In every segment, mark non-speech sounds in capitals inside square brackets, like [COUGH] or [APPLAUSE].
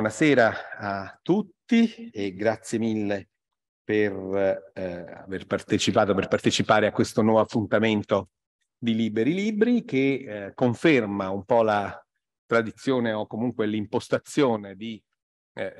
buonasera a tutti e grazie mille per eh, aver partecipato, per partecipare a questo nuovo appuntamento di Liberi Libri che eh, conferma un po' la tradizione o comunque l'impostazione di eh,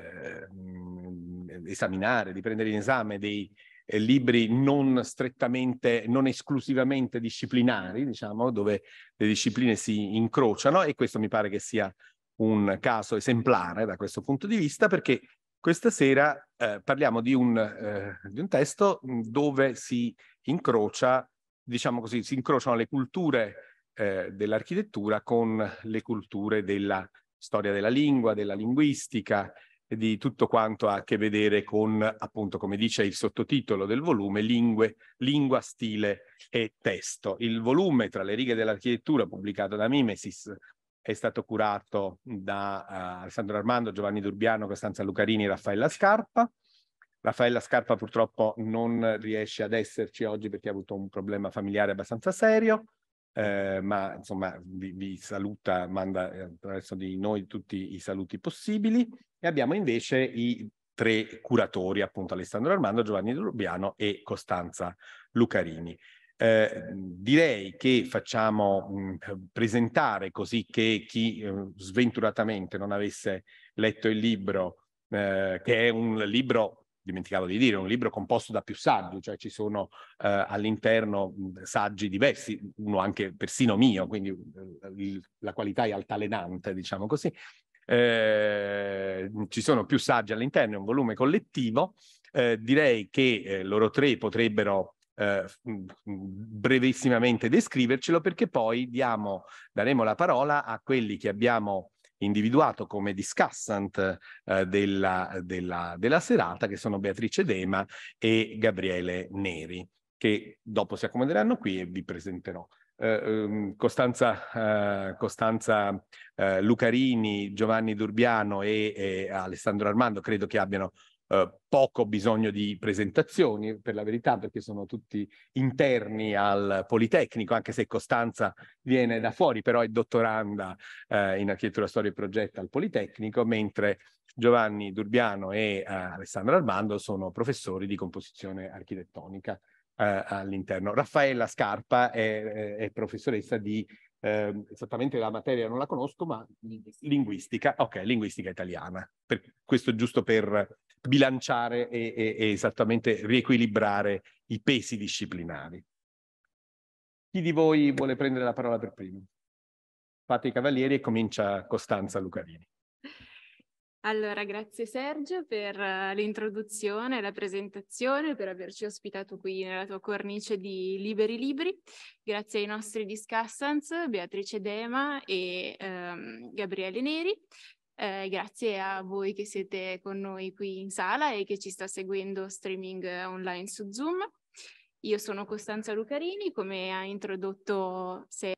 ehm, esaminare, di prendere in esame dei eh, libri non strettamente, non esclusivamente disciplinari, diciamo, dove le discipline si incrociano e questo mi pare che sia un caso esemplare da questo punto di vista perché questa sera eh, parliamo di un, eh, di un, testo mm, dove si incrocia, diciamo così, si incrociano le culture eh, dell'architettura con le culture della storia della lingua, della linguistica, di tutto quanto ha a che vedere con, appunto, come dice il sottotitolo del volume, lingue, lingua, stile e testo. Il volume tra le righe dell'architettura pubblicato da Mimesis è stato curato da uh, Alessandro Armando, Giovanni Durbiano, Costanza Lucarini e Raffaella Scarpa. Raffaella Scarpa purtroppo non riesce ad esserci oggi perché ha avuto un problema familiare abbastanza serio, eh, ma insomma vi, vi, saluta, manda eh, attraverso di noi tutti i saluti possibili. E abbiamo invece i tre curatori, appunto Alessandro Armando, Giovanni Durbiano e Costanza Lucarini. Eh, direi che facciamo mh, mm, presentare così che chi eh, sventuratamente non avesse letto il libro, eh, che è un libro, dimenticavo di dire, un libro composto da più saggi, cioè ci sono eh, all'interno mm, saggi diversi, uno anche persino mio, quindi eh, il, la qualità è altalenante, diciamo così. Ehm, ci sono più saggi all'interno, è un volume collettivo. Eh, direi che loro tre potrebbero eh, mm, mm, brevissimamente descrivercelo perché poi diamo, daremo la parola a quelli che abbiamo individuato come discussant eh, della, della, della serata, che sono Beatrice Dema e Gabriele Neri, che dopo si accomoderanno qui e vi presenterò. Eh, ehm, Costanza, eh, Costanza eh, Lucarini, Giovanni Durbiano e, e, Alessandro Armando credo che abbiano eh, poco bisogno di presentazioni, per la verità, perché sono tutti interni al Politecnico, anche se Costanza viene da fuori, però è dottoranda eh, in architettura, storia e progetta al Politecnico, mentre Giovanni Durbiano e eh, Alessandro Armando sono professori di composizione architettonica eh, all'interno. Raffaella Scarpa è, è professoressa di eh, esattamente la materia non la conosco, ma linguistica, ok, linguistica italiana. Per, questo giusto per bilanciare e, e, e esattamente riequilibrare i pesi disciplinari. Chi di voi vuole prendere la parola per primo? Fate i cavalieri e comincia Costanza Lucarini. Allora, grazie Sergio per eh, l'introduzione, la presentazione, per averci ospitato qui nella tua cornice di Liberi Libri. Grazie ai nostri discussants Beatrice Dema e ehm, Gabriele Neri. Eh, grazie a voi che siete con noi qui in sala e che ci sta seguendo streaming online su Zoom. Io sono Costanza Lucarini, come ha introdotto se...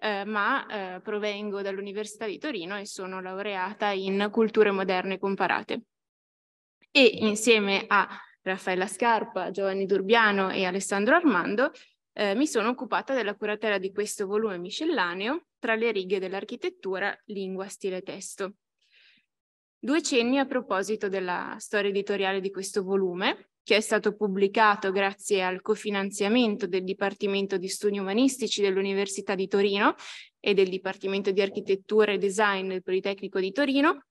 Eh, ma eh, provengo dall'Università di Torino e sono laureata in culture moderne comparate. E insieme a Raffaella Scarpa, Giovanni Durbiano e Alessandro Armando eh, mi sono occupata della curatela di questo volume miscellaneo tra le righe dell'architettura, lingua, stile testo. Due cenni a proposito della storia editoriale di questo volume, che è stato pubblicato grazie al cofinanziamento del Dipartimento di Studi Umanistici dell'Università di Torino e del Dipartimento di Architettura e Design del Politecnico di Torino,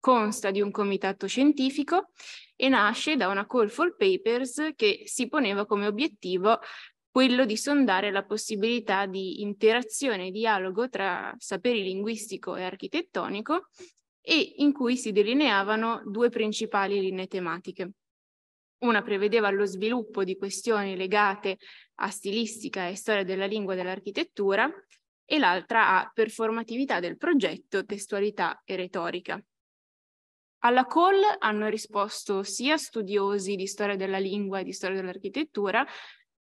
consta di un comitato scientifico e nasce da una call for papers che si poneva come obiettivo quello di sondare la possibilità di interazione e dialogo tra saperi linguistico e architettonico e in cui si delineavano due principali linee tematiche. Una prevedeva lo sviluppo di questioni legate a stilistica e storia della lingua e dell'architettura e l'altra a performatività del progetto, testualità e retorica. Alla call hanno risposto sia studiosi di storia della lingua e di storia dell'architettura,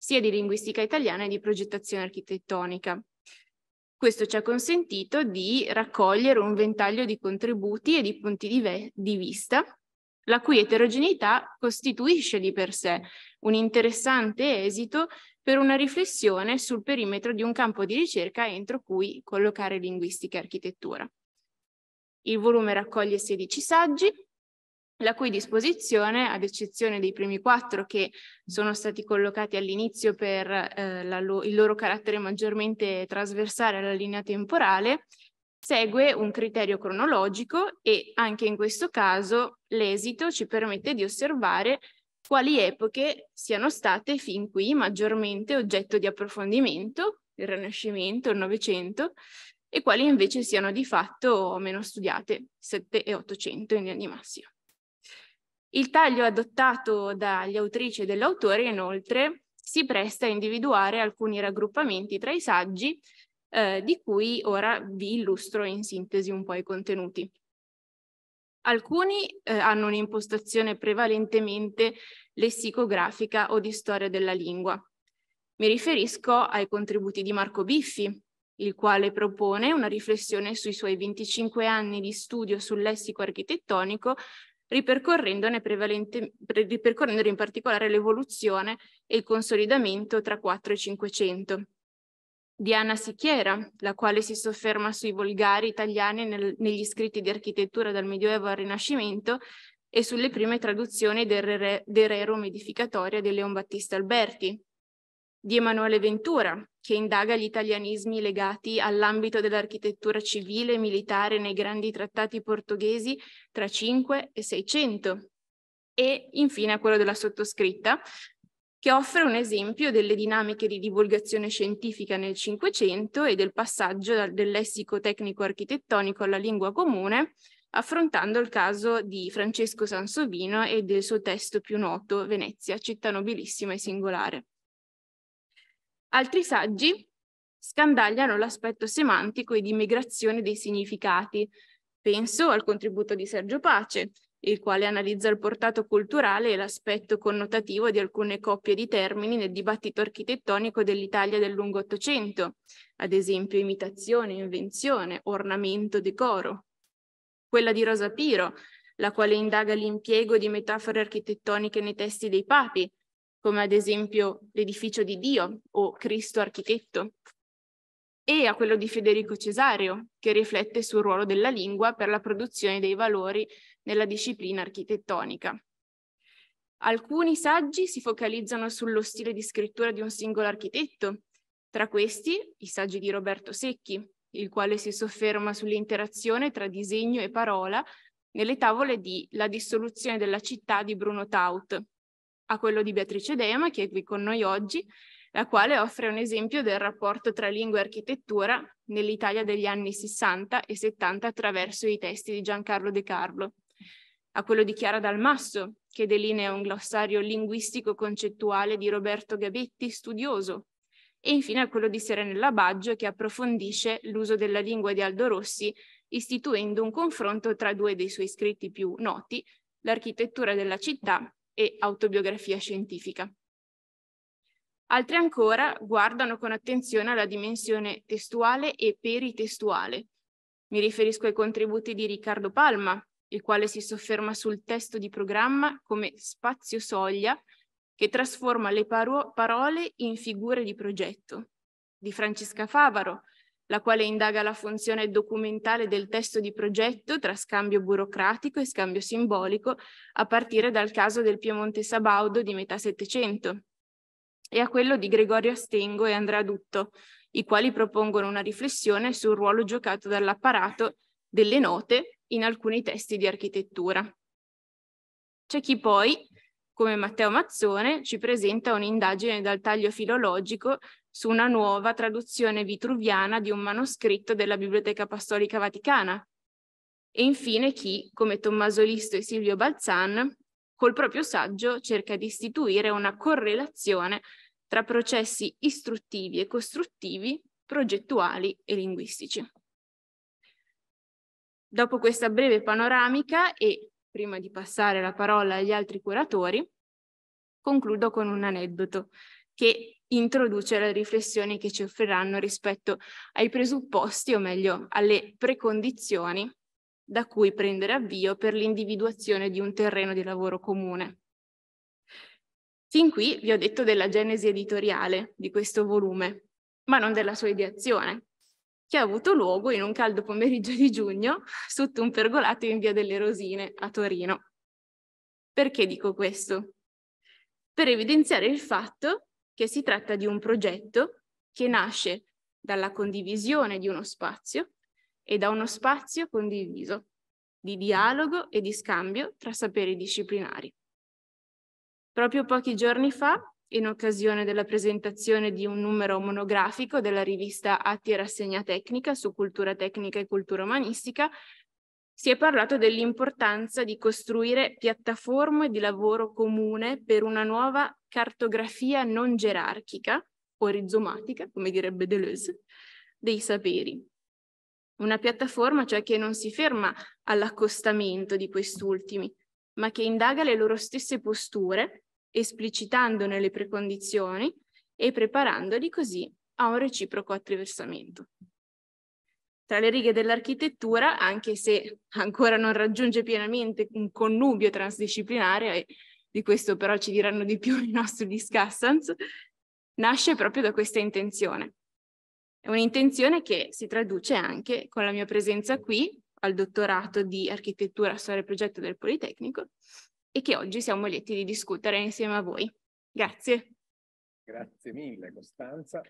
sia di linguistica italiana e di progettazione architettonica. Questo ci ha consentito di raccogliere un ventaglio di contributi e di punti di, di vista, la cui eterogeneità costituisce di per sé un interessante esito per una riflessione sul perimetro di un campo di ricerca entro cui collocare linguistica e architettura. Il volume raccoglie 16 saggi, la cui disposizione, ad eccezione dei primi quattro che sono stati collocati all'inizio per eh, la, il loro carattere maggiormente trasversale alla linea temporale, segue un criterio cronologico e anche in questo caso l'esito ci permette di osservare quali epoche siano state fin qui maggiormente oggetto di approfondimento, il Rinascimento, il Novecento, e quali invece siano di fatto meno studiate, 7 e 800 in linea di massima. Il taglio adottato dagli autrici e dell'autore inoltre si presta a individuare alcuni raggruppamenti tra i saggi eh, di cui ora vi illustro in sintesi un po' i contenuti. Alcuni eh, hanno un'impostazione prevalentemente lessicografica o di storia della lingua. Mi riferisco ai contributi di Marco Biffi, il quale propone una riflessione sui suoi 25 anni di studio sul lessico architettonico ripercorrendone, ripercorrendone in particolare l'evoluzione e il consolidamento tra 4 e 500. Diana Sicchiera, la quale si sofferma sui volgari italiani nel, negli scritti di architettura dal Medioevo al Rinascimento e sulle prime traduzioni del, Re, del Rerum Edificatoria di Leon Battista Alberti, di Emanuele Ventura, che indaga gli italianismi legati all'ambito dell'architettura civile e militare nei grandi trattati portoghesi tra 5 e 600, e infine a quello della sottoscritta, che offre un esempio delle dinamiche di divulgazione scientifica nel Cinquecento e del passaggio del lessico tecnico-architettonico alla lingua comune, affrontando il caso di Francesco Sansovino e del suo testo più noto, Venezia, città nobilissima e singolare. Altri saggi scandagliano l'aspetto semantico e di migrazione dei significati. Penso al contributo di Sergio Pace, il quale analizza il portato culturale e l'aspetto connotativo di alcune coppie di termini nel dibattito architettonico dell'Italia del lungo Ottocento, ad esempio imitazione, invenzione, ornamento, decoro. Quella di Rosa Piro, la quale indaga l'impiego di metafore architettoniche nei testi dei papi, come ad esempio l'edificio di Dio o Cristo architetto, e a quello di Federico Cesareo, che riflette sul ruolo della lingua per la produzione dei valori nella disciplina architettonica. Alcuni saggi si focalizzano sullo stile di scrittura di un singolo architetto, tra questi i saggi di Roberto Secchi, il quale si sofferma sull'interazione tra disegno e parola nelle tavole di La dissoluzione della città di Bruno Taut, a quello di Beatrice Dema, che è qui con noi oggi, la quale offre un esempio del rapporto tra lingua e architettura nell'Italia degli anni 60 e 70 attraverso i testi di Giancarlo De Carlo, a quello di Chiara Dalmasso, che delinea un glossario linguistico concettuale di Roberto Gabetti, studioso, e infine a quello di Serenella Baggio, che approfondisce l'uso della lingua di Aldo Rossi, istituendo un confronto tra due dei suoi scritti più noti, l'architettura della città e autobiografia scientifica. Altri ancora guardano con attenzione alla dimensione testuale e peritestuale. Mi riferisco ai contributi di Riccardo Palma, il quale si sofferma sul testo di programma come spazio soglia che trasforma le paro parole in figure di progetto, di Francesca Favaro, la quale indaga la funzione documentale del testo di progetto tra scambio burocratico e scambio simbolico, a partire dal caso del Piemonte Sabaudo di metà Settecento e a quello di Gregorio Astengo e Andrea Dutto, i quali propongono una riflessione sul ruolo giocato dall'apparato delle note in alcuni testi di architettura. C'è chi poi come Matteo Mazzone ci presenta un'indagine dal taglio filologico su una nuova traduzione vitruviana di un manoscritto della Biblioteca Apostolica Vaticana. E infine chi, come Tommaso Listo e Silvio Balzan, col proprio saggio cerca di istituire una correlazione tra processi istruttivi e costruttivi, progettuali e linguistici. Dopo questa breve panoramica e prima di passare la parola agli altri curatori, concludo con un aneddoto che introduce le riflessioni che ci offriranno rispetto ai presupposti, o meglio alle precondizioni, da cui prendere avvio per l'individuazione di un terreno di lavoro comune. Fin qui vi ho detto della genesi editoriale di questo volume, ma non della sua ideazione, che ha avuto luogo in un caldo pomeriggio di giugno sotto un pergolato in via delle Rosine a Torino. Perché dico questo? Per evidenziare il fatto che si tratta di un progetto che nasce dalla condivisione di uno spazio e da uno spazio condiviso, di dialogo e di scambio tra saperi disciplinari. Proprio pochi giorni fa in occasione della presentazione di un numero monografico della rivista Atti e Rassegna Tecnica su cultura tecnica e cultura umanistica, si è parlato dell'importanza di costruire piattaforme di lavoro comune per una nuova cartografia non gerarchica o rizomatica, come direbbe Deleuze, dei saperi. Una piattaforma cioè che non si ferma all'accostamento di quest'ultimi, ma che indaga le loro stesse posture esplicitandone le precondizioni e preparandoli così a un reciproco attraversamento. Tra le righe dell'architettura, anche se ancora non raggiunge pienamente un connubio transdisciplinare, e di questo però ci diranno di più [LAUGHS] i nostri discussants, nasce proprio da questa intenzione. È un'intenzione che si traduce anche con la mia presenza qui al dottorato di architettura, storia e progetto del Politecnico, e che oggi siamo lieti di discutere insieme a voi. Grazie. Grazie mille Costanza.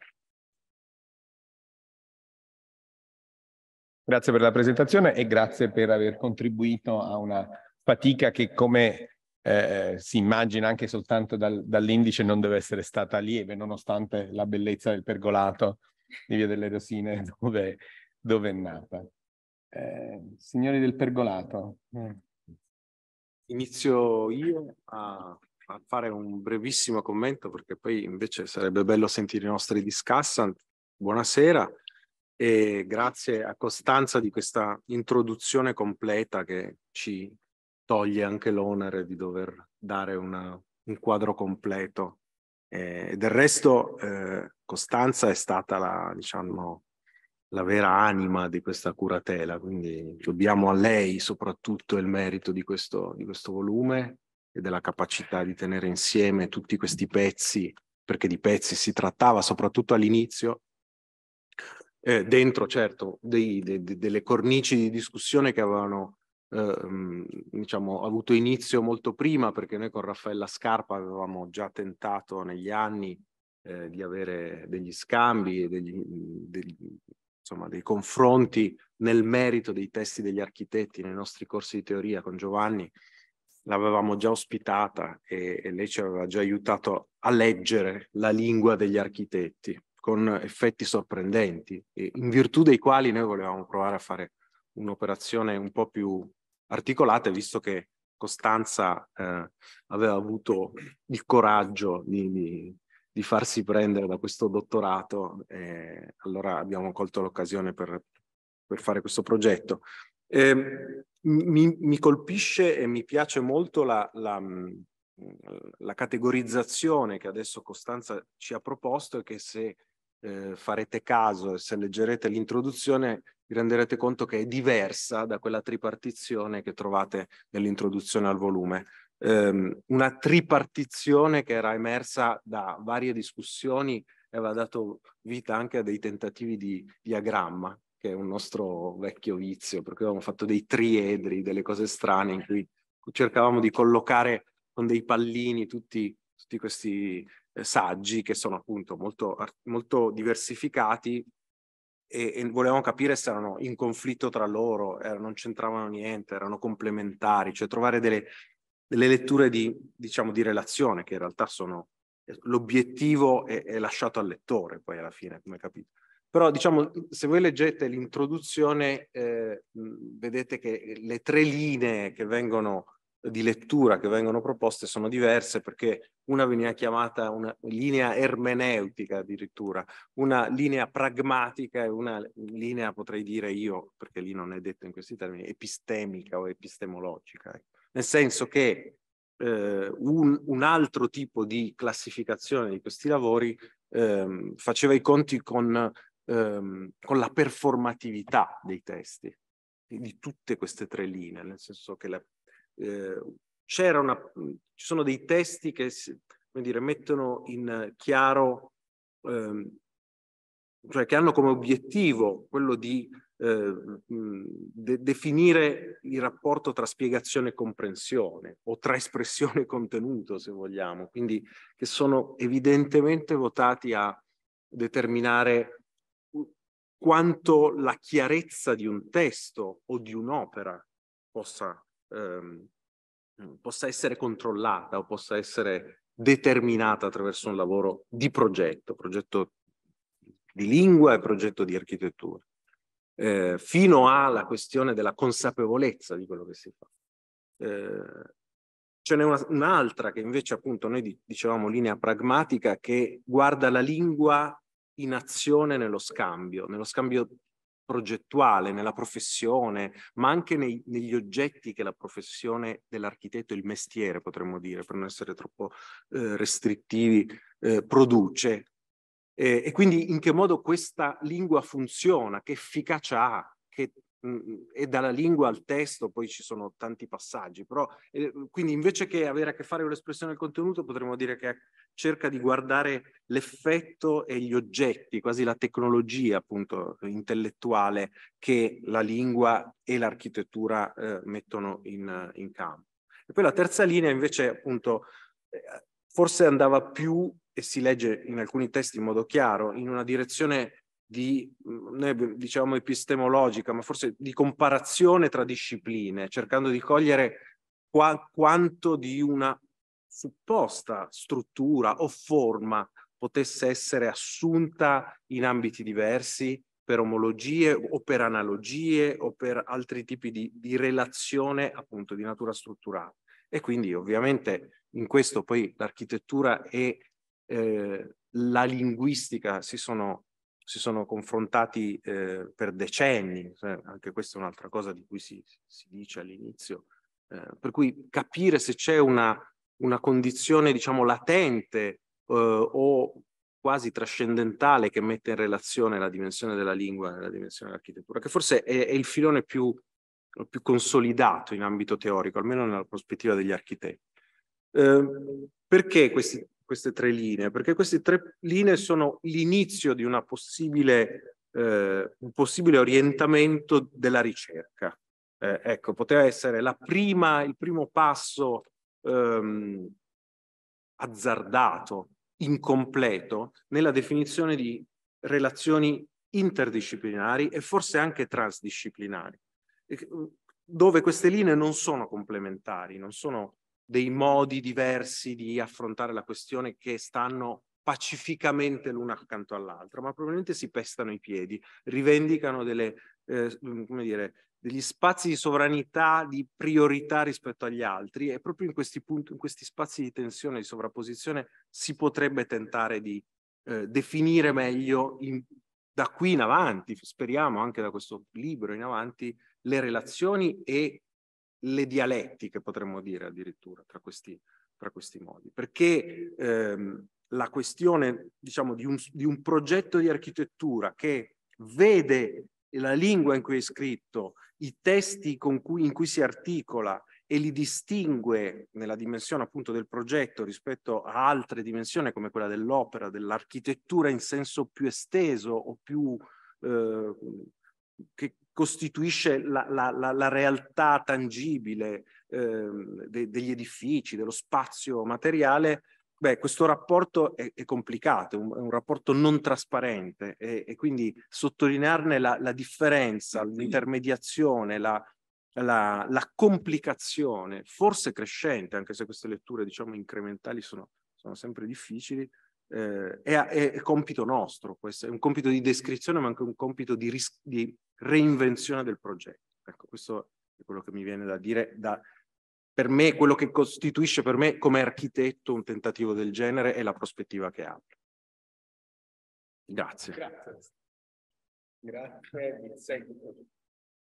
Grazie per la presentazione e grazie per aver contribuito a una fatica che come eh, si immagina anche soltanto dal, dall'indice non deve essere stata lieve nonostante la bellezza del pergolato di Via delle Rosine [LAUGHS] dove, dove è nata. Eh, signori del pergolato, mm, Inizio io a, a, fare un brevissimo commento perché poi invece sarebbe bello sentire i nostri discussant. Buonasera e grazie a Costanza di questa introduzione completa che ci toglie anche l'onere di dover dare una, un quadro completo. Eh, del resto eh, Costanza è stata la, diciamo, la vera anima di questa curatela, quindi dobbiamo a lei soprattutto il merito di questo, di questo volume e della capacità di tenere insieme tutti questi pezzi, perché di pezzi si trattava soprattutto all'inizio, eh, dentro certo dei, de, de, delle cornici di discussione che avevano eh, diciamo, avuto inizio molto prima, perché noi con Raffaella Scarpa avevamo già tentato negli anni eh, di avere degli scambi e degli, degli, insomma, dei confronti nel merito dei testi degli architetti nei nostri corsi di teoria con Giovanni, l'avevamo già ospitata e, e lei ci aveva già aiutato a leggere la lingua degli architetti con effetti sorprendenti, in virtù dei quali noi volevamo provare a fare un'operazione un po' più articolata, visto che Costanza eh, aveva avuto il coraggio di, di, di farsi prendere da questo dottorato e eh, allora abbiamo colto l'occasione per, per, fare questo progetto. Eh, mi, mi, colpisce e mi piace molto la, la, mm, la, categorizzazione che adesso Costanza ci ha proposto e che se eh, farete caso e se leggerete l'introduzione vi renderete conto che è diversa da quella tripartizione che trovate nell'introduzione al volume ehm, una tripartizione che era emersa da varie discussioni e aveva dato vita anche a dei tentativi di diagramma, che è un nostro vecchio vizio, perché avevamo fatto dei triedri, delle cose strane in cui cercavamo di collocare con dei pallini tutti, tutti questi eh, saggi che sono appunto molto, molto diversificati e, e, volevamo capire se erano in conflitto tra loro, erano, non c'entravano niente, erano complementari, cioè trovare delle, delle letture di, diciamo, di relazione, che in realtà sono eh, l'obiettivo è, è, lasciato al lettore, poi alla fine, come capite. Però diciamo, se voi leggete l'introduzione, eh, vedete che le tre linee che vengono di lettura che vengono proposte sono diverse perché una veniva chiamata una linea ermeneutica addirittura, una linea pragmatica e una linea, potrei dire io, perché lì non è detto in questi termini, epistemica o epistemologica. Ecco nel senso che eh, un, un, altro tipo di classificazione di questi lavori ehm, faceva i conti con, ehm, con la performatività dei testi, di tutte queste tre linee, nel senso che la, eh, una, ci sono dei testi che dire, mettono in chiaro, ehm, cioè che hanno come obiettivo quello di eh, mm, de definire il rapporto tra spiegazione e comprensione o tra espressione e contenuto, se vogliamo, quindi che sono evidentemente votati a determinare quanto la chiarezza di un testo o di un'opera possa, ehm, mm, possa essere controllata o possa essere determinata attraverso un lavoro di progetto, progetto di lingua e progetto di architettura eh, fino alla questione della consapevolezza di quello che si fa. Eh, ce n'è una, un'altra che invece appunto noi di, dicevamo linea pragmatica che guarda la lingua in azione nello scambio, nello scambio progettuale, nella professione, ma anche nei, negli oggetti che la professione dell'architetto, il mestiere potremmo dire, per non essere troppo eh, restrittivi, eh, produce eh, e quindi in che modo questa lingua funziona, che efficacia ha, che e mm, mm, dalla lingua al testo, poi ci sono tanti passaggi, però eh, quindi invece che avere a che fare con l'espressione del contenuto potremmo dire che eh, cerca di guardare l'effetto e gli oggetti, quasi la tecnologia appunto eh, intellettuale che la lingua e l'architettura eh, mettono in, in, campo. E poi la terza linea invece appunto eh, forse andava più, e si legge in alcuni testi in modo chiaro, in una direzione di, mm, noi diciamo epistemologica, ma forse di comparazione tra discipline, cercando di cogliere qua, quanto di una supposta struttura o forma potesse essere assunta in ambiti diversi per omologie o per analogie o per altri tipi di, di relazione appunto di natura strutturale. E quindi ovviamente in questo poi l'architettura e eh, la linguistica si sono, si sono confrontati eh, per decenni, eh, anche questa è un'altra cosa di cui si, si dice all'inizio, eh, per cui capire se c'è una, una, condizione diciamo latente eh, o quasi trascendentale che mette in relazione la dimensione della lingua e la dimensione dell'architettura, che forse è, è il filone più, più, consolidato in ambito teorico, almeno nella prospettiva degli architetti. Ehm, perché questi, queste tre linee? Perché queste tre linee sono l'inizio di possibile, eh, un possibile orientamento della ricerca. Eh, ecco, poteva essere prima, il primo passo ehm, azzardato, incompleto, nella definizione di relazioni interdisciplinari e forse anche transdisciplinari, mm, dove queste linee non sono complementari, non sono dei modi diversi di affrontare la questione che stanno pacificamente l'una accanto all'altra, ma probabilmente si pestano i piedi, rivendicano delle, eh, mm, dire, degli spazi di sovranità, di priorità rispetto agli altri e proprio in questi, punti, in questi spazi di tensione, di sovrapposizione, si potrebbe tentare di eh, definire meglio in, da qui in avanti, speriamo anche da questo libro in avanti, le relazioni e le dialettiche, potremmo dire addirittura, tra questi, tra questi modi. Perché ehm, la questione diciamo, di, un, di, un, progetto di architettura che vede la lingua in cui è scritto, i testi cui, in cui si articola e li distingue nella dimensione appunto del progetto rispetto a altre dimensioni come quella dell'opera, dell'architettura in senso più esteso o più eh, che, costituisce la, la, la, la realtà tangibile eh, de, degli edifici, dello spazio materiale, beh, questo rapporto è, è complicato, è un, è un, rapporto non trasparente e, e quindi sottolinearne la, differenza, l'intermediazione, la, la, la, complicazione, forse crescente, anche se queste letture diciamo incrementali sono, sono sempre difficili, eh, è, è, compito nostro, questo è un compito di descrizione ma anche un compito di, di reinvenzione del progetto. Ecco, questo è quello che mi viene da dire, da, per me quello che costituisce per me come architetto un tentativo del genere è la prospettiva che ha. Grazie. Grazie. Grazie, seguito.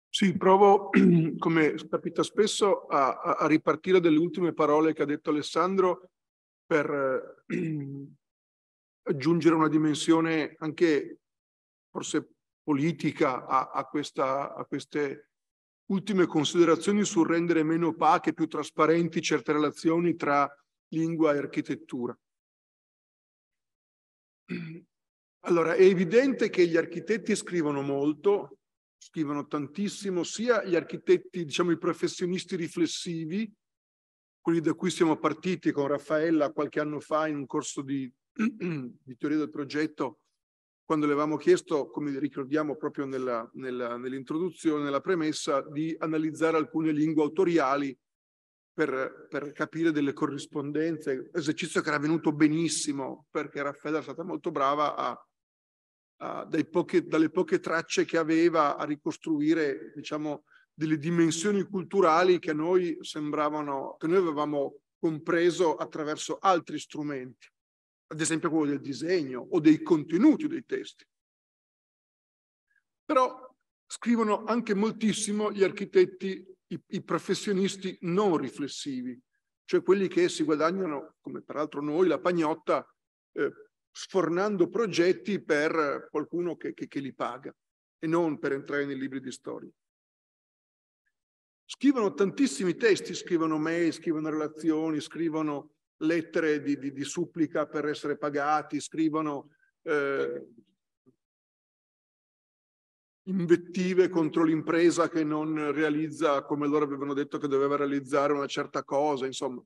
Sì, provo, [CLEARS THROAT] come capita spesso, a, a ripartire dalle ultime parole che ha detto Alessandro per, [CLEARS THROAT] aggiungere una dimensione anche forse politica a, a, questa, a queste ultime considerazioni sul rendere meno opache più trasparenti certe relazioni tra lingua e architettura. Allora, è evidente che gli architetti scrivono molto, scrivono tantissimo, sia gli architetti, diciamo i professionisti riflessivi, quelli da cui siamo partiti con Raffaella qualche anno fa in un corso di [CLEARS THROAT] di teoria del progetto, quando le avevamo chiesto, come ricordiamo proprio nella, nella, nell'introduzione, nella premessa, di analizzare alcune lingue autoriali per, per, capire delle corrispondenze, esercizio che era venuto benissimo perché Raffaella è stata molto brava a, a, poche, dalle poche tracce che aveva a ricostruire diciamo, delle dimensioni culturali che a noi sembravano, che noi avevamo compreso attraverso altri strumenti ad esempio quello del disegno o dei contenuti dei testi. Però scrivono anche moltissimo gli architetti, i, i professionisti non riflessivi, cioè quelli che si guadagnano, come peraltro noi, la pagnotta, eh, sfornando progetti per qualcuno che, che, che li paga e non per entrare nei libri di storia scrivono tantissimi testi, scrivono mail, scrivono relazioni, scrivono lettere di, di, di supplica per essere pagati, scrivono eh, invettive contro l'impresa che non realizza come loro avevano detto che doveva realizzare una certa cosa, insomma.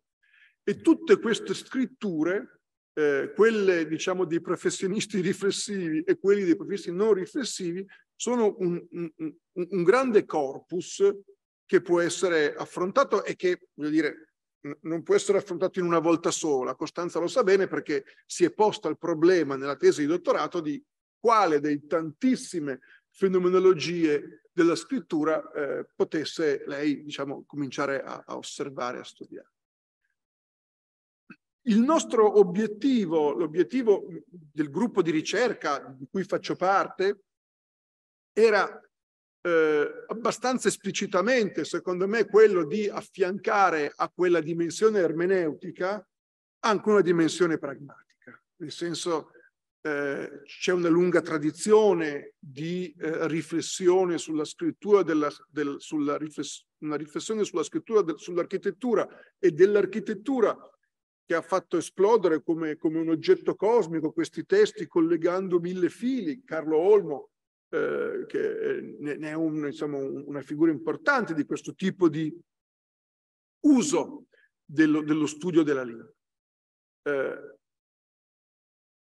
E tutte queste scritture, eh, quelle diciamo dei professionisti riflessivi e quelli dei professionisti non riflessivi, sono un, un, un, un grande corpus che può essere affrontato e che, voglio dire, non può essere affrontato in una volta sola. Costanza lo sa bene perché si è posta il problema nella tesi di dottorato di quale dei tantissime fenomenologie della scrittura eh, potesse lei diciamo, cominciare a, a osservare, a studiare. Il nostro obiettivo, l'obiettivo del gruppo di ricerca di cui faccio parte, era eh, abbastanza esplicitamente, secondo me, quello di affiancare a quella dimensione ermeneutica anche una dimensione pragmatica, nel senso eh, c'è una lunga tradizione di eh, riflessione sulla scrittura, della, del, sulla rifless- una riflessione sulla scrittura, del, sull'architettura e dell'architettura che ha fatto esplodere come, come, un oggetto cosmico questi testi collegando mille fili. Carlo Olmo eh, che eh, ne è un, insomma, una figura importante di questo tipo di uso dello, dello studio della lingua. Eh,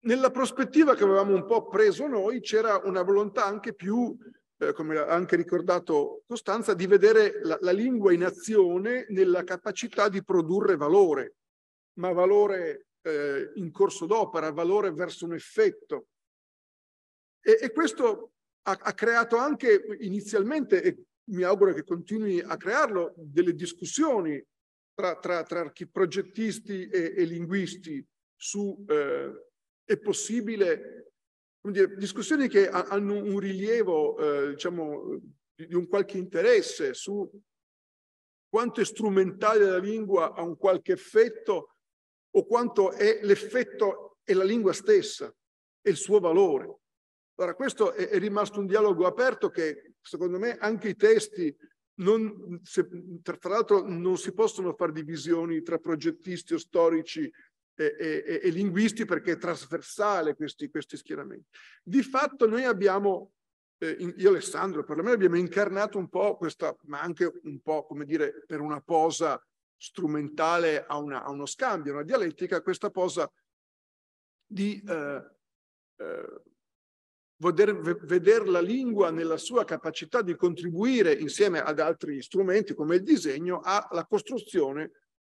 nella prospettiva che avevamo un po' preso noi c'era una volontà anche più, eh, come ha anche ricordato Costanza, di vedere la, la, lingua in azione nella capacità di produrre valore, ma valore eh, in corso d'opera, valore verso un effetto. E, e questo ha, ha creato anche inizialmente, e mi auguro che continui a crearlo, delle discussioni tra, tra, tra progettisti e, e, linguisti su eh, è possibile, dire, discussioni che ha, hanno un rilievo, eh, diciamo, di, di un qualche interesse su quanto è strumentale la lingua ha un qualche effetto o quanto è l'effetto e la lingua stessa e il suo valore. Allora, questo è, è, rimasto un dialogo aperto che secondo me anche i testi, non, se, tra, tra l'altro non si possono fare divisioni tra progettisti o storici e, e, e linguisti perché è trasversale questi, questi schieramenti. Di fatto noi abbiamo, eh, io Alessandro perlomeno, abbiamo incarnato un po' questa, ma anche un po' come dire per una posa strumentale a, una, a uno scambio, a una dialettica, questa posa di... Eh, eh, vedere la lingua nella sua capacità di contribuire insieme ad altri strumenti come il disegno alla costruzione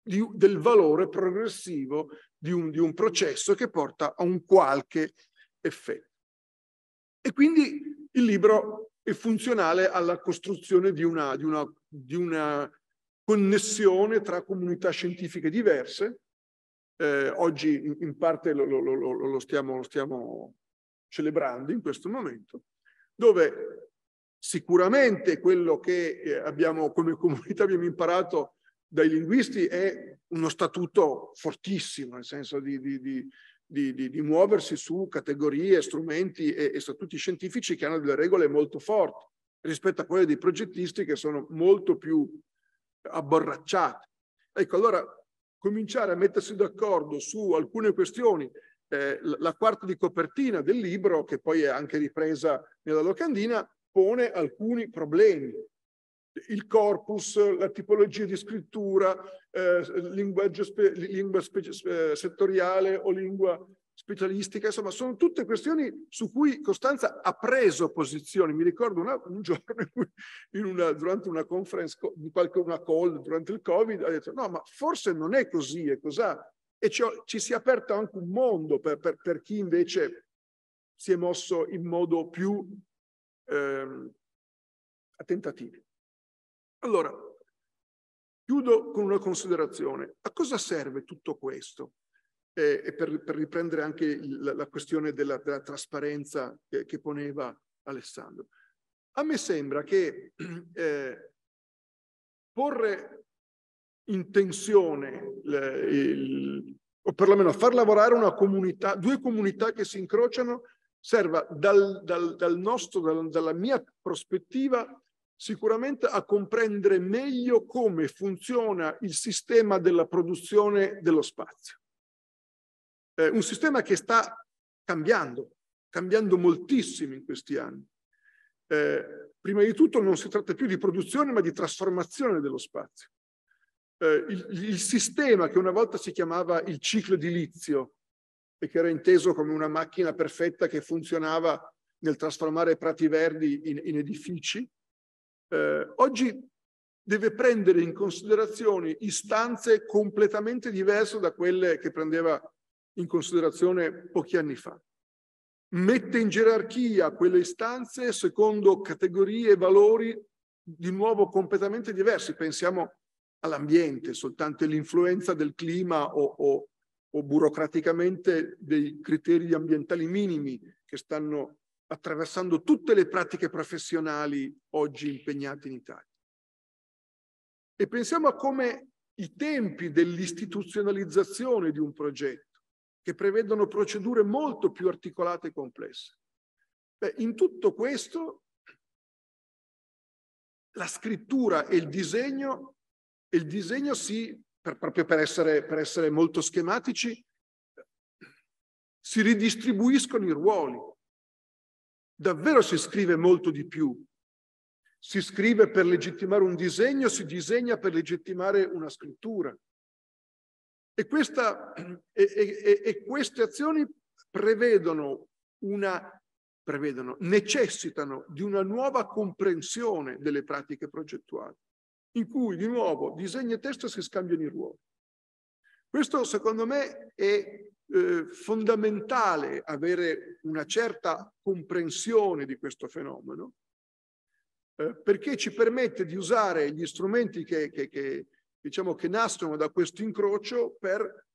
di, del valore progressivo di un, di un processo che porta a un qualche effetto. E quindi il libro è funzionale alla costruzione di una, di una, di una connessione tra comunità scientifiche diverse. Eh, oggi in, in parte lo, lo, lo, lo stiamo, stiamo celebrando in questo momento, dove sicuramente quello che eh, abbiamo come comunità abbiamo imparato dai linguisti è uno statuto fortissimo, nel senso di, di, di di, di, di, muoversi su categorie, strumenti e, e, statuti scientifici che hanno delle regole molto forti rispetto a quelle dei progettisti che sono molto più abborracciate. Ecco, allora cominciare a mettersi d'accordo su alcune questioni eh, la quarta di copertina del libro, che poi è anche ripresa nella locandina, pone alcuni problemi. Il corpus, la tipologia di scrittura, eh, spe, lingua spe, settoriale o lingua specialistica, insomma, sono tutte questioni su cui Costanza ha preso posizioni. Mi ricordo una, un giorno in cui, in una, durante una conference, una call durante il Covid, ha detto: No, ma forse non è così, e cos'ha? e ci, ci si è aperto anche un mondo per, per, per, chi invece si è mosso in modo più eh, attentativo. Allora, chiudo con una considerazione. A cosa serve tutto questo? Eh, e per, per, riprendere anche la, la questione della, della trasparenza che, che, poneva Alessandro. A me sembra che [CLEARS THROAT] eh, porre in tensione, il, il, o perlomeno far lavorare una comunità, due comunità che si incrociano, serva dal, dal, dal nostro, dal, dalla mia prospettiva, sicuramente a comprendere meglio come funziona il sistema della produzione dello spazio. Eh, un sistema che sta cambiando, cambiando moltissimo in questi anni. Eh, prima di tutto non si tratta più di produzione ma di trasformazione dello spazio. Eh, il, il, sistema che una volta si chiamava il ciclo edilizio e che era inteso come una macchina perfetta che funzionava nel trasformare prati verdi in, in edifici, eh, oggi deve prendere in considerazione istanze completamente diverse da quelle che prendeva in considerazione pochi anni fa. Mette in gerarchia quelle istanze secondo categorie e valori di nuovo completamente diversi. Pensiamo all'ambiente, soltanto l'influenza del clima o, o, o burocraticamente dei criteri ambientali minimi che stanno attraversando tutte le pratiche professionali oggi impegnate in Italia. E pensiamo a come i tempi dell'istituzionalizzazione di un progetto, che prevedono procedure molto più articolate e complesse. Beh, in tutto questo, la scrittura e il disegno il disegno si, per, proprio per essere, per essere molto schematici, si ridistribuiscono i ruoli. Davvero si scrive molto di più. Si scrive per legittimare un disegno, si disegna per legittimare una scrittura. E, questa, e, e, e queste azioni prevedono una, prevedono, necessitano di una nuova comprensione delle pratiche progettuali in cui di nuovo disegno e testo si scambiano i ruoli. Questo secondo me è eh, fondamentale avere una certa comprensione di questo fenomeno, eh, perché ci permette di usare gli strumenti che, che, che, diciamo, che nascono da questo incrocio per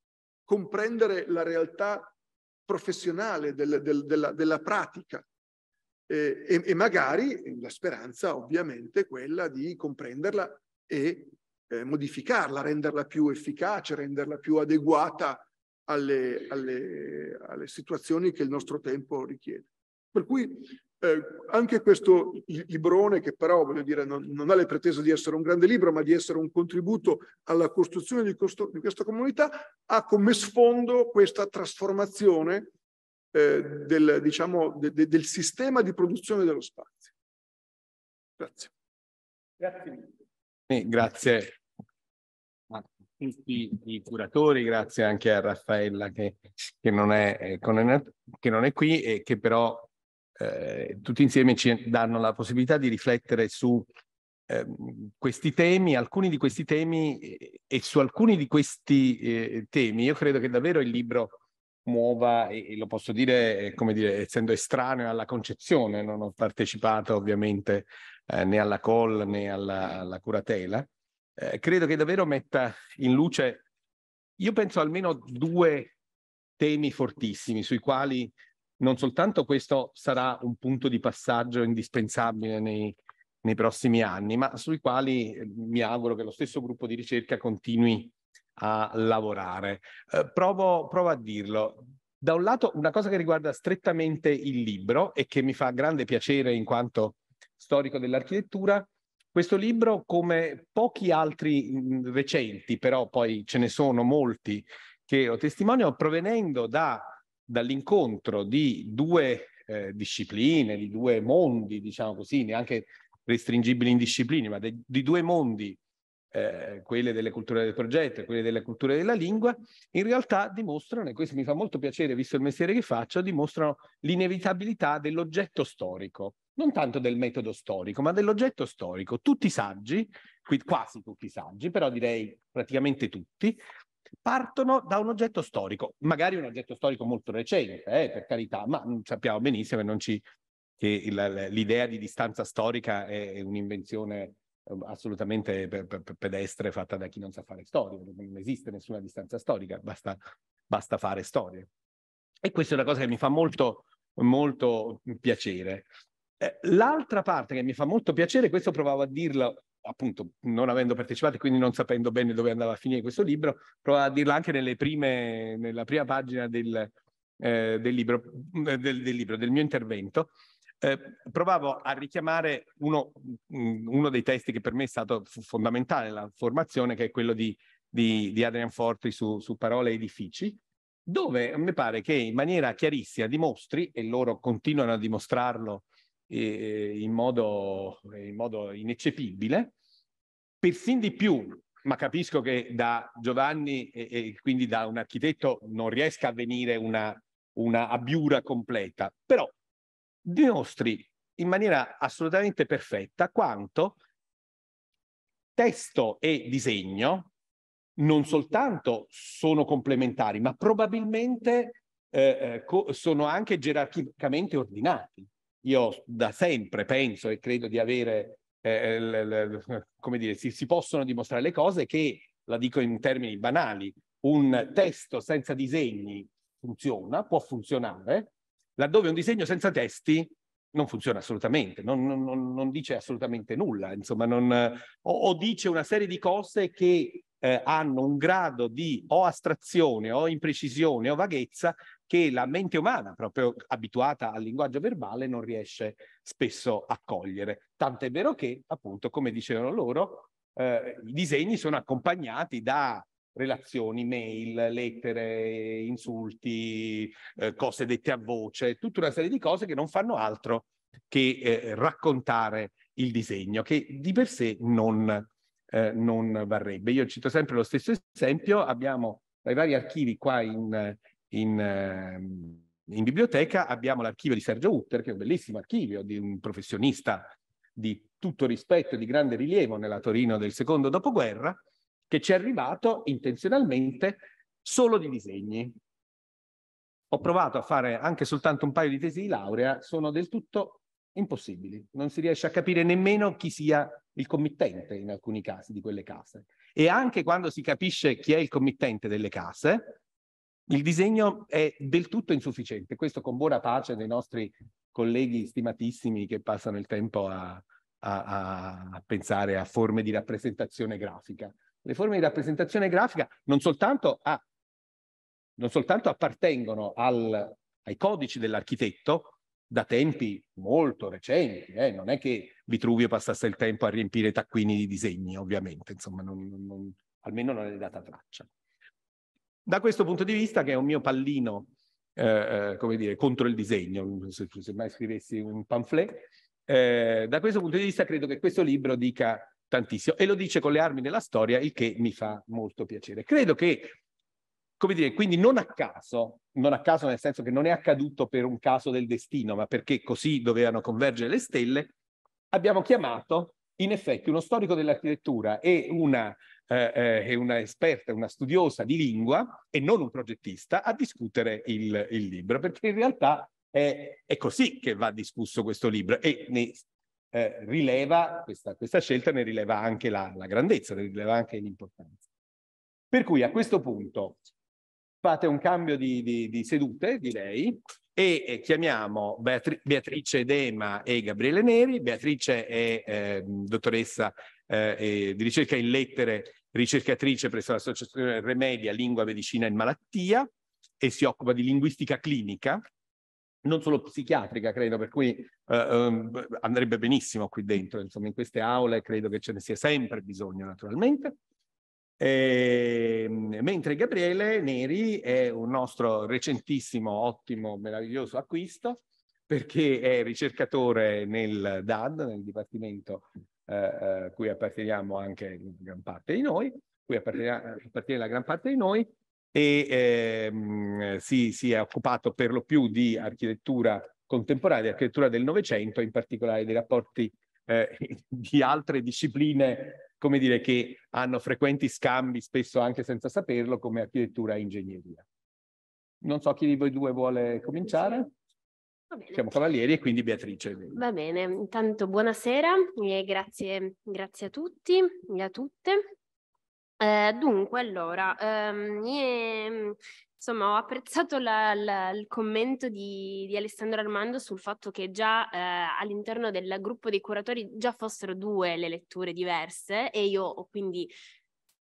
comprendere la realtà professionale del, del, della, della, pratica. Eh, e, e magari la speranza ovviamente quella di comprenderla e eh, modificarla, renderla più efficace, renderla più adeguata alle, alle, alle situazioni che il nostro tempo richiede. Per cui eh, anche questo librone, che però voglio dire, non, non, ha le pretese di essere un grande libro, ma di essere un contributo alla costruzione di, costo, di questa comunità, ha come sfondo questa trasformazione eh, del, diciamo, de, de, del sistema di produzione dello spazio. Grazie. Grazie mille. Eh, grazie a tutti i curatori, grazie anche a Raffaella che, che, non, è, eh, che non, è, qui e che però eh, tutti insieme ci danno la possibilità di riflettere su ehm, questi temi, alcuni di questi temi eh, e su alcuni di questi eh, temi. Io credo che davvero il libro muova, e, lo posso dire, eh, come dire, essendo estraneo alla concezione, non ho partecipato ovviamente eh, né alla call né alla, alla curatela, eh, credo che davvero metta in luce, io penso almeno due temi fortissimi sui quali non soltanto questo sarà un punto di passaggio indispensabile nei, nei prossimi anni, ma sui quali eh, mi auguro che lo stesso gruppo di ricerca continui a lavorare. Eh, provo, provo a dirlo. Da un lato, una cosa che riguarda strettamente il libro e che mi fa grande piacere in quanto storico dell'architettura, questo libro, come pochi altri mm, recenti, però poi ce ne sono molti che lo testimonio, provenendo da, dall'incontro di due eh, discipline, di due mondi, diciamo così, neanche restringibili in discipline, ma de, di due mondi eh, quelle delle culture del progetto, quelle delle culture della lingua, in realtà dimostrano, e questo mi fa molto piacere visto il mestiere che faccio, dimostrano l'inevitabilità dell'oggetto storico, non tanto del metodo storico, ma dell'oggetto storico. Tutti i saggi, quasi tutti i saggi, però direi praticamente tutti, partono da un oggetto storico, magari un oggetto storico molto recente, eh, per carità, ma mm, sappiamo benissimo che, che l'idea di distanza storica è un'invenzione Ehm, assolutamente pedestre fatta da chi non sa fare storia, non esiste nessuna distanza storica, basta, basta fare storie. E questa è una cosa che mi fa molto, molto piacere. Eh, l'altra parte che mi fa molto piacere, questo provavo a dirlo appunto non avendo partecipato e quindi non sapendo bene dove andava a finire questo libro, provavo a dirlo anche prime, nella prima pagina del, eh, del, libro, del, del libro, del mio intervento, eh, provavo a richiamare uno, mm, uno, dei testi che per me è stato fondamentale nella formazione, che è quello di, di, di Adrian Forti su, su parole edifici, dove mi pare che in maniera chiarissima dimostri, e loro continuano a dimostrarlo eh, in, modo, in modo ineccepibile, persin di più ma capisco che da Giovanni e, e, quindi da un architetto non riesca a venire una, una abbiura completa, però dimostri in maniera assolutamente perfetta quanto testo e disegno non soltanto sono complementari, ma probabilmente eh, eh sono anche gerarchicamente ordinati. Io da sempre penso e credo di avere, eh, eh l, l, dire, si, si possono dimostrare le cose che, la dico in termini banali, un testo senza disegni funziona, può funzionare, laddove un disegno senza testi non funziona assolutamente, non, non, non dice assolutamente nulla, insomma, non, o, o, dice una serie di cose che eh, hanno un grado di o astrazione o imprecisione o vaghezza che la mente umana, proprio abituata al linguaggio verbale, non riesce spesso a cogliere. Tant'è vero che, appunto, come dicevano loro, eh, i disegni sono accompagnati da relazioni, mail, lettere, insulti, eh, cose dette a voce, tutta una serie di cose che non fanno altro che eh, raccontare il disegno, che di per sé non, eh, non varrebbe. Io cito sempre lo stesso esempio, abbiamo dai vari archivi qua in, in, ehm, in biblioteca, abbiamo l'archivio di Sergio Utter, che è un bellissimo archivio di un professionista di tutto rispetto e di grande rilievo nella Torino del secondo dopoguerra, che ci è arrivato intenzionalmente solo di disegni. Ho provato a fare anche soltanto un paio di tesi di laurea, sono del tutto impossibili. Non si riesce a capire nemmeno chi sia il committente in alcuni casi di quelle case. E anche quando si capisce chi è il committente delle case, il disegno è del tutto insufficiente. Questo con buona pace dei nostri colleghi stimatissimi che passano il tempo a, a, a pensare a forme di rappresentazione grafica. Le forme di rappresentazione grafica non soltanto, a, non soltanto appartengono al, ai codici dell'architetto da tempi molto recenti, eh? non è che Vitruvio passasse il tempo a riempire taccuini di disegni, ovviamente, insomma, non, non, almeno non è data traccia. Da questo punto di vista, che è un mio pallino, eh, eh, come dire, contro il disegno, se, se mai scrivessi un pamphlet, eh, da questo punto di vista credo che questo libro dica tantissimo e lo dice con le armi nella storia, il che mi fa molto piacere. Credo che, come dire, quindi non a caso, non a caso nel senso che non è accaduto per un caso del destino, ma perché così dovevano convergere le stelle, abbiamo chiamato in effetti uno storico dell'architettura e una, eh, eh, una esperta, una studiosa di lingua e non un progettista a discutere il, il libro, perché in realtà è, è, così che va discusso questo libro e ne eh, rileva questa, questa, scelta, ne rileva anche la, la grandezza, ne rileva anche l'importanza. Per cui a questo punto fate un cambio di, di, di sedute, direi, e chiamiamo Beatri Beatrice Dema e Gabriele Neri. Beatrice è eh, dottoressa eh, di ricerca in lettere, ricercatrice presso l'associazione Remedia, Lingua, Medicina e Malattia e si occupa di linguistica clinica non solo psichiatrica, credo, per cui eh, ehm, andrebbe benissimo qui dentro, insomma, in queste aule credo che ce ne sia sempre bisogno, naturalmente. E, ehm, mentre Gabriele Neri è un nostro recentissimo, ottimo, meraviglioso acquisto, perché è ricercatore nel DAD, nel dipartimento eh, a eh, cui apparteniamo anche gran parte di noi, cui appartiene la gran parte di noi, e ehm, si, si, è occupato per lo più di architettura contemporanea, di architettura del Novecento, in particolare dei rapporti eh, [LAUGHS] di altre discipline, come dire, che hanno frequenti scambi, spesso anche senza saperlo, come architettura e ingegneria. Non so chi di voi due vuole cominciare. Siamo cavalieri e quindi Beatrice. Va bene, intanto buonasera e grazie, grazie a tutti e a tutte. Eh, dunque, allora, ehm, ehm, insomma, ho apprezzato la, la, il commento di, di, Alessandro Armando sul fatto che già eh, all'interno del gruppo dei curatori già fossero due le letture diverse e io ho quindi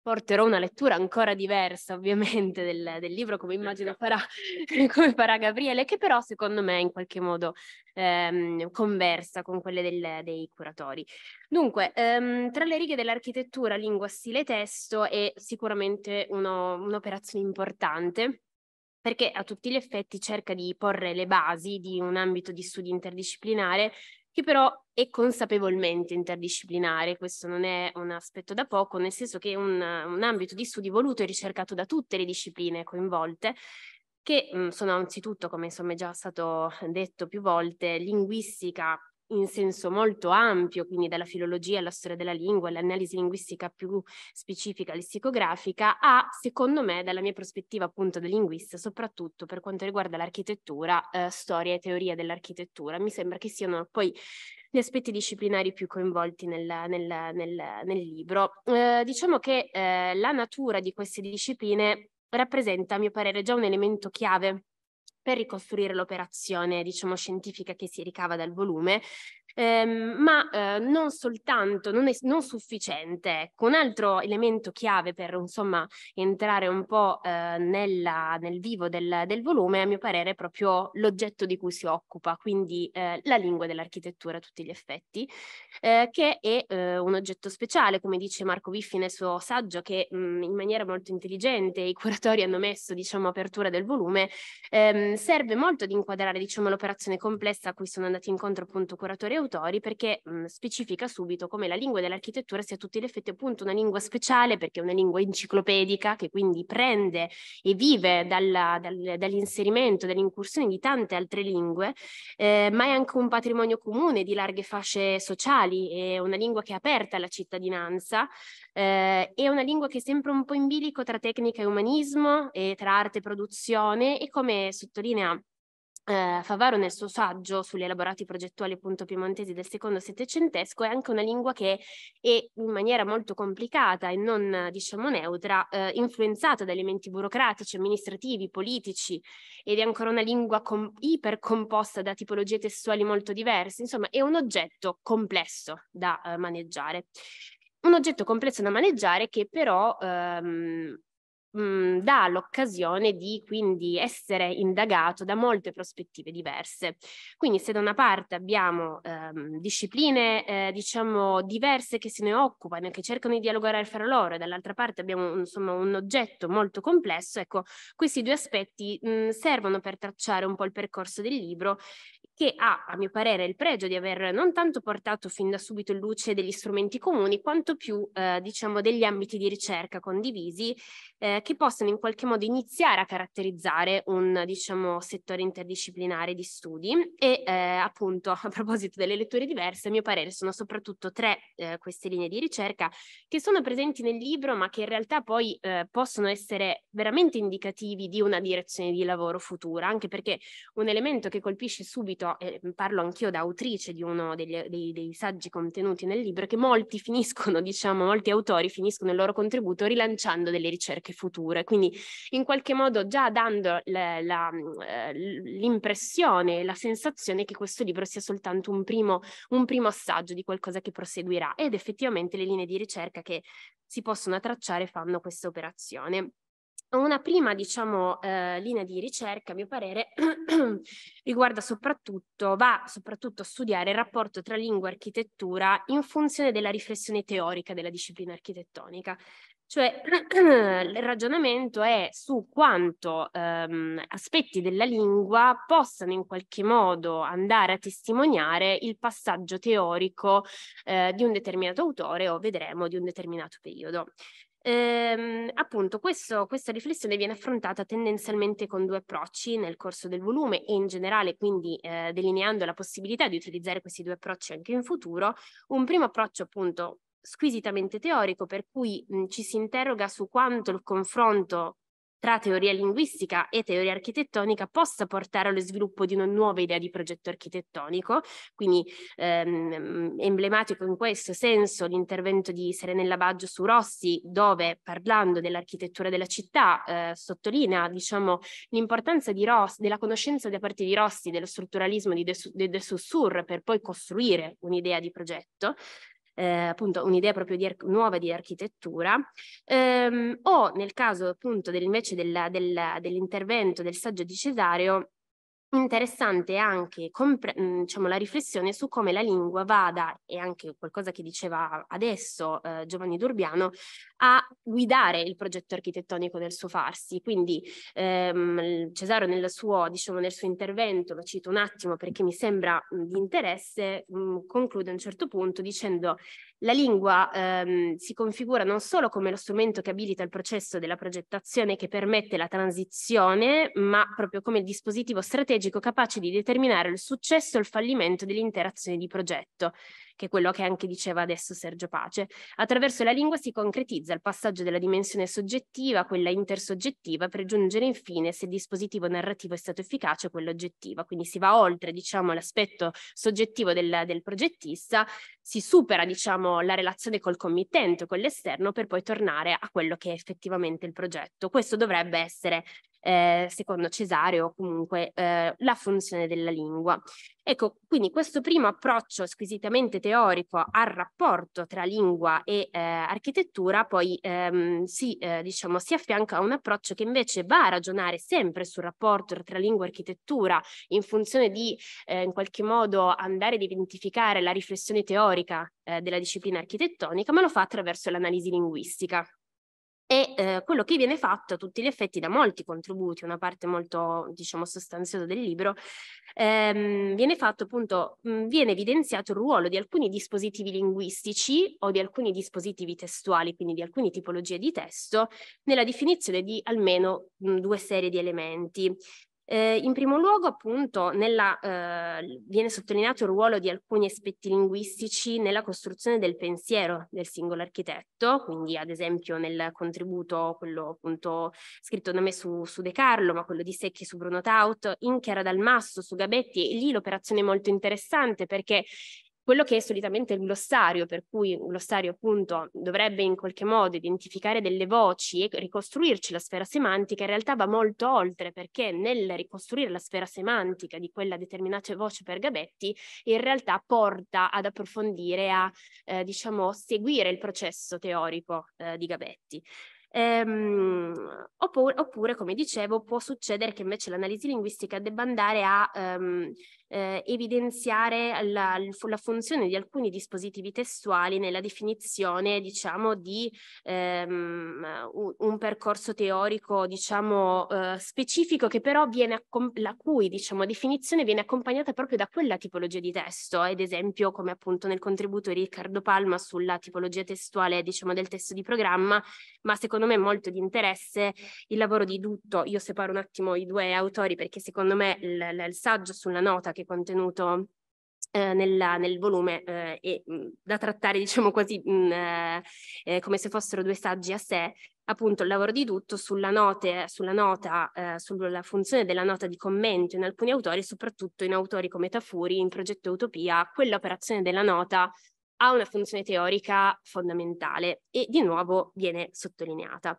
porterò una lettura ancora diversa ovviamente del, del libro come immagino farà, [LAUGHS] come farà, Gabriele, che però secondo me in qualche modo ehm, conversa con quelle del, dei curatori. Dunque, ehm, tra le righe dell'architettura, lingua, stile, testo è sicuramente uno, un'operazione importante perché a tutti gli effetti cerca di porre le basi di un ambito di studio interdisciplinare che però è consapevolmente interdisciplinare, questo non è un aspetto da poco, nel senso che è un, un ambito di studi voluto e ricercato da tutte le discipline coinvolte, che mh, sono anzitutto, come insomma è già stato detto più volte, linguistica, in senso molto ampio, quindi dalla filologia alla storia della lingua, all'analisi linguistica più specifica, lessicografica, a, secondo me, dalla mia prospettiva appunto da linguista, soprattutto per quanto riguarda l'architettura, eh, storia e teoria dell'architettura. Mi sembra che siano poi gli aspetti disciplinari più coinvolti nel, nel, nel, nel libro. Eh, diciamo che eh, la natura di queste discipline rappresenta, a mio parere, già un elemento chiave per ricostruire l'operazione, diciamo, scientifica che si ricava dal volume, ehm, ma eh, non soltanto, non, è, non sufficiente. Ecco, un altro elemento chiave per insomma entrare un po' eh, nella, nel vivo del, del, volume, a mio parere, è proprio l'oggetto di cui si occupa, quindi eh, la lingua dell'architettura a tutti gli effetti, eh, che è eh, un oggetto speciale, come dice Marco Biffi nel suo saggio, che mh, mm, in maniera molto intelligente i curatori hanno messo, diciamo, apertura del volume, ehm, serve molto ad inquadrare, diciamo, l'operazione complessa a cui sono andati incontro appunto curatori e autori perché mh, mhmm, specifica subito come la lingua dell'architettura sia a tutti gli effetti appunto una lingua speciale perché è una lingua enciclopedica che quindi prende e vive dalla, dal, dall'inserimento, dall'incursione di tante altre lingue, eh, ma è anche un patrimonio comune di larghe fasce sociali, è una lingua che è aperta alla cittadinanza, eh, è una lingua che è sempre un po' in bilico tra tecnica e umanismo e tra arte e produzione e come sottolinea eh, Favaro nel suo saggio sugli elaborati progettuali appunto piemontesi del secondo settecentesco è anche una lingua che è in maniera molto complicata e non diciamo neutra eh, influenzata da elementi burocratici, amministrativi, politici ed è ancora una lingua com- ipercomposta da tipologie testuali molto diverse, insomma è un oggetto complesso da eh, maneggiare. Un oggetto complesso da maneggiare che però ehm, mh, mhmm, dà l'occasione di quindi essere indagato da molte prospettive diverse. Quindi se da una parte abbiamo ehm, discipline eh, diciamo diverse che se ne occupano, che cercano di dialogare fra loro e dall'altra parte abbiamo insomma un oggetto molto complesso, ecco questi due aspetti mh, mhmm, servono per tracciare un po' il percorso del libro che ha, a mio parere, il pregio di aver non tanto portato fin da subito in luce degli strumenti comuni, quanto più eh, diciamo degli ambiti di ricerca condivisi eh, che possono in qualche modo iniziare a caratterizzare un diciamo, settore interdisciplinare di studi e eh, appunto [LAUGHS] a proposito delle letture diverse, a mio parere sono soprattutto tre eh, queste linee di ricerca che sono presenti nel libro ma che in realtà poi eh, possono essere veramente indicativi di una direzione di lavoro futura, anche perché un elemento che colpisce subito io mhmm, parlo anch'io da autrice di uno degli, dei, dei, saggi contenuti nel libro, che molti finiscono, [LAUGHS] diciamo, molti autori finiscono il loro contributo rilanciando delle ricerche future, quindi in qualche modo già dando la, la, mhmm, eh, l'impressione, la sensazione che questo libro sia soltanto un primo, un primo assaggio di qualcosa che proseguirà ed effettivamente le linee di ricerca che si possono tracciare fanno questa operazione. Una prima, diciamo, eh, linea di ricerca, a mio parere, [CLEARS THROAT] riguarda soprattutto, va soprattutto a studiare il rapporto tra lingua e architettura in funzione della riflessione teorica della disciplina architettonica. Cioè [CLEARS THROAT] il ragionamento è su quanto ehm, aspetti della lingua possano in qualche modo andare a testimoniare il passaggio teorico eh, di un determinato autore o vedremo di un determinato periodo. Ehm, appunto, questo, questa riflessione viene affrontata tendenzialmente con due approcci nel corso del volume e in generale, quindi eh, delineando la possibilità di utilizzare questi due approcci anche in futuro. Un primo approccio, appunto, squisitamente teorico, per cui mh, ci si interroga su quanto il confronto tra teoria linguistica e teoria architettonica possa portare allo sviluppo di una nuova idea di progetto architettonico. Quindi ehm, emblematico in questo senso l'intervento di Serenella Baggio su Rossi, dove parlando dell'architettura della città eh, sottolinea diciamo, l'importanza della conoscenza da parte di Rossi dello strutturalismo di De, De, De Saussure per poi costruire un'idea di progetto eh, appunto un'idea proprio di nuova di architettura, ehm, o nel caso appunto del, invece della, della, dell'intervento del saggio di Cesario, Interessante anche compre- diciamo, la riflessione su come la lingua vada, e anche qualcosa che diceva adesso eh, Giovanni Durbiano, a guidare il progetto architettonico del suo farsi. Quindi ehm, Cesaro nel suo, diciamo, nel suo intervento, lo cito un attimo perché mi sembra di interesse, mh, conclude a un certo punto dicendo la lingua ehm, si configura non solo come lo strumento che abilita il processo della progettazione che permette la transizione, ma proprio come il dispositivo strategico capace di determinare il successo o il fallimento dell'interazione di progetto che è quello che anche diceva adesso Sergio Pace. Attraverso la lingua si concretizza il passaggio della dimensione soggettiva a quella intersoggettiva per giungere infine, se il dispositivo narrativo è stato efficace, o quello oggettivo. Quindi si va oltre, diciamo, l'aspetto soggettivo del, del progettista, si supera, diciamo, la relazione col committente, con l'esterno, per poi tornare a quello che è effettivamente il progetto. Questo dovrebbe essere eh, secondo Cesare o comunque eh, la funzione della lingua. Ecco, quindi questo primo approccio squisitamente teorico al rapporto tra lingua e eh, architettura poi ehm, si, eh, diciamo, si affianca a un approccio che invece va a ragionare sempre sul rapporto tra lingua e architettura in funzione di eh, in qualche modo andare ad identificare la riflessione teorica eh, della disciplina architettonica, ma lo fa attraverso l'analisi linguistica e eh, quello che viene fatto a tutti gli effetti da molti contributi, una parte molto diciamo sostanziosa del libro, ehm, viene fatto appunto, mh, viene evidenziato il ruolo di alcuni dispositivi linguistici o di alcuni dispositivi testuali, quindi di alcune tipologie di testo, nella definizione di almeno mh, due serie di elementi. Eh, in primo luogo, appunto, nella, eh, viene sottolineato il ruolo di alcuni aspetti linguistici nella costruzione del pensiero del singolo architetto, quindi ad esempio nel contributo, quello appunto scritto da me su, su De Carlo, ma quello di Secchi su Bruno Taut, in dal Masso, su Gabetti, e lì l'operazione è molto interessante perché quello che è solitamente il glossario, per cui un glossario appunto dovrebbe in qualche modo identificare delle voci e ricostruirci la sfera semantica, in realtà va molto oltre perché nel ricostruire la sfera semantica di quella determinata voce per Gabetti, in realtà porta ad approfondire, a eh, diciamo seguire il processo teorico eh, di Gabetti. Ehm, oppure, oppure, come dicevo, può succedere che invece l'analisi linguistica debba andare a ehm, eh, evidenziare la, la, funzione di alcuni dispositivi testuali nella definizione, diciamo, di ehm, un, percorso teorico, diciamo, eh, specifico che però viene, la cui, diciamo, definizione viene accompagnata proprio da quella tipologia di testo, ad esempio come appunto nel contributo di Riccardo Palma sulla tipologia testuale, diciamo, del testo di programma, ma secondo me molto di interesse il lavoro di Dutto, io separo un attimo i due autori perché secondo me il, il saggio sulla nota che è contenuto eh, nella, nel volume eh, e mh, mm, da trattare diciamo quasi mh, eh, eh, come se fossero due saggi a sé appunto il lavoro di tutto sulla, note, sulla nota, eh, sulla funzione della nota di commento in alcuni autori, soprattutto in autori come Tafuri, in Progetto Utopia, quell'operazione della nota ha una funzione teorica fondamentale e di nuovo viene sottolineata.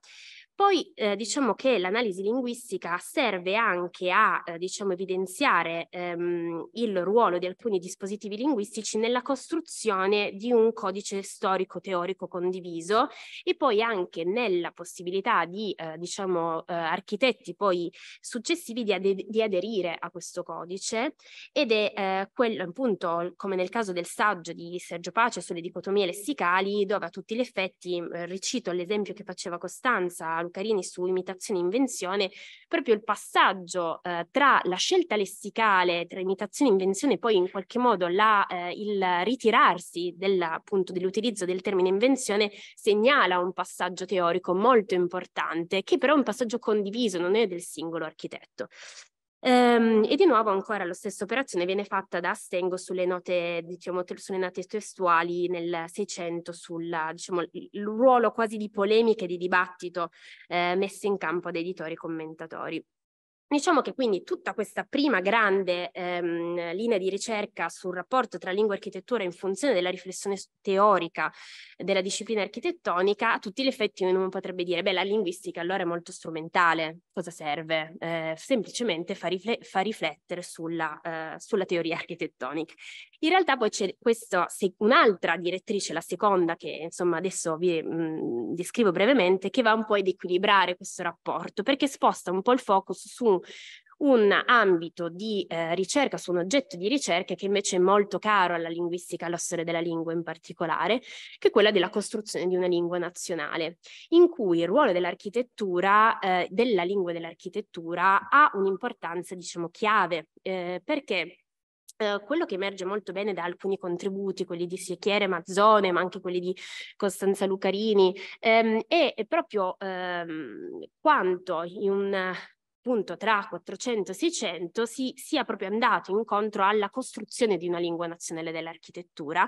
Poi eh, diciamo che l'analisi linguistica serve anche a eh, diciamo, evidenziare ehm, il ruolo di alcuni dispositivi linguistici nella costruzione di un codice storico-teorico condiviso e poi anche nella possibilità di eh, diciamo, eh, architetti poi successivi di, ade di, aderire a questo codice ed è eh, quello appunto come nel caso del saggio di Sergio Pace sulle dicotomie lessicali dove a tutti gli effetti eh, ricito l'esempio che faceva Costanza Lucarini su imitazione e invenzione, proprio il passaggio eh, tra la scelta lessicale, tra imitazione e invenzione, poi in qualche modo la, eh, il ritirarsi della, appunto, dell'utilizzo del termine invenzione segnala un passaggio teorico molto importante, che però è un passaggio condiviso, non è del singolo architetto. Um, e di nuovo ancora la stessa operazione viene fatta da Astengo sulle note, diciamo, sulle note testuali nel 600 sul diciamo, ruolo quasi di polemica e di dibattito eh, messe in campo da editori e commentatori. Diciamo che quindi tutta questa prima grande ehm, linea di ricerca sul rapporto tra lingua e architettura in funzione della riflessione teorica della disciplina architettonica, a tutti gli effetti uno potrebbe dire, beh, la linguistica allora è molto strumentale, cosa serve? Eh, semplicemente fa, rifle fa riflettere sulla, eh, sulla, teoria architettonica. In realtà poi c'è un'altra direttrice, la seconda, che insomma adesso vi mh, mm, descrivo brevemente, che va un po' ad equilibrare questo rapporto, perché sposta un po' il focus su un ambito di eh, ricerca, su un oggetto di ricerca che invece è molto caro alla linguistica, alla storia della lingua in particolare, che è quella della costruzione di una lingua nazionale, in cui il ruolo dell'architettura, eh, della lingua e dell'architettura ha un'importanza, diciamo, chiave, eh, perché eh, quello che emerge molto bene da alcuni contributi, quelli di Siechiere Mazzone, ma anche quelli di Costanza Lucarini, ehm, è, è proprio ehm, quanto in un appunto tra 400 e 600 si sia proprio andato incontro alla costruzione di una lingua nazionale dell'architettura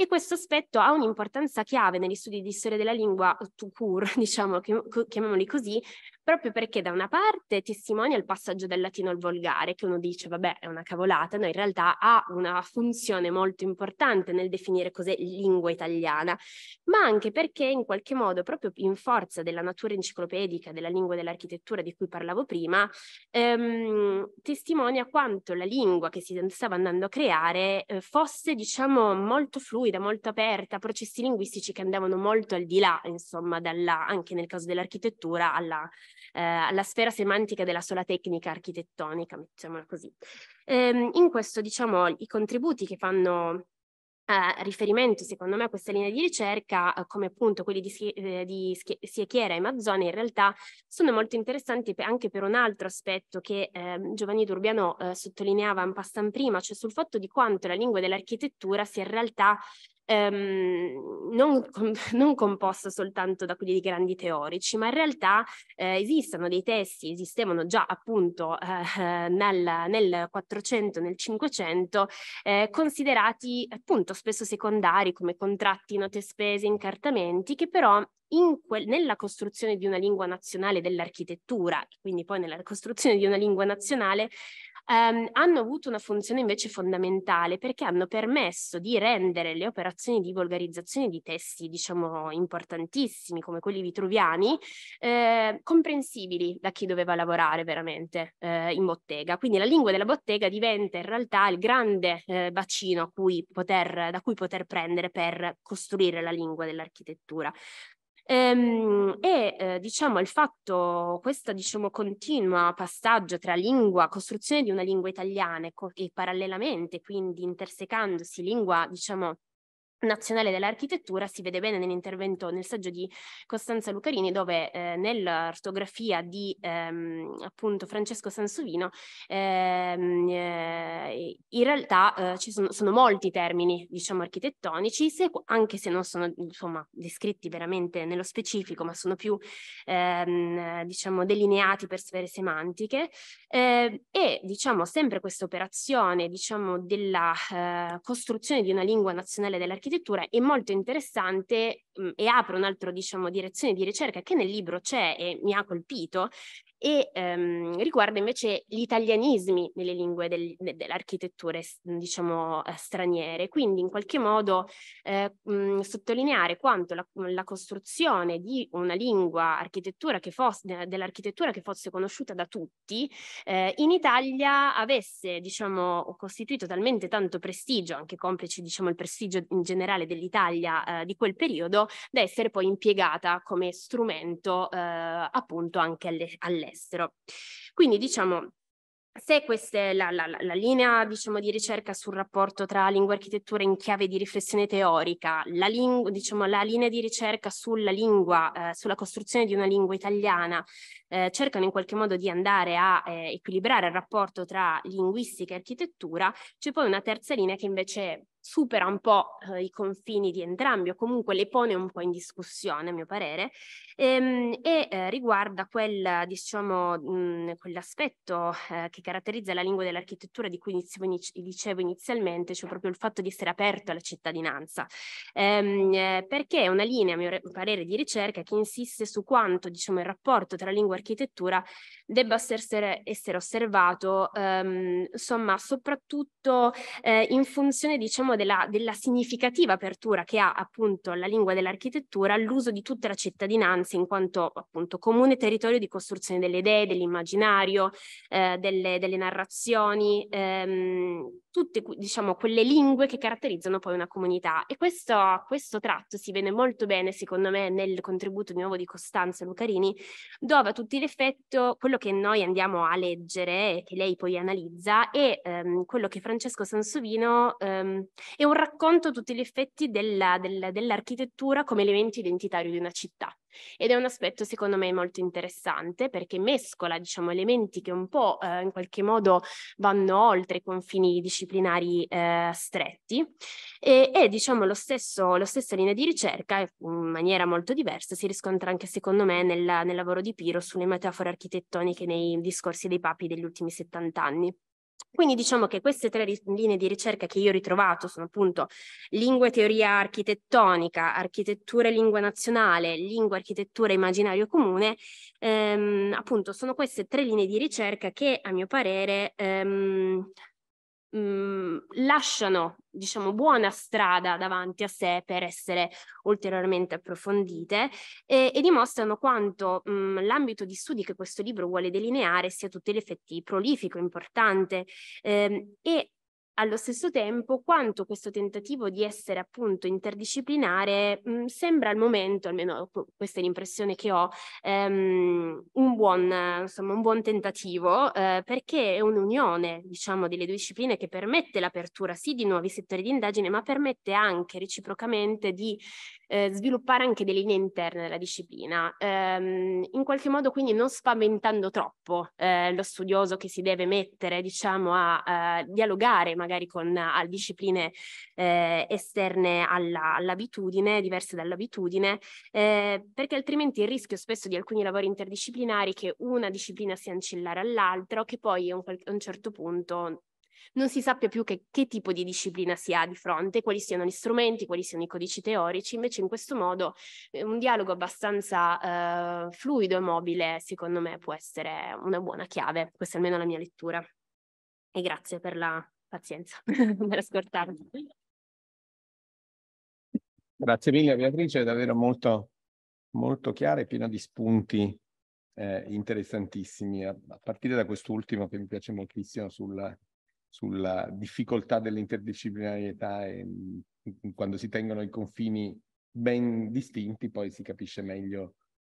e questo aspetto ha un'importanza chiave negli studi di storia della lingua to cure, [LAUGHS] diciamo, chiamiamoli così, proprio perché da una parte testimonia il passaggio dal latino al volgare, che uno dice vabbè è una cavolata, no in realtà ha una funzione molto importante nel definire cos'è lingua italiana, ma anche perché in qualche modo proprio in forza della natura enciclopedica della lingua e dell'architettura di cui parlavo prima, ehm, testimonia quanto la lingua che si stava andando a creare eh, fosse diciamo molto fluida fluida, molto aperta, processi linguistici che andavano molto al di là, insomma, dalla, anche nel caso dell'architettura, alla, eh, alla, sfera semantica della sola tecnica architettonica, mettiamola così. Ehm, in questo, diciamo, i contributi che fanno eh, riferimento secondo me a questa linea di ricerca, eh, come appunto quelli di, eh, di Siechiera e Mazzone, in realtà sono molto interessanti anche per un altro aspetto che ehm, Giovanni Durbiano eh, sottolineava in passan prima, cioè sul fatto di quanto la lingua dell'architettura sia in realtà ehm, non, com- [LAUGHS] non, composto soltanto da quelli di grandi teorici, ma in realtà eh, esistono dei testi, esistevano già appunto eh, [LAUGHS] nel, 400, nel 500, eh, considerati appunto spesso secondari come contratti, note spese, incartamenti, che però Que- nella costruzione di una lingua nazionale dell'architettura, quindi poi nella costruzione di una lingua nazionale, ehm, hanno avuto una funzione invece fondamentale perché hanno permesso di rendere le operazioni di volgarizzazione di testi, diciamo, importantissimi come quelli vitruviani, eh, comprensibili da chi doveva lavorare veramente eh, in bottega. Quindi la lingua della bottega diventa in realtà il grande eh, bacino cui poter, da cui poter prendere per costruire la lingua dell'architettura. Ehm, e eh, diciamo il fatto, questo diciamo continuo passaggio tra lingua, costruzione di una lingua italiana e, co- e parallelamente quindi intersecandosi lingua diciamo nazionale dell'architettura si vede bene nell'intervento nel saggio di Costanza Lucarini dove eh, nell'ortografia di ehm, appunto Francesco Sansovino ehm, eh, in realtà eh, ci sono, sono, molti termini diciamo architettonici se, anche se non sono insomma descritti veramente nello specifico ma sono più ehm, diciamo delineati per sfere semantiche ehm, e diciamo sempre questa operazione diciamo della eh, costruzione di una lingua nazionale dell'architettura dell'architettura è molto interessante mh, e apre un'altra diciamo, direzione di ricerca che nel libro c'è e mi ha colpito, e ehm, riguarda invece gli italianismi nelle lingue del, dell'architettura diciamo eh, straniere, quindi in qualche modo eh, mh, sottolineare quanto la, la, costruzione di una lingua architettura che fosse, dell'architettura che fosse conosciuta da tutti eh, in Italia avesse diciamo costituito talmente tanto prestigio, anche complice diciamo il prestigio in generale dell'Italia eh, di quel periodo, da essere poi impiegata come strumento eh, appunto anche all'estero. Alle all'estero. Quindi diciamo se questa è la, la, la linea diciamo, di ricerca sul rapporto tra lingua e architettura in chiave di riflessione teorica, la, ling- diciamo, la linea di ricerca sulla lingua, eh, sulla costruzione di una lingua italiana, eh, cercano in qualche modo di andare a eh, equilibrare il rapporto tra linguistica e architettura, c'è poi una terza linea che invece supera un po' eh, i confini di entrambi o comunque le pone un po' in discussione a mio parere ehm, e eh, riguarda quel, diciamo, mh, quell'aspetto eh, che caratterizza la lingua dell'architettura di cui dicevo, iniz- dicevo, inizialmente, cioè proprio il fatto di essere aperto alla cittadinanza, ehm, eh, perché è una linea a mio re- parere di ricerca che insiste su quanto diciamo, il rapporto tra lingua e architettura debba essere, essere osservato ehm, insomma soprattutto eh, in funzione diciamo diciamo, della, della significativa apertura che ha appunto la lingua dell'architettura all'uso di tutta la cittadinanza in quanto appunto comune territorio di costruzione delle idee, dell'immaginario, eh, delle, delle, narrazioni, ehm, tutte diciamo quelle lingue che caratterizzano poi una comunità. E questo, questo tratto si vede molto bene, secondo me, nel contributo di nuovo di Costanza Lucarini, dove a tutti l'effetto quello che noi andiamo a leggere che lei poi analizza è ehm, quello che Francesco Sansovino ehm, è un racconto a tutti gli effetti della, della, dell'architettura come elemento identitario di una città ed è un aspetto secondo me molto interessante perché mescola diciamo, elementi che un po' eh, in qualche modo vanno oltre i confini disciplinari eh, stretti e, e diciamo lo stesso, lo stesso, linea di ricerca in maniera molto diversa si riscontra anche secondo me nella, nel lavoro di Piro sulle metafore architettoniche nei discorsi dei papi degli ultimi 70 anni. Quindi diciamo che queste tre linee di ricerca che io ho ritrovato sono appunto lingua e teoria architettonica, architettura e lingua nazionale, lingua, architettura e immaginario comune, ehm, appunto sono queste tre linee di ricerca che a mio parere ehm, mh, mhmm, lasciano diciamo buona strada davanti a sé per essere ulteriormente approfondite e, e dimostrano quanto mh, mhmm, l'ambito di studi che questo libro vuole delineare sia a tutti gli effetti prolifico, importante eh, e allo stesso tempo quanto questo tentativo di essere appunto interdisciplinare mh, mm, sembra al momento, almeno questa è l'impressione che ho, ehm, un, buon, insomma, un, buon, tentativo eh, perché è un'unione diciamo delle due discipline che permette l'apertura sì di nuovi settori di indagine ma permette anche reciprocamente di eh, sviluppare anche delle linee interne della disciplina, ehm, in qualche modo quindi non spaventando troppo eh, lo studioso che si deve mettere diciamo a, a eh, dialogare magari magari con a discipline eh, esterne alla, all'abitudine, diverse dall'abitudine, eh, perché altrimenti il rischio spesso di alcuni lavori interdisciplinari è che una disciplina sia ancillare all'altra che poi a un, un certo punto non si sappia più che, che, tipo di disciplina si ha di fronte, quali siano gli strumenti, quali siano i codici teorici, invece in questo modo eh, un dialogo abbastanza eh, fluido e mobile secondo me può essere una buona chiave, questa è almeno la mia lettura. E grazie per la pazienza, [LAUGHS] per ascoltarmi. Grazie mille Beatrice, è davvero molto, molto chiara e piena di spunti eh, interessantissimi, a, a, partire da quest'ultimo che mi piace moltissimo sulla, sulla difficoltà dell'interdisciplinarietà e mh, mm, quando si tengono i confini ben distinti poi si capisce meglio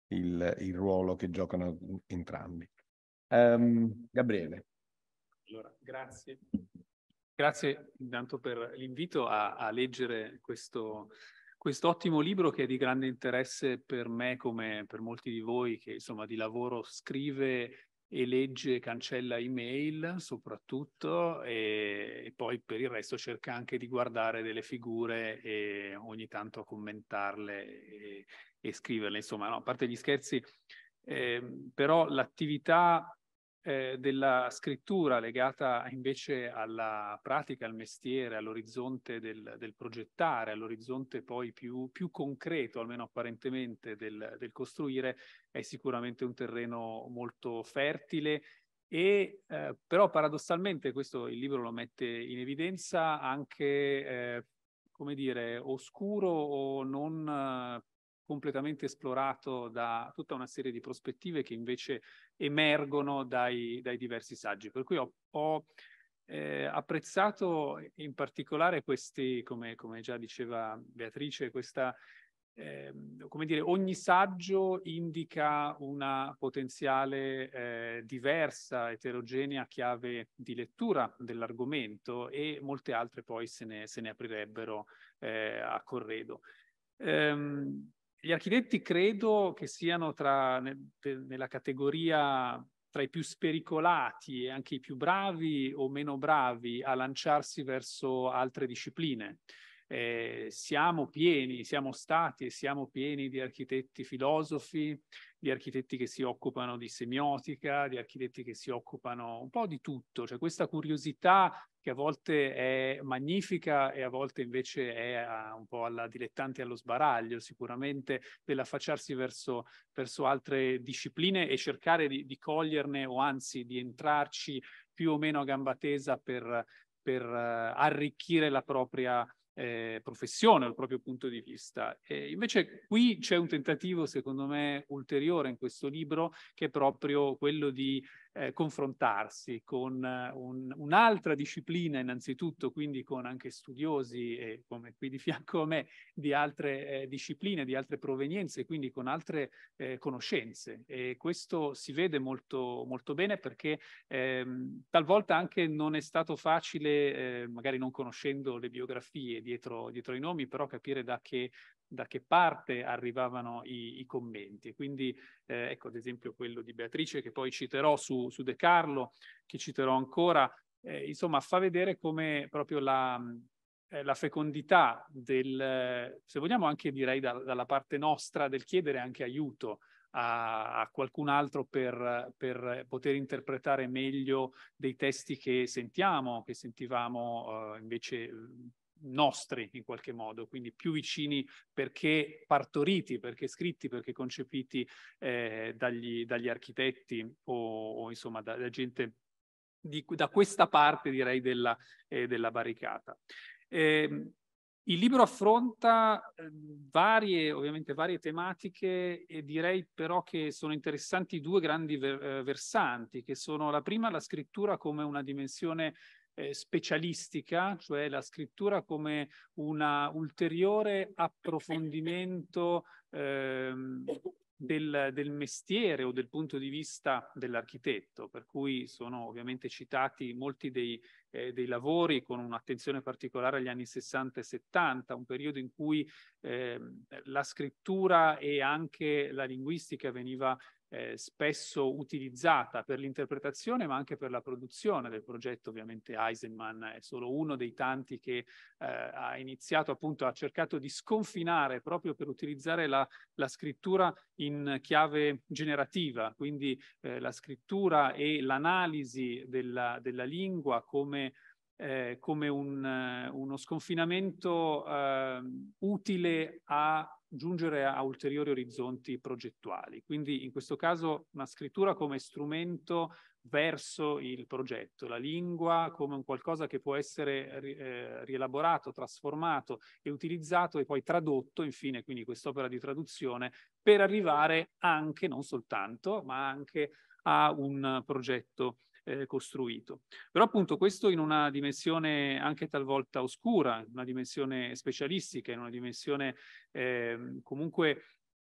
il, il ruolo che giocano entrambi. Um, Gabriele. Allora, grazie Grazie intanto per l'invito a, a leggere questo, ottimo libro che è di grande interesse per me come per molti di voi che insomma di lavoro scrive e legge, cancella email soprattutto e, e, poi per il resto cerca anche di guardare delle figure e ogni tanto commentarle e, e scriverle. Insomma, no, a parte gli scherzi, eh, però l'attività eh, della scrittura legata invece alla pratica, al mestiere, all'orizzonte del, del progettare, all'orizzonte poi più, più, concreto, almeno apparentemente, del, del, costruire, è sicuramente un terreno molto fertile. E eh, però paradossalmente questo il libro lo mette in evidenza anche, eh, come dire, oscuro o non eh, completamente esplorato da tutta una serie di prospettive che invece emergono dai, dai diversi saggi. Per cui ho, ho eh, apprezzato in particolare questi, come, come già diceva Beatrice, questa, eh, come dire, ogni saggio indica una potenziale eh, diversa, eterogenea chiave di lettura dell'argomento e molte altre poi se ne, se ne aprirebbero eh, a corredo. Ehm, gli architetti credo che siano tra, ne, nella categoria tra i più spericolati e anche i più bravi o meno bravi a lanciarsi verso altre discipline. Eh, siamo pieni, siamo stati e siamo pieni di architetti filosofi, di architetti che si occupano di semiotica, di architetti che si occupano un po' di tutto. Cioè questa curiosità che a volte è magnifica e a volte invece è ah, un po' alla dilettante allo sbaraglio, sicuramente dell'affacciarsi verso, verso altre discipline e cercare di, di coglierne o anzi di entrarci più o meno a gamba tesa per, per eh, arricchire la propria eh, professione, il proprio punto di vista. E invece qui c'è un tentativo, secondo me, ulteriore in questo libro, che è proprio quello di eh, confrontarsi con eh, un, un'altra disciplina innanzitutto, quindi con anche studiosi, eh, come qui di fianco a me, di altre eh, discipline, di altre provenienze, quindi con altre eh, conoscenze. E questo si vede molto, molto bene perché ehm, talvolta anche non è stato facile, eh, magari non conoscendo le biografie dietro, dietro i nomi, però capire da che da che parte arrivavano i, i commenti. Quindi eh, ecco ad esempio quello di Beatrice che poi citerò su, su De Carlo, che citerò ancora, eh, insomma fa vedere come proprio la, eh, la fecondità del, se vogliamo anche direi da, dalla parte nostra, del chiedere anche aiuto a, a qualcun altro per, per, poter interpretare meglio dei testi che sentiamo, che sentivamo eh, invece nostri in qualche modo, quindi più vicini perché partoriti, perché scritti, perché concepiti eh, dagli, dagli, architetti o, o insomma da, da gente di, da questa parte direi della, eh, della barricata. Eh, il libro affronta ehm, varie, ovviamente varie tematiche e direi però che sono interessanti due grandi ver eh, versanti, che sono la prima la scrittura come una dimensione eh, specialistica, cioè la scrittura come un ulteriore approfondimento ehm, del, del, mestiere o del punto di vista dell'architetto, per cui sono ovviamente citati molti dei, eh, dei, lavori con un'attenzione particolare agli anni 60 e 70, un periodo in cui eh, la scrittura e anche la linguistica veniva eh, spesso utilizzata per l'interpretazione ma anche per la produzione del progetto. Ovviamente Eisenman è solo uno dei tanti che eh, ha iniziato appunto, ha cercato di sconfinare proprio per utilizzare la, la scrittura in chiave generativa, quindi eh, la scrittura e l'analisi della, della lingua come eh, come un, eh, uno sconfinamento eh, utile a giungere a ulteriori orizzonti progettuali. Quindi in questo caso una scrittura come strumento verso il progetto, la lingua come un qualcosa che può essere eh, rielaborato, trasformato e utilizzato e poi tradotto, infine, quindi quest'opera di traduzione, per arrivare anche, non soltanto, ma anche a un progetto eh, costruito. Però appunto questo in una dimensione anche talvolta oscura, una dimensione specialistica, in una dimensione eh, comunque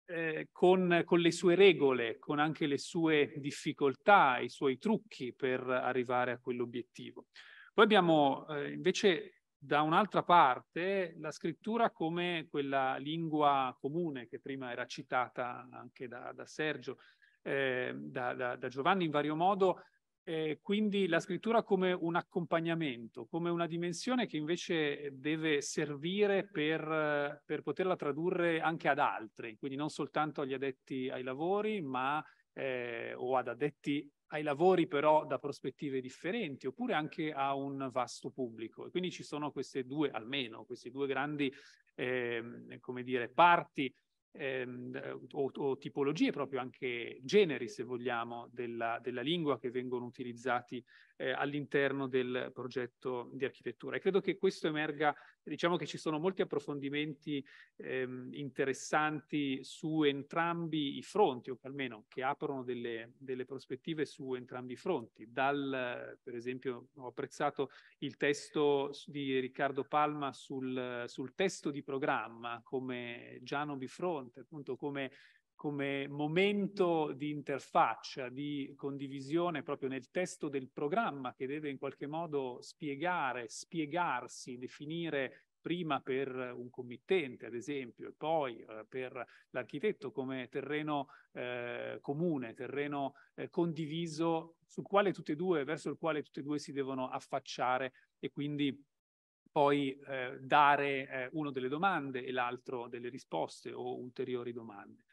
eh, con, con, le sue regole, con anche le sue difficoltà, i suoi trucchi per arrivare a quell'obiettivo. Poi abbiamo eh, invece da un'altra parte la scrittura come quella lingua comune che prima era citata anche da, da Sergio, eh, da, da, da, Giovanni in vario modo, eh, quindi la scrittura come un accompagnamento, come una dimensione che invece deve servire per, per poterla tradurre anche ad altri, quindi non soltanto agli addetti ai lavori, ma eh, o ad addetti ai lavori però da prospettive differenti, oppure anche a un vasto pubblico. E quindi ci sono queste due, almeno queste due grandi, eh, come dire, parti ehm, o, o, tipologie, proprio anche generi, se vogliamo, della, della lingua che vengono utilizzati eh, all'interno del progetto di architettura. E credo che questo emerga, diciamo che ci sono molti approfondimenti ehm, interessanti su entrambi i fronti, o almeno che aprono delle, delle prospettive su entrambi i fronti. Dal, per esempio, ho apprezzato il testo di Riccardo Palma sul, sul testo di programma come Giano Bifronte, appunto come come momento di interfaccia, di condivisione proprio nel testo del programma che deve in qualche modo spiegare, spiegarsi, definire prima per un committente, ad esempio, e poi eh, per l'architetto come terreno eh, comune, terreno eh, condiviso sul quale tutte e due, verso il quale tutte e due si devono affacciare e quindi poi eh, dare eh, uno delle domande e l'altro delle risposte o ulteriori domande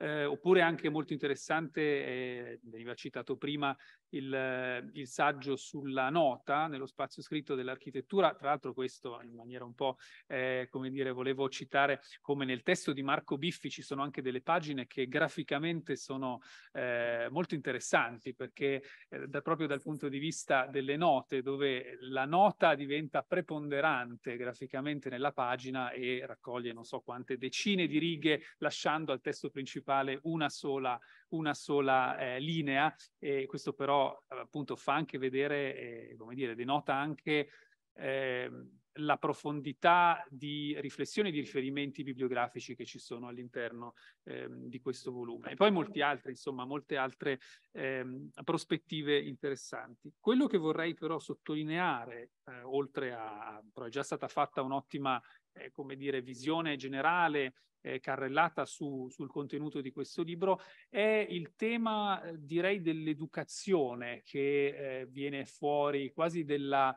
eh, oppure anche molto interessante, eh, veniva citato prima, il, il, saggio sulla nota nello spazio scritto dell'architettura. Tra l'altro, questo in maniera un po' eh, come dire, volevo citare come nel testo di Marco Biffi ci sono anche delle pagine che graficamente sono eh, molto interessanti perché eh, da, proprio dal punto di vista delle note, dove la nota diventa preponderante graficamente nella pagina e raccoglie non so quante decine di righe, lasciando al testo principale una sola una sola eh, linea e questo però appunto fa anche vedere, eh, come dire, denota anche eh, la profondità di riflessioni, di riferimenti bibliografici che ci sono all'interno ehm, di questo volume. E poi molti altri, insomma, molte altre ehm, prospettive interessanti. Quello che vorrei però sottolineare, eh, oltre a, però è già stata fatta un'ottima eh, come dire, visione generale eh, carrellata su, sul contenuto di questo libro è il tema, eh, direi, dell'educazione che eh, viene fuori quasi della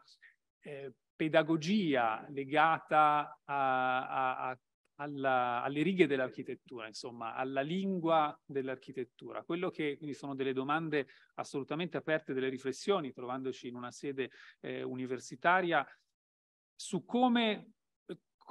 eh, pedagogia legata a, a, a alla, alle righe dell'architettura, insomma, alla lingua dell'architettura. Quello che quindi sono delle domande assolutamente aperte, delle riflessioni, trovandoci in una sede eh, universitaria, su come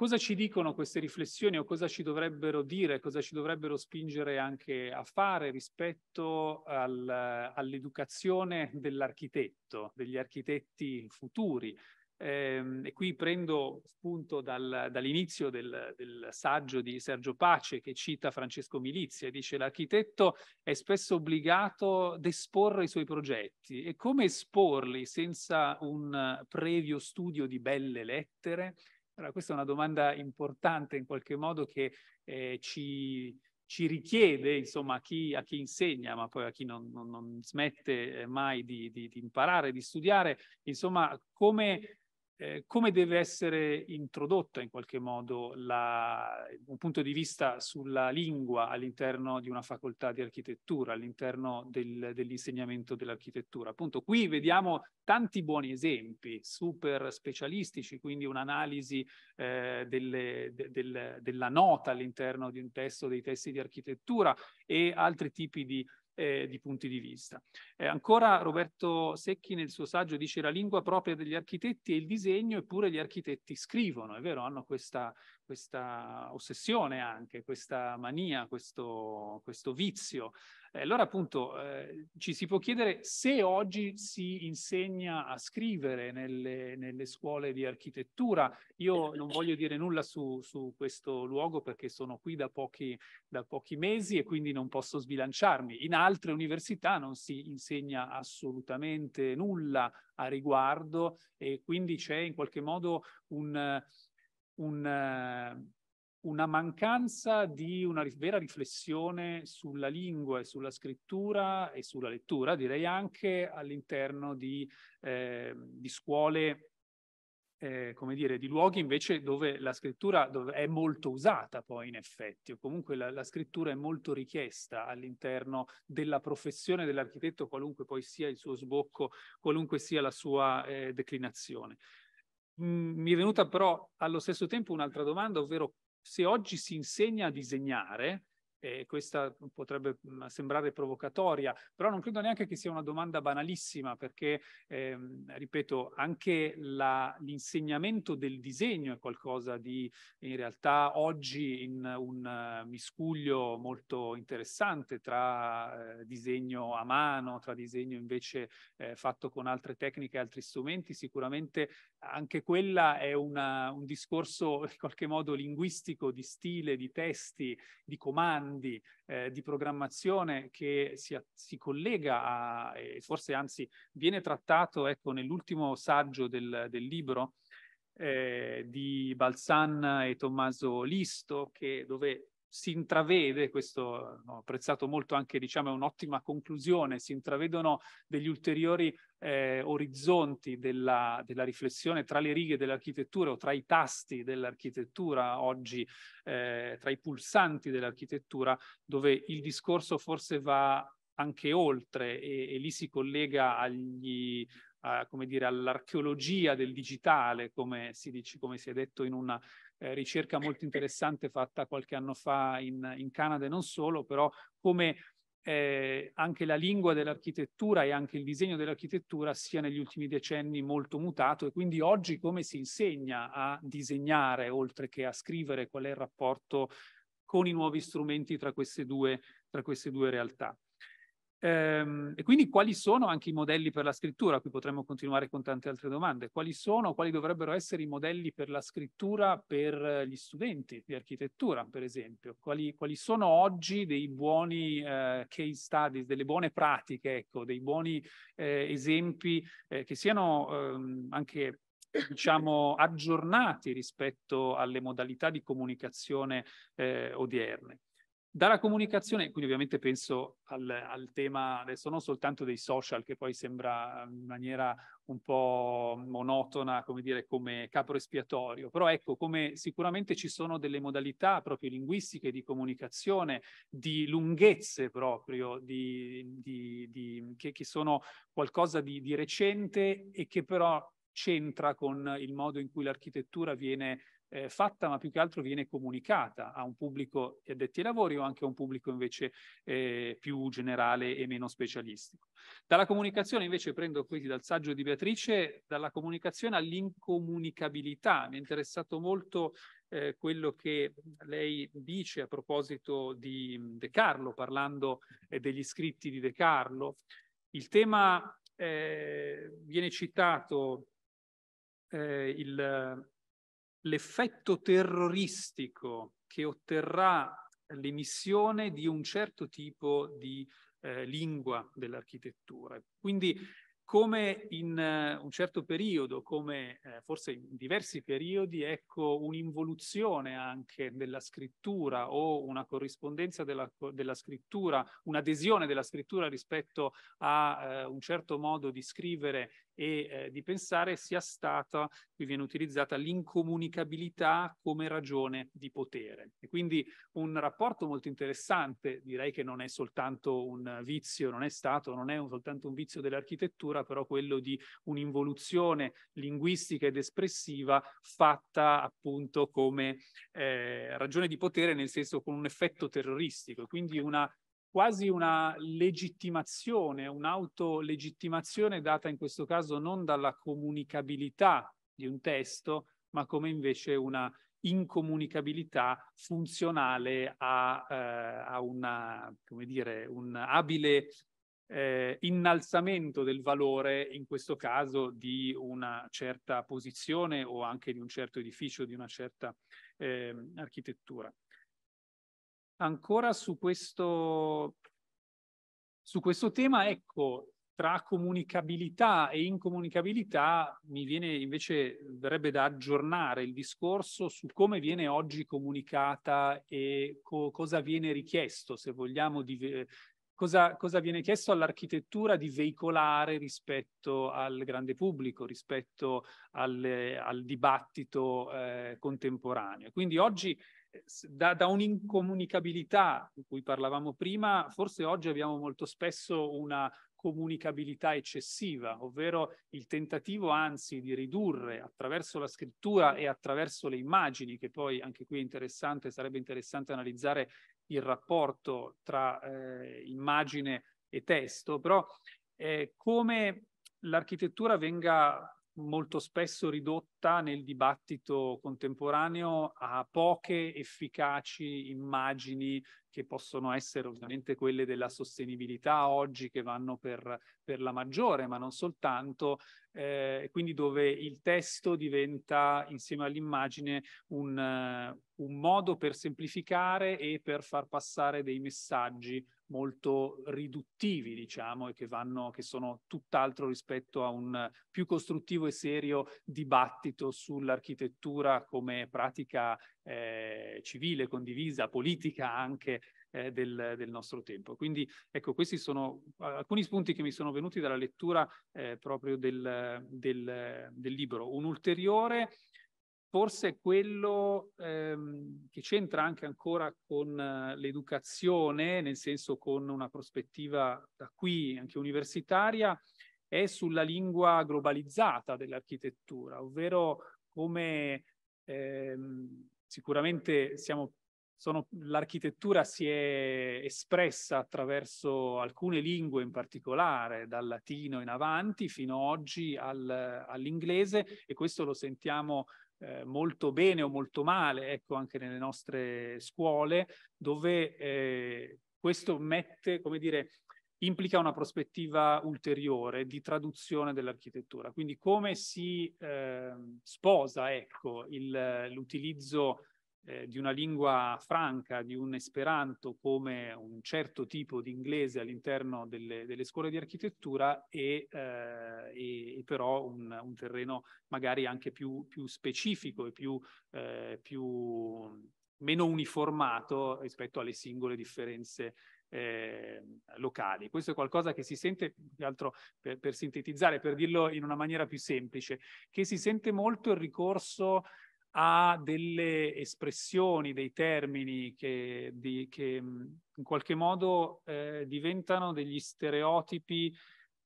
Cosa ci dicono queste riflessioni o cosa ci dovrebbero dire, cosa ci dovrebbero spingere anche a fare rispetto al, all'educazione dell'architetto, degli architetti futuri? Eh, e qui prendo spunto dal, dall'inizio del, del, saggio di Sergio Pace che cita Francesco Milizia, e dice l'architetto è spesso obbligato ad esporre i suoi progetti e come esporli senza un previo studio di belle lettere? Allora, questa è una domanda importante in qualche modo che eh, ci, ci, richiede, insomma, a chi, a chi, insegna, ma poi a chi non, non, non smette eh, mai di, di, di imparare, di studiare, insomma, come eh, come deve essere introdotta in qualche modo la, un punto di vista sulla lingua all'interno di una facoltà di architettura, all'interno del, dell'insegnamento dell'architettura. Appunto, qui vediamo tanti buoni esempi super specialistici, quindi un'analisi eh, delle, de, del, della nota all'interno di un testo, dei testi di architettura e altri tipi di eh, di punti di vista. Eh, ancora Roberto Secchi nel suo saggio dice la lingua propria degli architetti è il disegno, eppure gli architetti scrivono, è vero, hanno questa, questa ossessione anche, questa mania, questo, questo vizio. Eh, allora appunto eh, ci si può chiedere se oggi si insegna a scrivere nelle, nelle scuole di architettura. Io non voglio dire nulla su, su questo luogo perché sono qui da pochi, da pochi, mesi e quindi non posso sbilanciarmi. In altre università non si insegna assolutamente nulla a riguardo e quindi c'è in qualche modo un, un, eh, una mancanza di una vera riflessione sulla lingua e sulla scrittura e sulla lettura, direi anche all'interno di, eh, di scuole eh, come dire, di luoghi invece dove la scrittura dove è molto usata poi in effetti, o comunque la, la scrittura è molto richiesta all'interno della professione dell'architetto, qualunque poi sia il suo sbocco, qualunque sia la sua eh, declinazione mi è venuta però allo stesso tempo un'altra domanda, ovvero se oggi si insegna a disegnare, eh, questa potrebbe mm, sembrare provocatoria, però non credo neanche che sia una domanda banalissima perché, ehm, ripeto, anche la, l'insegnamento del disegno è qualcosa di in realtà oggi in un uh, miscuglio molto interessante tra eh, disegno a mano, tra disegno invece eh, fatto con altre tecniche e altri strumenti, sicuramente anche quella è una, un discorso [LAUGHS] in qualche modo linguistico di stile, di testi, di comandi, eh, di programmazione che si, si collega a, e forse anzi viene trattato ecco, nell'ultimo saggio del, del libro eh, di Balsan e Tommaso Listo, che, dove si intravede, questo ho apprezzato molto anche, diciamo, è un'ottima conclusione, si intravedono degli ulteriori eh, orizzonti della, della, riflessione tra le righe dell'architettura o tra i tasti dell'architettura oggi, eh, tra i pulsanti dell'architettura, dove il discorso forse va anche oltre e, e lì si collega agli, a, come dire, all'archeologia del digitale, come si, dice, come si è detto in una eh, ricerca molto interessante fatta qualche anno fa in, in Canada e non solo, però come eh, anche la lingua dell'architettura e anche il disegno dell'architettura sia negli ultimi decenni molto mutato e quindi oggi come si insegna a disegnare oltre che a scrivere qual è il rapporto con i nuovi strumenti tra queste due, tra queste due realtà. Ehm, e quindi quali sono anche i modelli per la scrittura? Qui potremmo continuare con tante altre domande. Quali sono, quali dovrebbero essere i modelli per la scrittura per eh, gli studenti di architettura, per esempio? Quali, quali sono oggi dei buoni eh, case studies, delle buone pratiche, ecco, dei buoni eh, esempi eh, che siano ehm, anche diciamo, aggiornati rispetto alle modalità di comunicazione eh, odierne. Dalla comunicazione, quindi ovviamente penso al, al, tema adesso non soltanto dei social, che poi sembra ehm, in maniera un po' monotona, come dire, come capro espiatorio, però ecco come sicuramente ci sono delle modalità proprio linguistiche di comunicazione, di lunghezze proprio, di, di, di, che, che, sono qualcosa di recente e che però c'entra con il modo in cui l'architettura viene eh, fatta, ma più che altro viene comunicata a un pubblico di addetti ai lavori o anche a un pubblico invece eh, più generale e meno specialistico. Dalla comunicazione invece prendo quindi dal saggio di Beatrice, dalla comunicazione all'incomunicabilità. Mi è interessato molto eh, quello che lei dice a proposito di mm, De Carlo, parlando eh, degli scritti di De Carlo. Il tema eh, viene citato eh, il, l'effetto terroristico che otterrà l'emissione di un certo tipo di eh, lingua dell'architettura. Quindi come in uh, un certo periodo, come eh, forse in diversi periodi, ecco un'involuzione anche della scrittura o una corrispondenza della, della scrittura, un'adesione della scrittura rispetto a uh, un certo modo di scrivere e eh, di pensare sia stata, qui viene utilizzata, l'incomunicabilità come ragione di potere. E quindi un rapporto molto interessante, direi che non è soltanto un vizio, non è stato, non è un, soltanto un vizio dell'architettura, però quello di un'involuzione linguistica ed espressiva fatta appunto come eh, ragione di potere, nel senso con un effetto terroristico, quindi una quasi una legittimazione, un'autolegittimazione data in questo caso non dalla comunicabilità di un testo, ma come invece una incomunicabilità funzionale a, eh, a una, dire, un abile eh, innalzamento del valore, in questo caso, di una certa posizione o anche di un certo edificio, di una certa eh, architettura ancora su questo, su questo tema, ecco, tra comunicabilità e incomunicabilità mi viene invece, verrebbe da aggiornare il discorso su come viene oggi comunicata e co cosa viene richiesto, se vogliamo, di, cosa, cosa viene chiesto all'architettura di veicolare rispetto al grande pubblico, rispetto al, al dibattito eh, contemporaneo. Quindi oggi da, da un'incomunicabilità di cui parlavamo prima, forse oggi abbiamo molto spesso una comunicabilità eccessiva, ovvero il tentativo anzi di ridurre attraverso la scrittura e attraverso le immagini, che poi anche qui è interessante, sarebbe interessante analizzare il rapporto tra eh, immagine e testo, però eh, come l'architettura venga molto spesso ridotta nel dibattito contemporaneo a poche efficaci immagini che possono essere ovviamente quelle della sostenibilità oggi che vanno per, per la maggiore, ma non soltanto, eh, quindi dove il testo diventa insieme all'immagine un, un modo per semplificare e per far passare dei messaggi molto riduttivi, diciamo, e che, vanno, che sono tutt'altro rispetto a un più costruttivo e serio dibattito sull'architettura come pratica eh, civile, condivisa, politica anche eh, del, del, nostro tempo. Quindi ecco, questi sono alcuni spunti che mi sono venuti dalla lettura eh, proprio del, del, del libro. Un ulteriore forse è quello ehm, che c'entra anche ancora con eh, l'educazione, nel senso con una prospettiva da qui anche universitaria, è sulla lingua globalizzata dell'architettura, ovvero come ehm, sicuramente siamo, sono, l'architettura si è espressa attraverso alcune lingue in particolare, dal latino in avanti fino ad oggi al, all'inglese e questo lo sentiamo eh, molto bene o molto male, ecco, anche nelle nostre scuole, dove eh, questo mette, come dire, implica una prospettiva ulteriore di traduzione dell'architettura. Quindi come si eh, sposa ecco, l'utilizzo eh, di una lingua franca, di un esperanto come un certo tipo di inglese all'interno delle, delle, scuole di architettura e, eh, e però un, un terreno magari anche più, più specifico e più, eh, più, mm, meno uniformato rispetto alle singole differenze eh, locali. Questo è qualcosa che si sente, più altro per, per, sintetizzare, per dirlo in una maniera più semplice, che si sente molto il ricorso a delle espressioni, dei termini che, di, che mm, in qualche modo eh, diventano degli stereotipi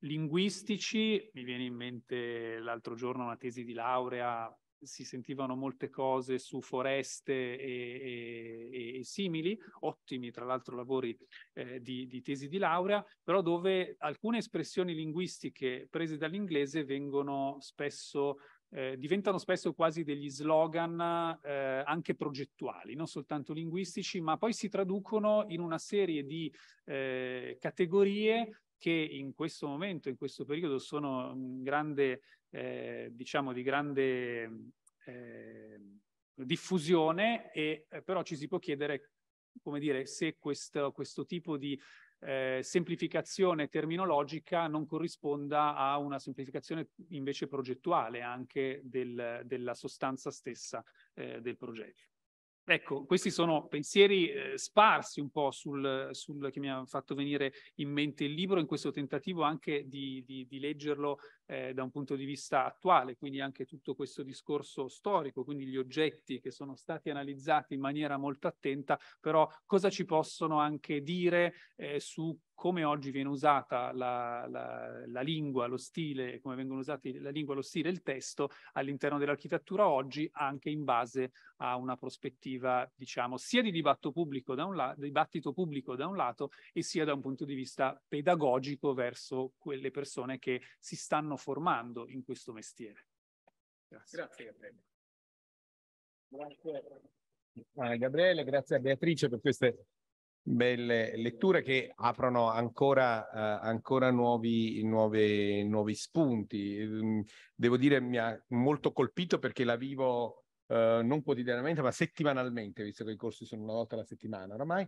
linguistici, mi viene in mente l'altro giorno una tesi di laurea, si sentivano molte cose su foreste e, e, e simili, ottimi tra l'altro lavori eh, di, di, tesi di laurea, però dove alcune espressioni linguistiche prese dall'inglese vengono spesso eh, diventano spesso quasi degli slogan eh, anche progettuali, non soltanto linguistici, ma poi si traducono in una serie di eh, categorie che in questo momento, in questo periodo, sono grande, eh, diciamo di grande eh, diffusione, e, eh, però ci si può chiedere come dire, se questo, questo tipo di eh, semplificazione terminologica non corrisponda a una semplificazione invece progettuale anche del, della sostanza stessa eh, del progetto. Ecco, questi sono pensieri eh, sparsi un po' sul, sul, che mi ha fatto venire in mente il libro in questo tentativo anche di, di, di leggerlo eh, da un punto di vista attuale, quindi anche tutto questo discorso storico, quindi gli oggetti che sono stati analizzati in maniera molto attenta, però cosa ci possono anche dire eh, su come oggi viene usata la, la, la, lingua, lo stile, come vengono usati la lingua, lo stile e il testo all'interno dell'architettura oggi, anche in base a una prospettiva, diciamo, sia di dibattito pubblico da un, la- dibattito pubblico da un lato e sia da un punto di vista pedagogico verso quelle persone che si stanno stanno formando in questo mestiere. Grazie. Grazie Gabriele. Grazie. Eh, Gabriele, grazie a Beatrice per queste belle letture che aprono ancora, uh, ancora nuovi, nuove, nuovi, spunti. Ehm, devo dire mi ha molto colpito perché la vivo uh, non quotidianamente ma settimanalmente, visto che i corsi sono una volta alla settimana oramai,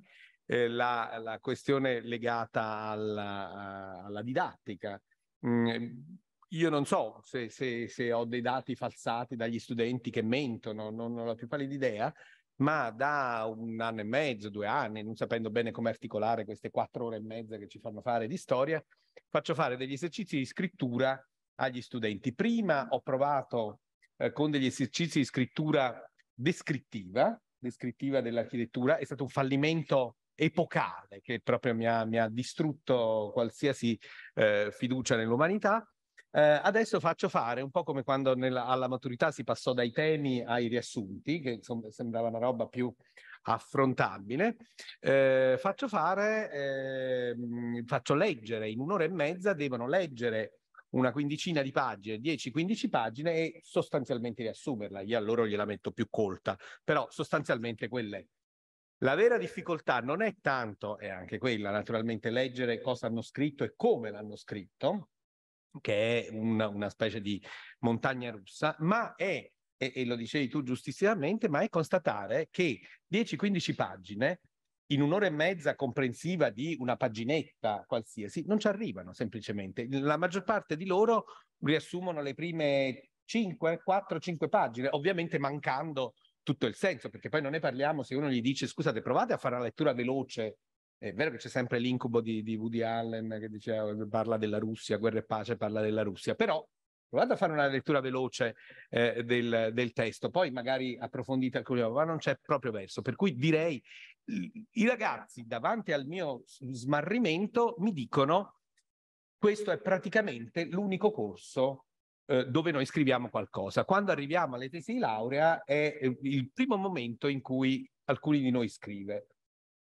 la, la, questione legata alla, alla didattica. Mm, io non so se, se, se, ho dei dati falsati dagli studenti che mentono, non, non ho la più pallida idea, ma da un anno e mezzo, due anni, non sapendo bene come articolare queste quattro ore e mezza che ci fanno fare di storia, faccio fare degli esercizi di scrittura agli studenti. Prima ho provato eh, con degli esercizi di scrittura descrittiva, descrittiva dell'architettura, è stato un fallimento epocale che proprio mi ha, mi ha distrutto qualsiasi eh, fiducia nell'umanità eh, adesso faccio fare un po' come quando nella, alla maturità si passò dai temi ai riassunti, che insomma, sembrava una roba più affrontabile, eh, faccio fare, eh, faccio leggere in un'ora e mezza, devono leggere una quindicina di pagine, 10-15 pagine e sostanzialmente riassumerla. Io a loro gliela metto più colta, però sostanzialmente quelle. La vera difficoltà non è tanto, è anche quella naturalmente, leggere cosa hanno scritto e come l'hanno scritto, che è una, una specie di montagna russa, ma è e, e, lo dicevi tu giustissimamente, ma è constatare che 10-15 pagine in un'ora e mezza comprensiva di una paginetta qualsiasi non ci arrivano semplicemente. La maggior parte di loro riassumono le prime 5, 4, 5 pagine, ovviamente mancando tutto il senso, perché poi non ne parliamo se uno gli dice scusate provate a fare una lettura veloce è vero che c'è sempre l'incubo di, di Woody Allen che diceva, oh, parla della Russia, guerra e pace, parla della Russia, però provate a fare una lettura veloce eh, del, del, testo, poi magari approfondite alcune cose, ma non c'è proprio verso. Per cui direi, i ragazzi davanti al mio smarrimento mi dicono, questo è praticamente l'unico corso eh, dove noi scriviamo qualcosa. Quando arriviamo alle tesi di laurea è il primo momento in cui alcuni di noi scrive.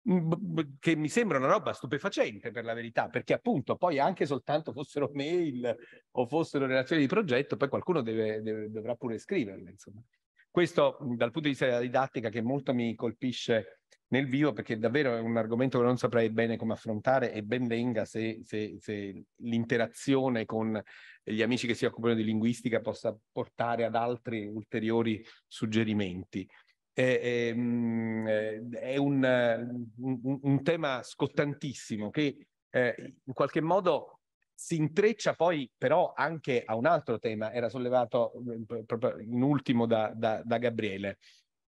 Mhmm, che mi sembra una roba stupefacente per la verità, perché appunto poi anche soltanto fossero [LAUGHS] mail o fossero relazioni di progetto, poi qualcuno deve, deve, dovrà pure scriverle. Insomma. Questo mhmm, dal punto di vista della didattica che molto mi colpisce nel vivo, perché davvero è un argomento che non saprei bene come affrontare e ben venga se, se, se l'interazione con gli amici che si occupano di linguistica possa portare ad altri ulteriori suggerimenti è, è mm, un, un, un, tema scottantissimo che eh, in qualche modo si intreccia poi però anche a un altro tema, era sollevato mm, proprio in ultimo da, da, da Gabriele.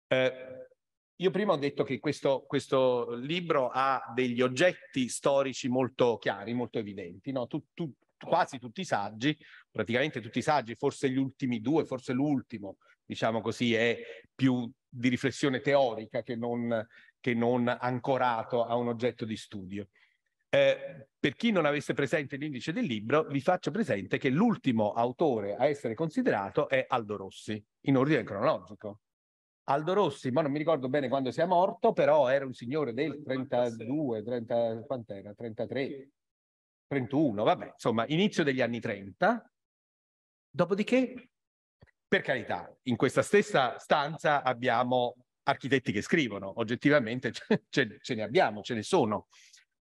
Eh, io prima ho detto che questo, questo, libro ha degli oggetti storici molto chiari, molto evidenti, no? tu, tu, quasi tutti i saggi, praticamente tutti i saggi, forse gli ultimi due, forse l'ultimo, diciamo così, è più di riflessione teorica che non, che non ancorato a un oggetto di studio. Eh, per chi non avesse presente l'indice del libro, vi faccio presente che l'ultimo autore a essere considerato è Aldo Rossi, in ordine cronologico. Aldo Rossi, ma non mi ricordo bene quando sia morto, però era un signore del 32, 30, quant'era? 33, 31, vabbè, insomma, inizio degli anni 30. Dopodiché per carità, in questa stessa stanza abbiamo architetti che scrivono, oggettivamente ce, ce ne abbiamo, ce ne sono.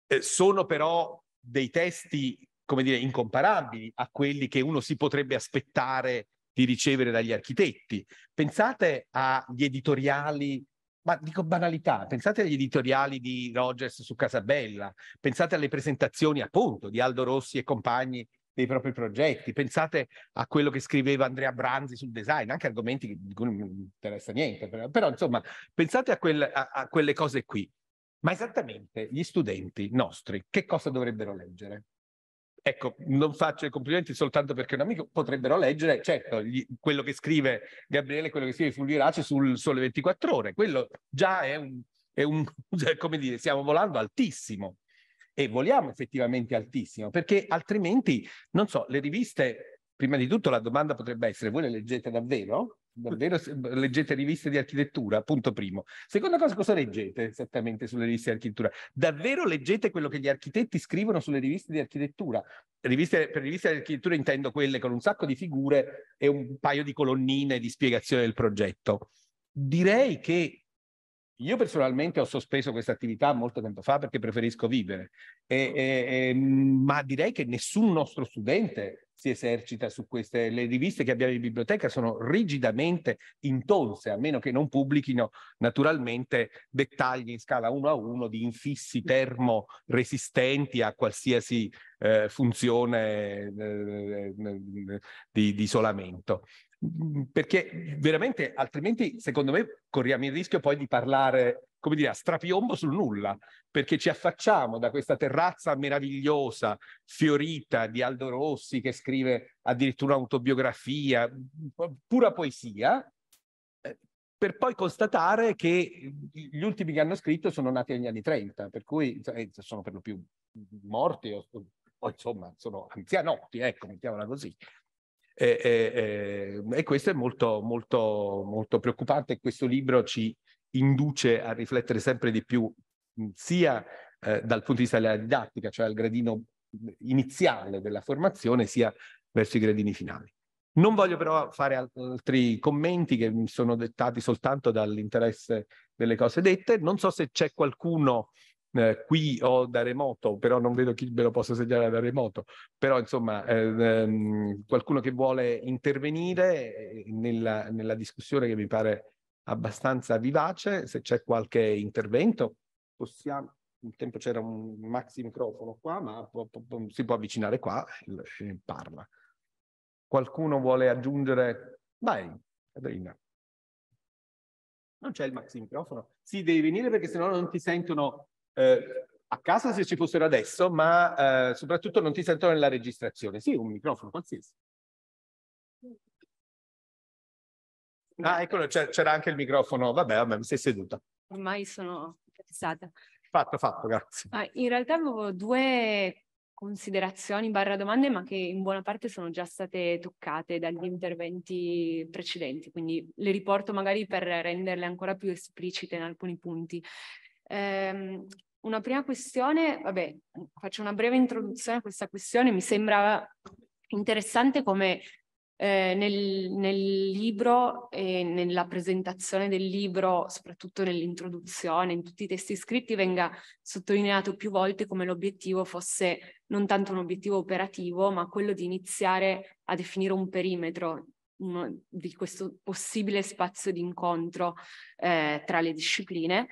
Eh, sono però dei testi, come dire, incomparabili a quelli che uno si potrebbe aspettare di ricevere dagli architetti. Pensate agli editoriali, ma dico banalità, pensate agli editoriali di Rogers su Casabella, pensate alle presentazioni appunto di Aldo Rossi e compagni dei propri progetti. Pensate a quello che scriveva Andrea Branzi sul design, anche argomenti di cui non mi interessa niente, però, però insomma, pensate a, quel, a, a quelle cose qui. Ma esattamente gli studenti nostri che cosa dovrebbero leggere? Ecco, non faccio i complimenti soltanto perché un amico potrebbero leggere, certo, gli, quello che scrive Gabriele, quello che scrive Fulvirace sul Sole 24 Ore, quello già è un, è un, [LAUGHS] come dire, stiamo volando altissimo e vogliamo effettivamente altissimo, perché altrimenti, non so, le riviste, prima di tutto la domanda potrebbe essere, voi le leggete davvero? Davvero leggete riviste di architettura, punto primo. Seconda cosa, cosa leggete esattamente sulle riviste di architettura? Davvero leggete quello che gli architetti scrivono sulle riviste di architettura? Riviste, per riviste di architettura intendo quelle con un sacco di figure e un paio di colonnine di spiegazione del progetto. Direi che io personalmente ho sospeso questa attività molto tempo fa perché preferisco vivere, e, e, e, ma direi che nessun nostro studente si esercita su queste. Le riviste che abbiamo in biblioteca sono rigidamente intonse, a meno che non pubblichino naturalmente dettagli in scala 1 a 1 di infissi termo resistenti a qualsiasi eh, funzione eh, eh di, di isolamento perché veramente altrimenti secondo me corriamo il rischio poi di parlare come dire, a strapiombo sul nulla, perché ci affacciamo da questa terrazza meravigliosa, fiorita di Aldo Rossi che scrive addirittura autobiografia, pura poesia, eh, per poi constatare che gli ultimi che hanno scritto sono nati negli anni 30, per cui eh, sono per lo più morti o, o insomma sono anzianotti, ecco, mettiamola così. E, e, e, questo è molto, molto, molto preoccupante. Questo libro ci induce a riflettere sempre di più, sia eh, dal punto di vista della didattica, cioè al gradino iniziale della formazione, sia verso i gradini finali. Non voglio però fare altri commenti che mi sono dettati soltanto dall'interesse delle cose dette. Non so se c'è qualcuno eh, qui o da remoto, però non vedo chi ve lo possa segnare da remoto, però insomma eh, ehm, qualcuno che vuole intervenire eh, nella, nella discussione che mi pare abbastanza vivace, se c'è qualche intervento possiamo un tempo c'era un maxi microfono qua, ma po po po si può avvicinare qua e eh, parla. Qualcuno vuole aggiungere? Vai, Caterina. Non c'è il maxi microfono? Sì, devi venire perché sennò non ti sentono eh, a casa se ci fossero adesso, ma eh, soprattutto non ti sentono nella registrazione. Sì, un microfono qualsiasi. Ah, eccolo, c'era anche il microfono. Vabbè, vabbè, mi sei seduta. Ormai sono fissata. Fatto, fatto, grazie. Ah, in realtà avevo due considerazioni barra domande, ma che in buona parte sono già state toccate dagli interventi precedenti, quindi le riporto magari per renderle ancora più esplicite in alcuni punti. Ehm, una prima questione, vabbè, faccio una breve introduzione a questa questione, mi sembrava interessante come eh, nel, nel, libro e nella presentazione del libro, soprattutto nell'introduzione, in tutti i testi scritti, venga sottolineato più volte come l'obiettivo fosse non tanto un obiettivo operativo, ma quello di iniziare a definire un perimetro uno, di questo possibile spazio di incontro eh, tra le discipline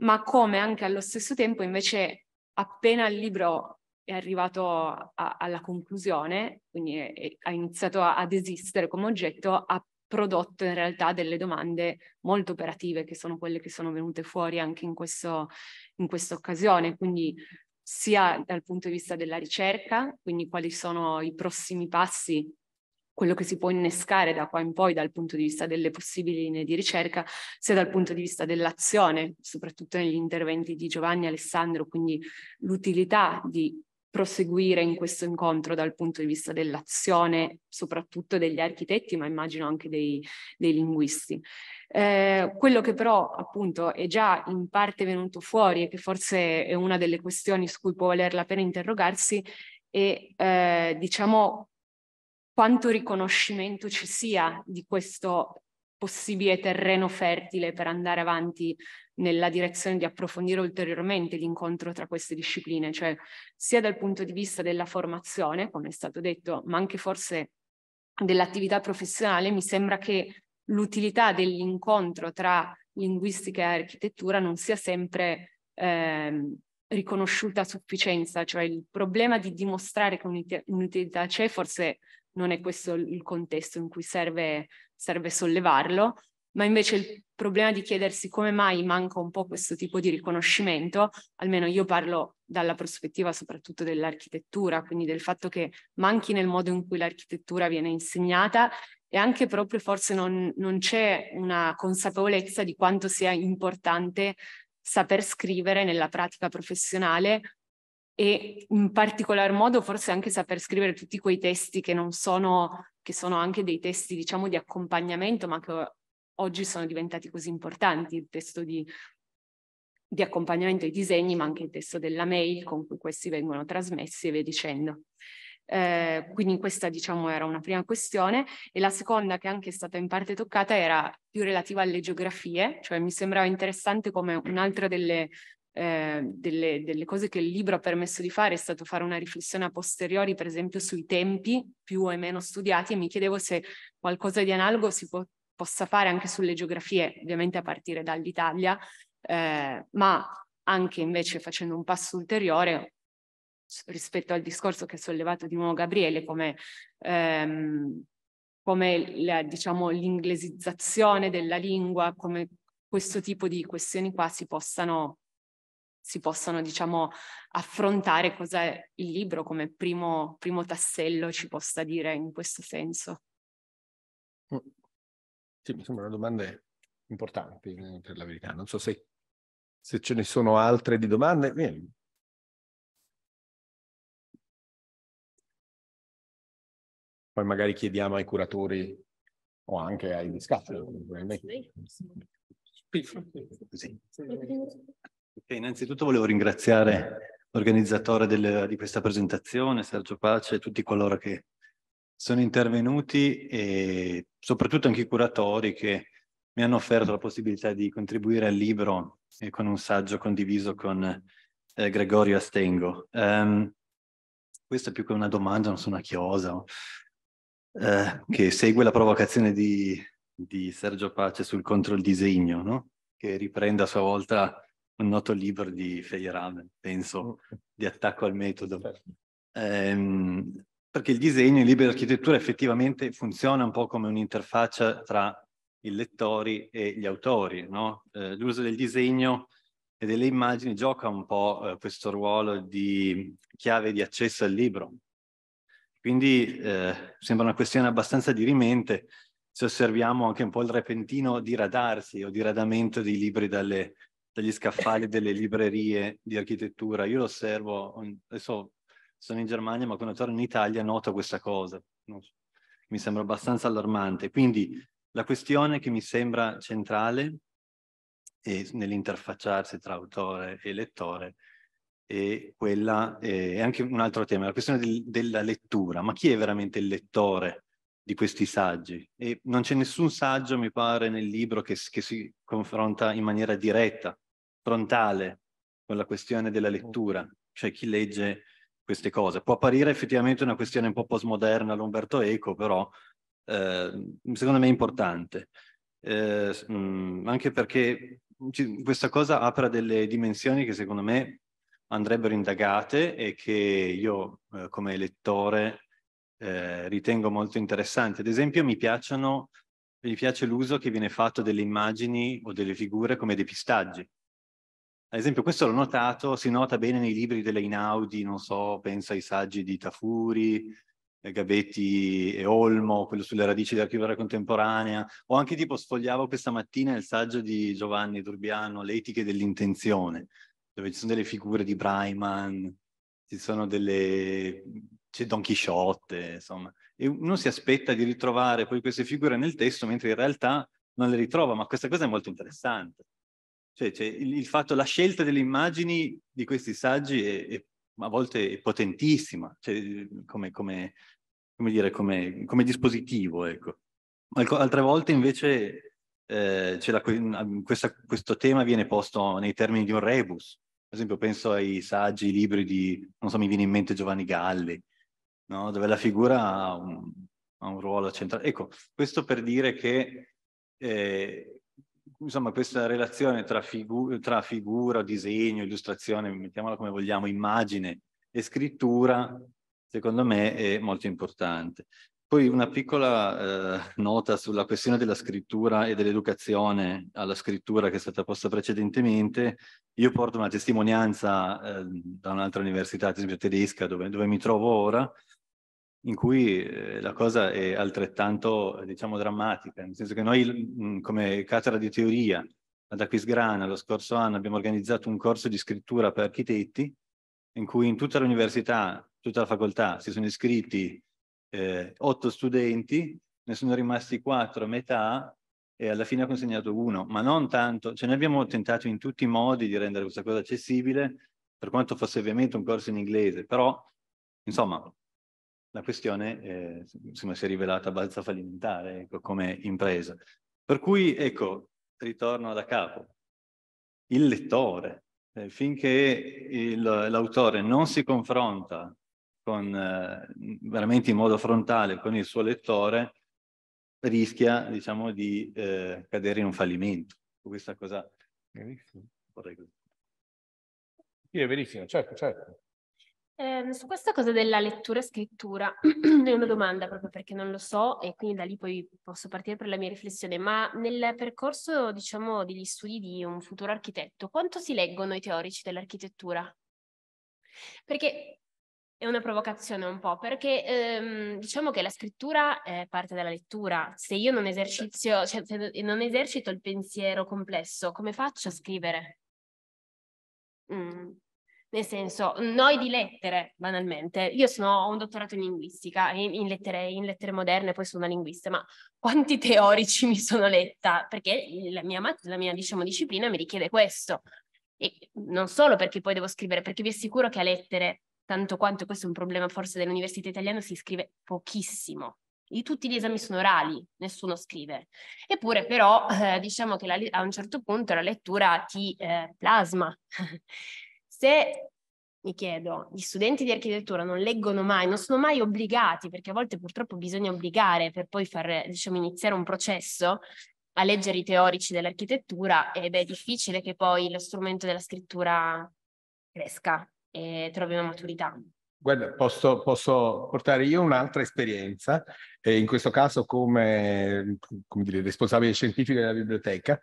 ma come anche allo stesso tempo invece appena il libro è arrivato a, alla conclusione, quindi ha iniziato ad esistere come oggetto, ha prodotto in realtà delle domande molto operative che sono quelle che sono venute fuori anche in, questo, in questa occasione, quindi sia dal punto di vista della ricerca, quindi quali sono i prossimi passi quello che si può innescare da qua in poi dal punto di vista delle possibili linee di ricerca, sia dal punto di vista dell'azione, soprattutto negli interventi di Giovanni e Alessandro, quindi l'utilità di proseguire in questo incontro dal punto di vista dell'azione, soprattutto degli architetti, ma immagino anche dei, dei linguisti. Eh, quello che però appunto è già in parte venuto fuori e che forse è una delle questioni su cui può valer la pena interrogarsi è eh, diciamo quanto riconoscimento ci sia di questo possibile terreno fertile per andare avanti nella direzione di approfondire ulteriormente l'incontro tra queste discipline, cioè sia dal punto di vista della formazione, come è stato detto, ma anche forse dell'attività professionale, mi sembra che l'utilità dell'incontro tra linguistica e architettura non sia sempre eh, riconosciuta a sufficienza, cioè il problema di dimostrare che un'utilità c'è forse non è questo il contesto in cui serve, serve sollevarlo, ma invece il problema di chiedersi come mai manca un po' questo tipo di riconoscimento, almeno io parlo dalla prospettiva soprattutto dell'architettura, quindi del fatto che manchi nel modo in cui l'architettura viene insegnata e anche proprio forse non, non c'è una consapevolezza di quanto sia importante saper scrivere nella pratica professionale e in particolar modo forse anche saper scrivere tutti quei testi che non sono, che sono anche dei testi diciamo di accompagnamento, ma che oggi sono diventati così importanti, il testo di, di accompagnamento ai disegni, ma anche il testo della mail con cui questi vengono trasmessi e via dicendo. Eh, quindi questa diciamo era una prima questione e la seconda che anche è stata in parte toccata era più relativa alle geografie, cioè mi sembrava interessante come un'altra delle eh, delle, delle, cose che il libro ha permesso di fare è stato fare una riflessione a posteriori, per esempio, sui tempi più o meno studiati e mi chiedevo se qualcosa di analogo si può, possa fare anche sulle geografie, ovviamente a partire dall'Italia, eh, ma anche invece facendo un passo ulteriore rispetto al discorso che ha sollevato di nuovo Gabriele come, ehm, come la, diciamo, l'inglesizzazione della lingua, come questo tipo di questioni qua si possano si possano, diciamo, affrontare cosa il libro come primo, primo tassello ci possa dire in questo senso. Mm. Sì, mi sembrano domande importanti eh, per la verità. Non so se, se ce ne sono altre di domande. Vieni. Poi magari chiediamo ai curatori o anche ai discapoli. Sì. Sì. Okay, innanzitutto volevo ringraziare l'organizzatore di questa presentazione, Sergio Pace, e tutti coloro che sono intervenuti e soprattutto anche i curatori che mi hanno offerto la possibilità di contribuire al libro eh, con un saggio condiviso con eh, Gregorio Astengo. Um, questa è più che una domanda, non sono una chiosa, eh, che segue la provocazione di, di Sergio Pace sul contro il disegno, no? che riprende a sua volta un noto libro di Feyerabend, penso, di attacco al metodo. Certo. Ehm, perché il disegno in libera architettura effettivamente funziona un po' come un'interfaccia tra i lettori e gli autori. No? Eh, l'uso del disegno e delle immagini gioca un po' eh, questo ruolo di chiave di accesso al libro. Quindi eh, sembra una questione abbastanza dirimente se osserviamo anche un po' il repentino diradarsi o diradamento dei libri dalle dagli scaffali delle librerie di architettura. Io lo osservo, adesso sono in Germania, ma quando torno in Italia noto questa cosa. No? Mi sembra abbastanza allarmante. Quindi la questione che mi sembra centrale nell'interfacciarsi tra autore e lettore e quella è eh, anche un altro tema, la questione del, della lettura, ma chi è veramente il lettore di questi saggi. E non c'è nessun saggio, mi pare, nel libro che, che si confronta in maniera diretta, frontale, con la questione della lettura, cioè chi legge queste cose. Può apparire effettivamente una questione un po' postmoderna all'Umberto Eco, però eh, secondo me è importante, eh, mh, mm, anche perché ci, questa cosa apre delle dimensioni che secondo me andrebbero indagate e che io eh, come lettore eh, ritengo molto interessanti. Ad esempio mi, piacciono, mi piace l'uso che viene fatto delle immagini o delle figure come depistaggi. Ad esempio questo l'ho notato, si nota bene nei libri delle Inaudi, non so, penso ai saggi di Tafuri, eh, Gabetti e Olmo, quello sulle radici dell'archivio contemporanea, o anche tipo sfogliavo questa mattina il saggio di Giovanni Durbiano, Le etiche dell'intenzione, dove ci sono delle figure di Braiman, ci sono delle c'è Don Chisciotte, insomma, e uno si aspetta di ritrovare poi queste figure nel testo, mentre in realtà non le ritrova, ma questa cosa è molto interessante. Cioè, cioè il, il, fatto, la scelta delle immagini di questi saggi è, è a volte è potentissima, cioè, come, come, come, dire, come, come dispositivo, ecco. Altre volte invece eh, la, questa, questo tema viene posto nei termini di un rebus. Ad esempio penso ai saggi, ai libri di, non so, mi viene in mente Giovanni Galli, no? dove la figura ha un, ha un, ruolo centrale. Ecco, questo per dire che eh, insomma, questa relazione tra, figu tra, figura, disegno, illustrazione, mettiamola come vogliamo, immagine e scrittura, secondo me è molto importante. Poi una piccola eh, nota sulla questione della scrittura e dell'educazione alla scrittura che è stata posta precedentemente. Io porto una testimonianza eh, da un'altra università, ad esempio tedesca, dove, dove mi trovo ora, in cui eh, la cosa è altrettanto, eh, diciamo, drammatica, nel senso che noi mm, come cattedra di teoria ad Aquisgrana lo scorso anno abbiamo organizzato un corso di scrittura per architetti in cui in tutta l'università, tutta la facoltà, si sono iscritti eh, otto studenti, ne sono rimasti quattro a metà e alla fine ha consegnato uno, ma non tanto, cioè ne abbiamo tentato in tutti i modi di rendere questa cosa accessibile, per quanto fosse ovviamente un corso in inglese, però insomma la questione eh, insomma, si è rivelata balzafalimentare ecco, come impresa. Per cui, ecco, ritorno da capo. Il lettore, eh, finché l'autore non si confronta con, eh, veramente in modo frontale con il suo lettore, rischia diciamo, di eh, cadere in un fallimento. Questa cosa Verissimo. vorrei... Sì, è verissimo, certo, certo. Eh, su questa cosa della lettura e scrittura, è [CLEARS THROAT] una domanda proprio perché non lo so e quindi da lì poi posso partire per la mia riflessione, ma nel percorso diciamo degli studi di un futuro architetto, quanto si leggono i teorici dell'architettura? Perché è una provocazione un po', perché ehm, diciamo che la scrittura è parte della lettura, se io non, cioè, se non esercito il pensiero complesso, come faccio a scrivere? Mm nel senso, noi di lettere, banalmente, io sono, ho un dottorato in linguistica, in, in, lettere, in lettere moderne, poi sono una linguista, ma quanti teorici mi sono letta? Perché la mia, la mia diciamo, disciplina mi richiede questo. E non solo perché poi devo scrivere, perché vi assicuro che a lettere, tanto quanto questo è un problema forse dell'università italiana, si scrive pochissimo. Di tutti gli esami sono orali, nessuno scrive. Eppure però eh, diciamo che la, a un certo punto la lettura ti eh, plasma. [LAUGHS] se mi chiedo, gli studenti di architettura non leggono mai, non sono mai obbligati, perché a volte purtroppo bisogna obbligare per poi far, diciamo, iniziare un processo a leggere i teorici dell'architettura, ed è difficile che poi lo strumento della scrittura cresca e trovi una maturità. Guarda, posso, posso, portare io un'altra esperienza, eh, in questo caso come, come dire, responsabile scientifica della biblioteca.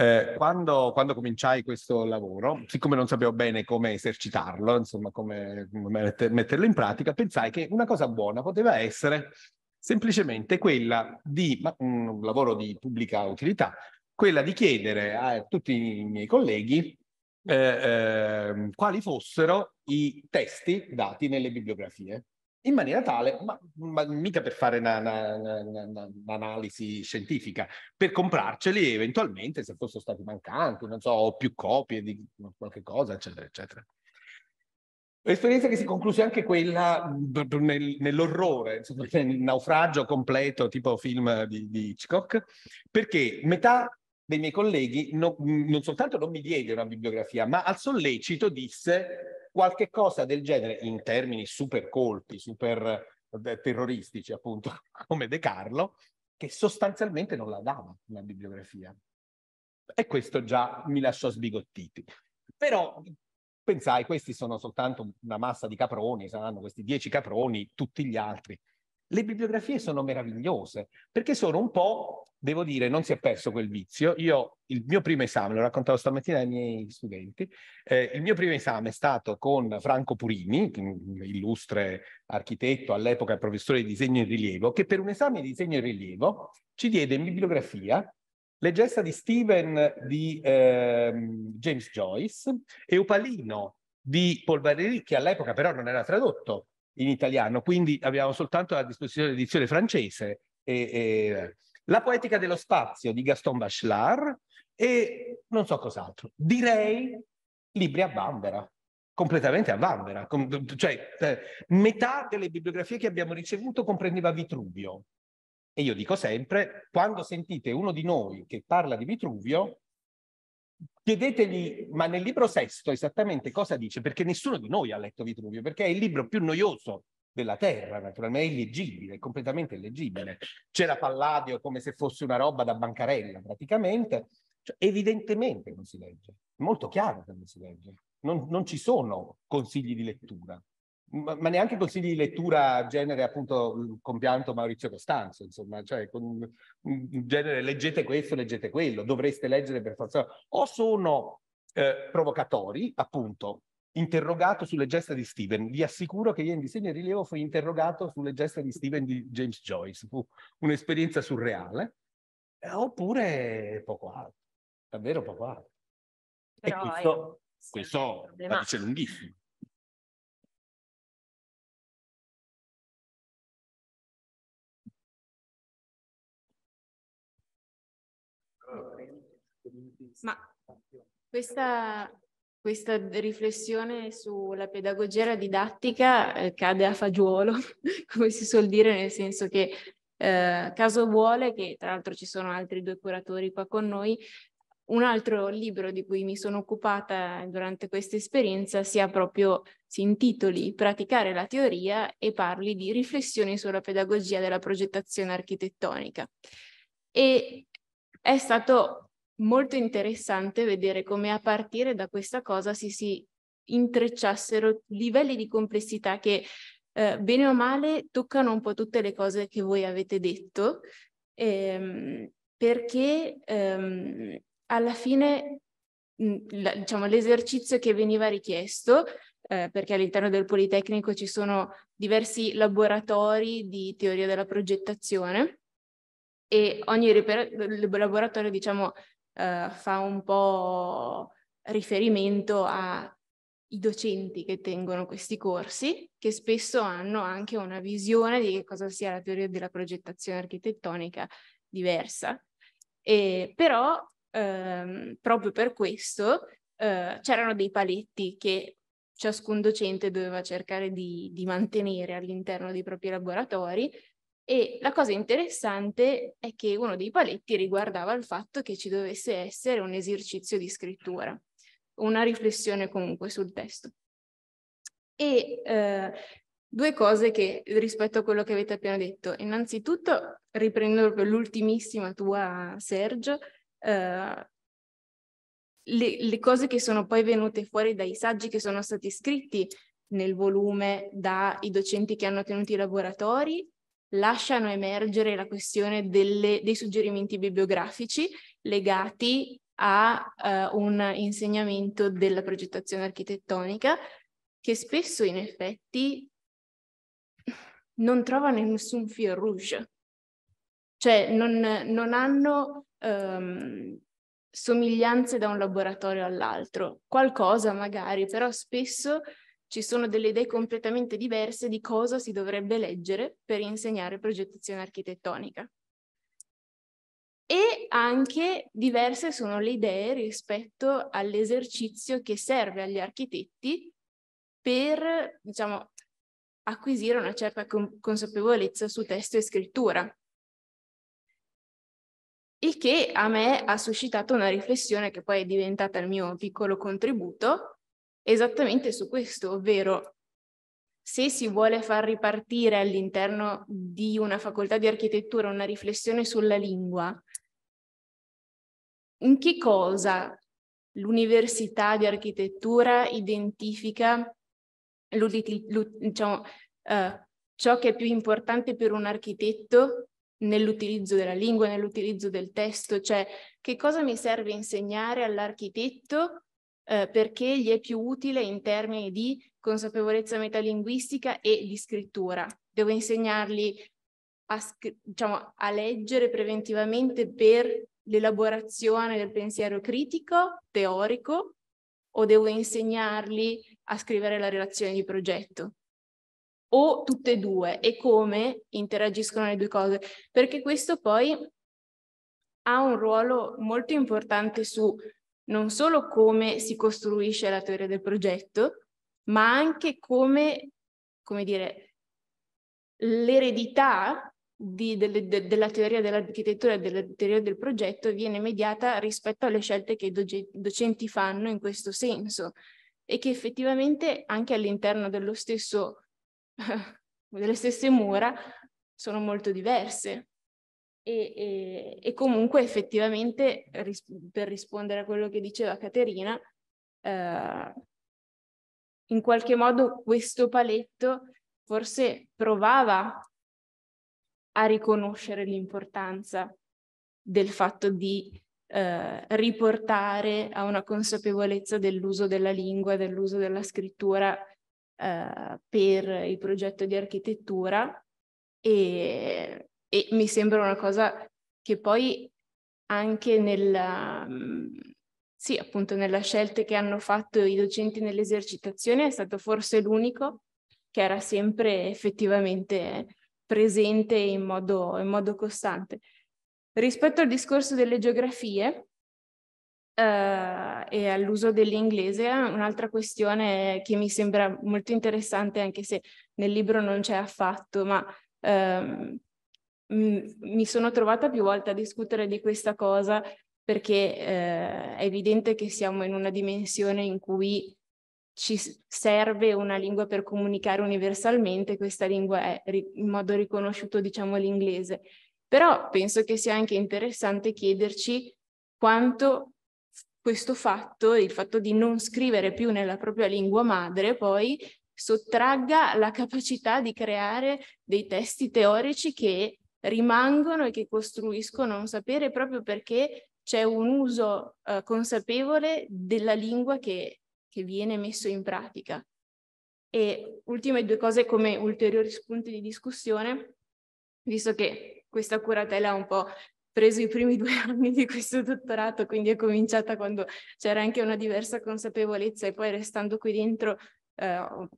Eh, quando, quando, cominciai questo lavoro, siccome non sapevo bene come esercitarlo, insomma, come metterlo in pratica, pensai che una cosa buona poteva essere semplicemente quella di, ma, un lavoro di pubblica utilità, quella di chiedere a tutti i miei colleghi eh, eh, quali fossero i testi dati nelle bibliografie in maniera tale, ma, ma mica per fare un'analisi scientifica, per comprarceli eventualmente se fossero stati mancanti, non so, o più copie di qualche cosa, eccetera, eccetera. L'esperienza che si concluse anche quella nel, nell'orrore, [LAUGHS] nel naufragio completo tipo film di, di Hitchcock, perché metà dei miei colleghi non, non soltanto non mi diede una bibliografia, ma al sollecito disse qualche cosa del genere in termini super colti, super eh, terroristici appunto [LAUGHS] come De Carlo, che sostanzialmente non la dava una bibliografia. E questo già mi lasciò sbigottiti. Però pensai, questi sono soltanto una massa di caproni, saranno questi dieci caproni, tutti gli altri le bibliografie sono meravigliose perché sono un po', devo dire, non si è perso quel vizio. Io il mio primo esame, lo raccontavo stamattina ai miei studenti, eh, il mio primo esame è stato con Franco Purini, illustre architetto all'epoca professore di disegno in rilievo, che per un esame di disegno in rilievo ci diede in bibliografia le gesta di Stephen di eh, James Joyce, e Upalino di Paul Polvarelli, che all'epoca però non era tradotto, in italiano, quindi abbiamo soltanto a disposizione l'edizione francese. E, e, la poetica dello spazio di Gaston Bachelard e non so cos'altro. Direi libri a bambera, completamente a bambera. Com cioè, eh, metà delle bibliografie che abbiamo ricevuto comprendeva Vitruvio. E io dico sempre, quando sentite uno di noi che parla di Vitruvio, chiedetegli, ma nel libro sesto esattamente cosa dice, perché nessuno di noi ha letto Vitruvio, perché è il libro più noioso della Terra, naturalmente, è illeggibile, è completamente illeggibile. C'era Palladio come se fosse una roba da bancarella, praticamente. Cioè, evidentemente non si legge, è molto chiaro che non si legge. Non, non ci sono consigli di lettura ma, ma, neanche consigli di lettura genere appunto compianto Maurizio Costanzo, insomma, cioè con, genere leggete questo, leggete quello, dovreste leggere per forza. O sono eh, provocatori, appunto, interrogato sulle gesta di Steven. Vi assicuro che io in disegno e rilievo fui interrogato sulle gesta di Steven di James Joyce, fu un'esperienza surreale, eh, oppure poco altro, davvero poco altro. Però e questo, ecco, questo la dice lunghissimo. Ma questa, questa riflessione sulla pedagogia e la didattica eh, cade a fagiolo, [LAUGHS] come si suol dire, nel senso che eh, caso vuole, che tra l'altro ci sono altri due curatori qua con noi, un altro libro di cui mi sono occupata durante questa esperienza sia proprio, si intitoli Praticare la teoria e parli di riflessioni sulla pedagogia della progettazione architettonica. E è stato molto interessante vedere come a partire da questa cosa si, si intrecciassero livelli di complessità che eh, bene o male toccano un po' tutte le cose che voi avete detto, ehm, perché ehm, alla fine mh, la, diciamo, l'esercizio che veniva richiesto eh, perché all'interno del Politecnico ci sono diversi laboratori di teoria della progettazione e ogni laboratorio diciamo, eh, fa un po' riferimento ai docenti che tengono questi corsi, che spesso hanno anche una visione di che cosa sia la teoria della progettazione architettonica diversa. E, però ehm, proprio per questo eh, c'erano dei paletti che ciascun docente doveva cercare di, di mantenere all'interno dei propri laboratori e la cosa interessante è che uno dei paletti riguardava il fatto che ci dovesse essere un esercizio di scrittura, una riflessione comunque sul testo. E eh, due cose che rispetto a quello che avete appena detto. Innanzitutto, riprendo proprio l'ultimissima tua, Sergio, eh, le, le, cose che sono poi venute fuori dai saggi che sono stati scritti nel volume dai docenti che hanno tenuto i laboratori lasciano emergere la questione delle, dei suggerimenti bibliografici legati a eh, un insegnamento della progettazione architettonica che spesso in effetti non trovano nessun fil rouge, cioè non, non hanno ehm, somiglianze da un laboratorio all'altro, qualcosa magari, però spesso ci sono delle idee completamente diverse di cosa si dovrebbe leggere per insegnare progettazione architettonica. E anche diverse sono le idee rispetto all'esercizio che serve agli architetti per, diciamo, acquisire una certa consapevolezza su testo e scrittura. Il che a me ha suscitato una riflessione che poi è diventata il mio piccolo contributo, esattamente su questo, ovvero se si vuole far ripartire all'interno di una facoltà di architettura una riflessione sulla lingua, in che cosa l'università di architettura identifica diciamo, eh, ciò che è più importante per un architetto nell'utilizzo della lingua, nell'utilizzo del testo, cioè che cosa mi serve insegnare all'architetto eh, perché gli è più utile in termini di consapevolezza metalinguistica e di scrittura. Devo insegnargli a, diciamo, a leggere preventivamente per l'elaborazione del pensiero critico, teorico, o devo insegnargli a scrivere la relazione di progetto? O tutte e due, e come interagiscono le due cose? Perché questo poi ha un ruolo molto importante su non solo come si costruisce la teoria del progetto, ma anche come, come dire, l'eredità di, de, de, della teoria dell'architettura e della teoria del progetto viene mediata rispetto alle scelte che i doge, docenti fanno in questo senso e che effettivamente anche all'interno dello stesso, [LAUGHS] delle stesse mura sono molto diverse. E, e, e comunque effettivamente ris- per rispondere a quello che diceva Caterina, eh, in qualche modo questo paletto forse provava a riconoscere l'importanza del fatto di eh, riportare a una consapevolezza dell'uso della lingua, dell'uso della scrittura eh, per il progetto di architettura e, e mi sembra una cosa che poi anche nella, mm, sì, appunto nella scelta che hanno fatto i docenti nell'esercitazione è stato forse l'unico che era sempre effettivamente presente in modo, in modo costante. Rispetto al discorso delle geografie eh, e all'uso dell'inglese, un'altra questione che mi sembra molto interessante, anche se nel libro non c'è affatto, ma ehm, Mm, mi sono trovata più volte a discutere di questa cosa perché eh, è evidente che siamo in una dimensione in cui ci serve una lingua per comunicare universalmente, questa lingua è in modo riconosciuto diciamo l'inglese. Però penso che sia anche interessante chiederci quanto questo fatto, il fatto di non scrivere più nella propria lingua madre, poi sottragga la capacità di creare dei testi teorici che rimangono e che costruiscono un sapere proprio perché c'è un uso eh, consapevole della lingua che, che viene messo in pratica. E ultime due cose come ulteriori spunti di discussione, visto che questa curatela ha un po' preso i primi [LAUGHS] due anni di questo dottorato, quindi è cominciata quando c'era anche una diversa consapevolezza e poi restando qui dentro eh, ho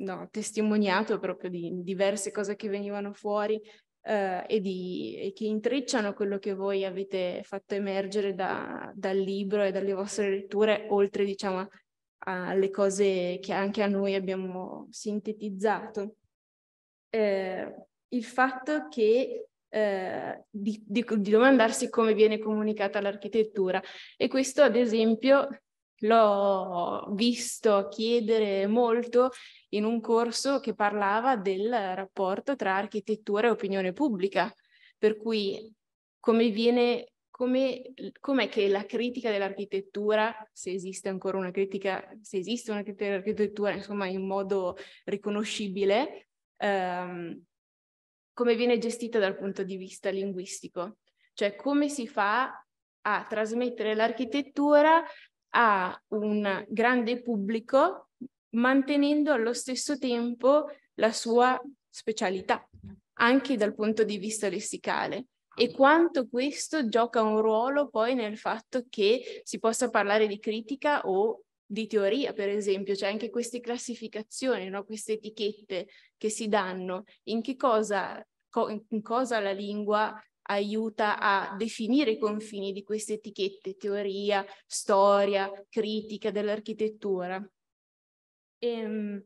no, testimoniato proprio di diverse cose che venivano fuori eh, e, di, e, che intrecciano quello che voi avete fatto emergere da, dal libro e dalle vostre letture, oltre diciamo alle cose che anche a noi abbiamo sintetizzato. Eh, il fatto che eh, di, di, di, domandarsi come viene comunicata l'architettura e questo ad esempio l'ho visto chiedere molto in un corso che parlava del rapporto tra architettura e opinione pubblica, per cui come viene, come, com'è che la critica dell'architettura, se esiste ancora una critica, se esiste una critica dell'architettura, insomma, in modo riconoscibile, ehm, come viene gestita dal punto di vista linguistico, cioè come si fa a trasmettere l'architettura a un grande pubblico mantenendo allo stesso tempo la sua specialità, anche dal punto di vista lessicale. E quanto questo gioca un ruolo poi nel fatto che si possa parlare di critica o di teoria, per esempio, cioè anche queste classificazioni, no? queste etichette che si danno, in che cosa, co- in cosa la lingua aiuta a definire i confini di queste etichette, teoria, storia, critica dell'architettura. E, ehm,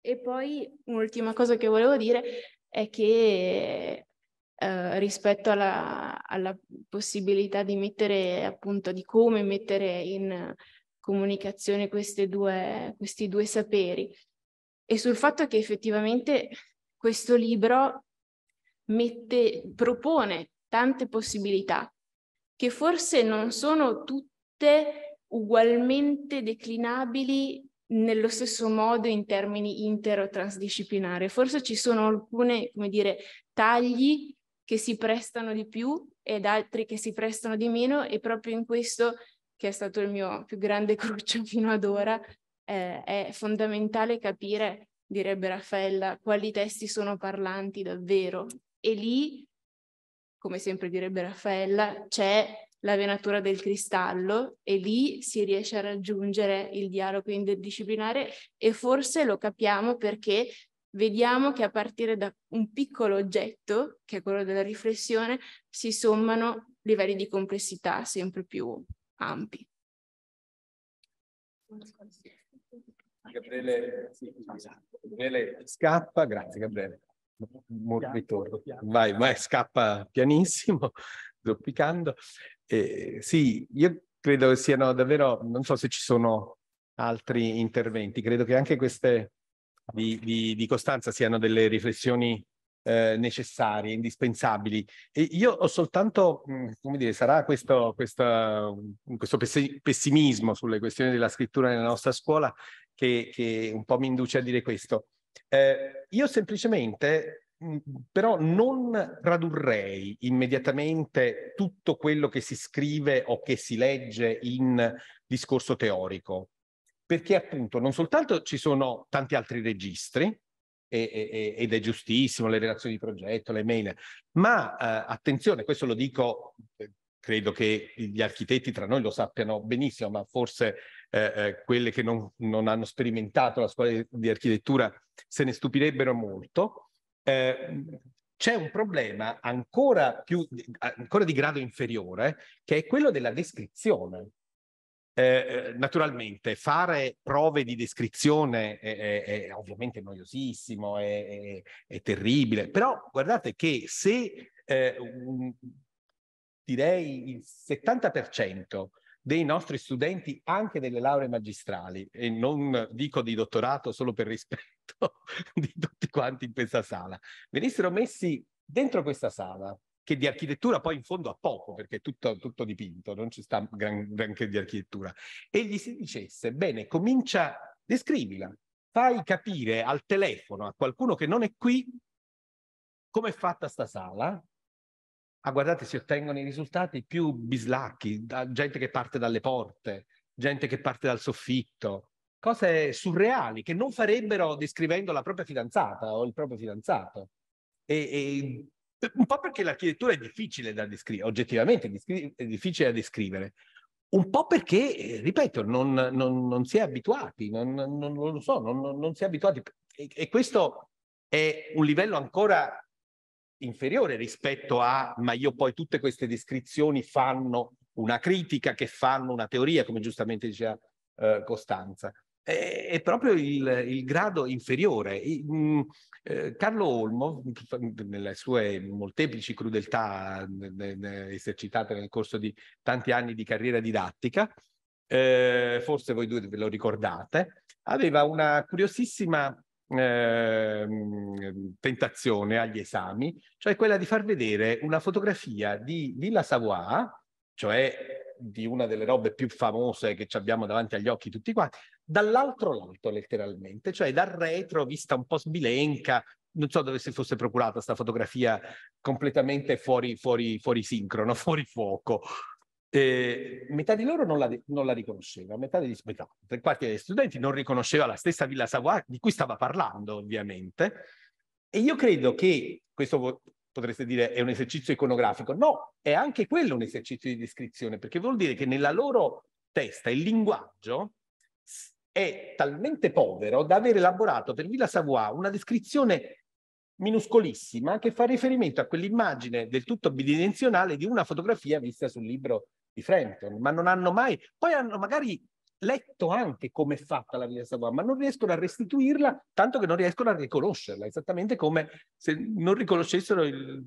e poi un'ultima cosa che volevo dire è che eh, rispetto alla, alla, possibilità di mettere appunto di come mettere in comunicazione due, questi due saperi e sul fatto che effettivamente questo libro mette, propone tante possibilità che forse non sono tutte ugualmente declinabili nello stesso modo in termini inter o transdisciplinare. Forse ci sono alcune, come dire, tagli che si prestano di più ed altri che si prestano di meno e proprio in questo, che è stato il mio più grande [LAUGHS] cruccio fino ad ora, eh, è fondamentale capire, direbbe Raffaella, quali testi sono parlanti davvero e lì, come sempre direbbe Raffaella, c'è la venatura del cristallo e lì si riesce a raggiungere il dialogo interdisciplinare e forse lo capiamo perché vediamo che a partire da un piccolo oggetto, che è quello della riflessione, si sommano livelli di complessità sempre più ampi. Gabriele, sì, Gabriele scappa, grazie Gabriele ritorno. Vai, vai, scappa pianissimo, [LAUGHS] zoppicando. Eh, sì, io credo che siano davvero, non so se ci sono altri interventi, credo che anche queste di, di, di Costanza siano delle riflessioni eh, necessarie, indispensabili. E io ho soltanto, mm, come dire, sarà questo, questa, mm, questo pessimismo sulle questioni della scrittura nella nostra scuola che, che un po' mi induce a dire questo. Eh, io semplicemente mm, però non tradurrei immediatamente tutto quello che si scrive o che si legge in discorso teorico, perché appunto non soltanto ci sono tanti altri registri, ed è giustissimo, le relazioni di progetto, le mail. Ma eh, attenzione, questo lo dico, eh, credo che gli architetti tra noi lo sappiano benissimo, ma forse eh, eh, quelle che non, non, hanno sperimentato la scuola di architettura se ne stupirebbero molto. Eh, c'è un problema ancora, più, ancora di grado inferiore, che è quello della descrizione. Eh, eh naturalmente fare prove di descrizione è, è, è ovviamente noiosissimo, è, è, terribile, però guardate che se eh, un, direi il 70% dei nostri studenti anche delle lauree magistrali e non dico di dottorato solo per rispetto [LAUGHS] di tutti quanti in questa sala, venissero messi dentro questa sala che di architettura poi in fondo ha poco perché è tutto, tutto dipinto, non ci sta granché di architettura, e gli si dicesse, bene, comincia, descrivila, fai capire al telefono a qualcuno che non è qui come è fatta sta sala, Ah, guardate, si ottengono i risultati più bislacchi, da gente che parte dalle porte, gente che parte dal soffitto, cose surreali che non farebbero descrivendo la propria fidanzata o il proprio fidanzato. E, e un po' perché l'architettura è difficile da descrivere, oggettivamente è difficile da descrivere, un po' perché, ripeto, non, non, non si è abituati, non, non lo so, non, si è abituati. E, e questo è un livello ancora inferiore rispetto a ma io poi tutte queste descrizioni fanno una critica, che fanno una teoria, come giustamente diceva eh, Costanza. È, è proprio il, il grado inferiore. I, mh, mm, eh, Carlo Olmo, nelle sue molteplici crudeltà ne, ne, esercitate nel corso di tanti anni di carriera didattica, eh, forse voi due ve lo ricordate, aveva una curiosissima eh, tentazione agli esami, cioè quella di far vedere una fotografia di Villa Savoie, cioè di una delle robe più famose che abbiamo davanti agli occhi tutti quanti, dall'altro lato letteralmente, cioè dal retro vista un po' sbilenca, non so dove si fosse procurata questa fotografia completamente fuori, fuori, fuori sincrono, fuori fuoco. Eh, metà di loro non la, non la riconosceva, metà degli, metà, parte degli studenti non riconosceva la stessa Villa Savoie di cui stava parlando ovviamente. E io credo che, questo potreste dire è un esercizio iconografico, no, è anche quello un esercizio di descrizione, perché vuol dire che nella loro testa il linguaggio è talmente povero da aver elaborato per Villa Savoie una descrizione minuscolissima che fa riferimento a quell'immagine del tutto bidimensionale di una fotografia vista sul libro di Frampton, ma non hanno mai, poi hanno magari letto anche come è fatta la via Savoia, ma non riescono a restituirla, tanto che non riescono a riconoscerla, esattamente come se non riconoscessero il,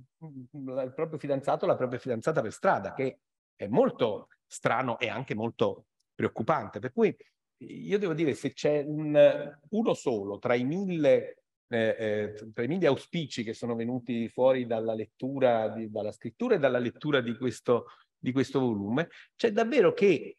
il proprio fidanzato o la propria fidanzata per strada, che è molto strano e anche molto preoccupante. Per cui io devo dire, se c'è un, uno solo tra i mille eh, eh, tra i mille auspici che sono venuti fuori dalla lettura, di, dalla scrittura e dalla lettura di questo di questo volume, c'è davvero che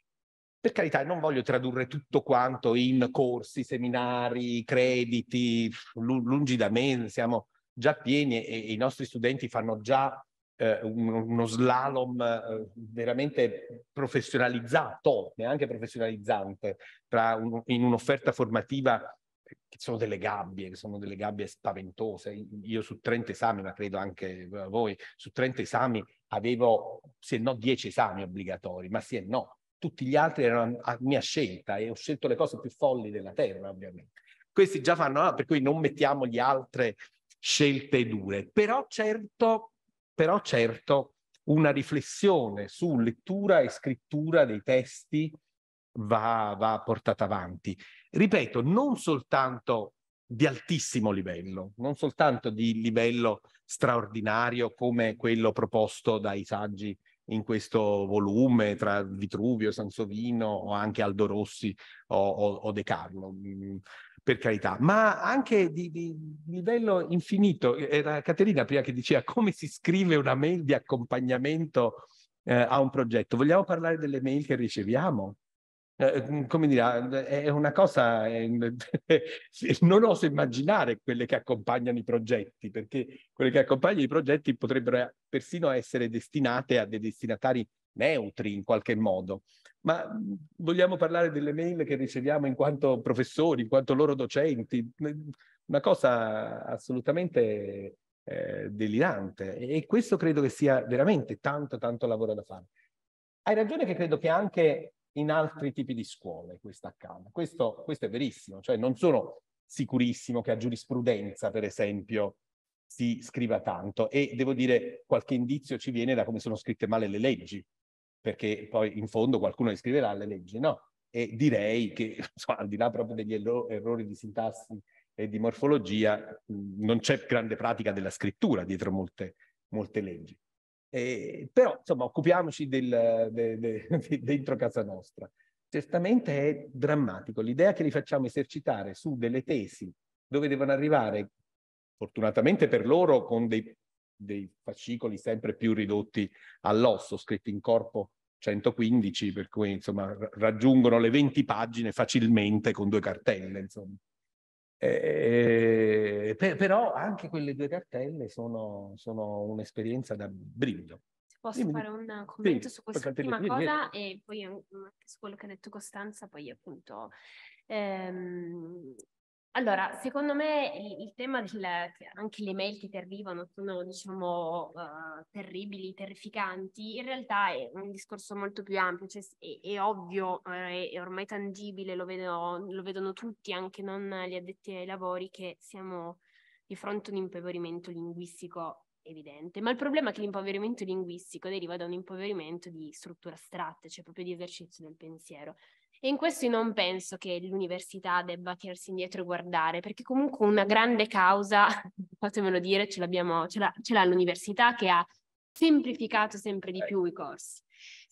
per carità, non voglio tradurre tutto quanto in corsi, seminari, crediti, lungi da me, siamo già pieni e, i nostri studenti fanno già eh, uno slalom eh, veramente professionalizzato, neanche professionalizzante, un, in un'offerta formativa sono delle gabbie, sono delle gabbie spaventose. Io su 30 esami, ma credo anche voi, su 30 esami avevo se no 10 esami obbligatori, ma se no tutti gli altri erano a mia scelta e ho scelto le cose più folli della terra, ovviamente. Questi già fanno, ah, per cui non mettiamo le altre scelte dure, però certo, però certo una riflessione su lettura e scrittura dei testi va, va portata avanti. Ripeto, non soltanto di altissimo livello, non soltanto di livello straordinario come quello proposto dai saggi in questo volume tra Vitruvio, Sansovino o anche Aldo Rossi o, o, o De Carlo, mm, per carità, ma anche di, di, livello infinito. Era Caterina prima che diceva come si scrive una mail di accompagnamento eh, a un progetto. Vogliamo parlare delle mail che riceviamo? Eh, mm, come dire, ah, è una cosa, eh, [LAUGHS] non oso immaginare quelle che accompagnano i progetti, perché quelle che accompagnano i progetti potrebbero eh, persino essere destinate a dei destinatari neutri in qualche modo. Ma mm, vogliamo parlare delle mail che riceviamo in quanto professori, in quanto loro docenti, mm, una cosa assolutamente eh, delirante. E questo credo che sia veramente tanto, tanto lavoro da fare. Hai ragione che credo che anche in altri tipi di scuole questo accade. Questo, questo è verissimo, cioè non sono sicurissimo che a giurisprudenza, per esempio, si scriva tanto e devo dire qualche indizio ci viene da come sono scritte male le leggi, perché poi in fondo qualcuno le scriverà le leggi, no? E direi che insomma, al di là proprio degli errori di sintassi e di morfologia, non c'è grande pratica della scrittura dietro molte, molte leggi. Eh, però, insomma, occupiamoci del, de, de, [LAUGHS] de dentro casa nostra. Certamente è drammatico l'idea che li facciamo esercitare su delle tesi dove devono arrivare, fortunatamente per loro, con dei, dei fascicoli sempre più ridotti all'osso, scritti in corpo 115, per cui insomma raggiungono le 20 pagine facilmente con due cartelle. Insomma. Eh, per, però anche quelle due cartelle sono, sono un'esperienza da brivido. posso dimmi, fare un commento sì, su questa prima cosa dimmi. e poi anche su quello che ha detto Costanza, poi appunto ehm, allora, secondo me il, tema del, anche le mail che ti arrivano sono, diciamo, uh, terribili, terrificanti, in realtà è un discorso molto più ampio, cioè è, è, ovvio, è, eh, è, ormai tangibile, lo, vedo, lo, vedono tutti, anche non gli addetti ai lavori, che siamo di fronte a un impoverimento linguistico evidente. Ma il problema è che l'impoverimento linguistico deriva da un impoverimento di struttura astratta, cioè proprio di esercizio del pensiero. E in questo non penso che l'università debba tirarsi indietro e guardare, perché comunque una grande causa, [LAUGHS] fatemelo dire, ce, ce l'ha l'università che ha semplificato sempre di più i corsi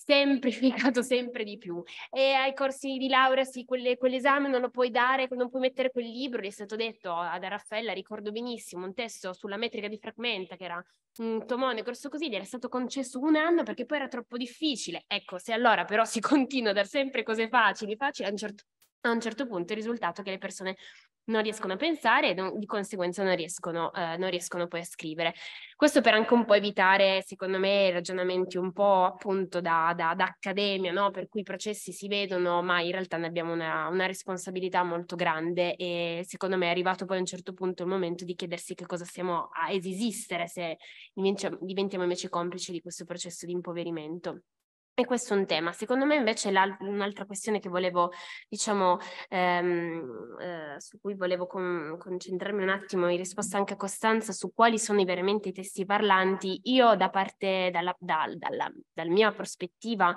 semplificato sempre di più e ai corsi di laurea sì, quelle, quell'esame non lo puoi dare, non puoi mettere quel libro, gli è stato detto ad Raffaella, ricordo benissimo, un testo sulla metrica di fragmenta che era un tomone grosso così, gli era stato concesso un anno perché poi era troppo difficile. Ecco, se allora però si [LAUGHS] continua a dare sempre cose facili, facili, a un certo a un certo punto il risultato è che le persone non riescono a pensare e non, di conseguenza non riescono, eh, non riescono, poi a scrivere. Questo per anche un po' evitare, secondo me, ragionamenti un po' appunto da, da, da accademia, no? per cui i processi si vedono, ma in realtà ne abbiamo una, una, responsabilità molto grande e secondo me è arrivato poi a un certo punto il momento di chiedersi che cosa stiamo a esistere se diventiamo invece complici di questo processo di impoverimento. E questo è un tema. Secondo me invece un'altra questione che volevo, diciamo, ehm, eh, su cui volevo con- concentrarmi un attimo in risposta anche a Costanza su quali sono veramente i testi parlanti. Io da parte, dalla, da, dalla, dalla mia prospettiva,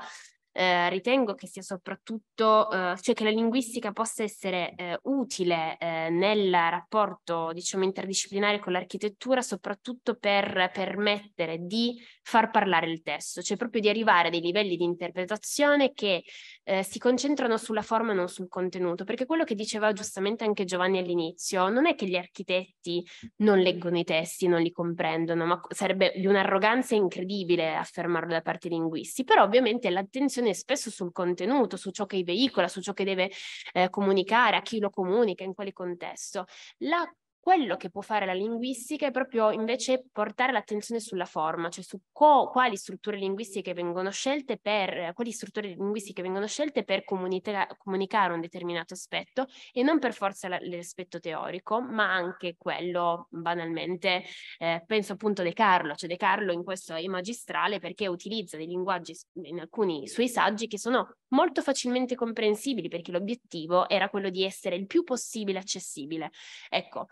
eh, ritengo che sia soprattutto, eh, cioè che la linguistica possa essere eh, utile eh, nel rapporto, diciamo, interdisciplinare con l'architettura, soprattutto per permettere di far parlare il testo, cioè proprio di arrivare a dei livelli di interpretazione che eh, si concentrano sulla forma e non sul contenuto, perché quello che diceva giustamente anche Giovanni all'inizio, non è che gli architetti non leggono i testi, non li comprendono, ma sarebbe di un'arroganza incredibile affermarlo da parte dei linguisti, però ovviamente l'attenzione attenzione spesso sul contenuto, su ciò che veicola, su ciò che deve eh, comunicare, a chi lo comunica, in quale contesto. La quello che può fare la linguistica è proprio invece portare l'attenzione sulla forma, cioè su co- quali strutture linguistiche vengono scelte per quali strutture linguistiche vengono scelte per comunica- comunicare un determinato aspetto e non per forza la- l'aspetto teorico, ma anche quello banalmente eh, penso appunto De Carlo, cioè De Carlo in questo è magistrale perché utilizza dei linguaggi in alcuni suoi saggi che sono molto facilmente comprensibili perché l'obiettivo era quello di essere il più possibile accessibile. Ecco,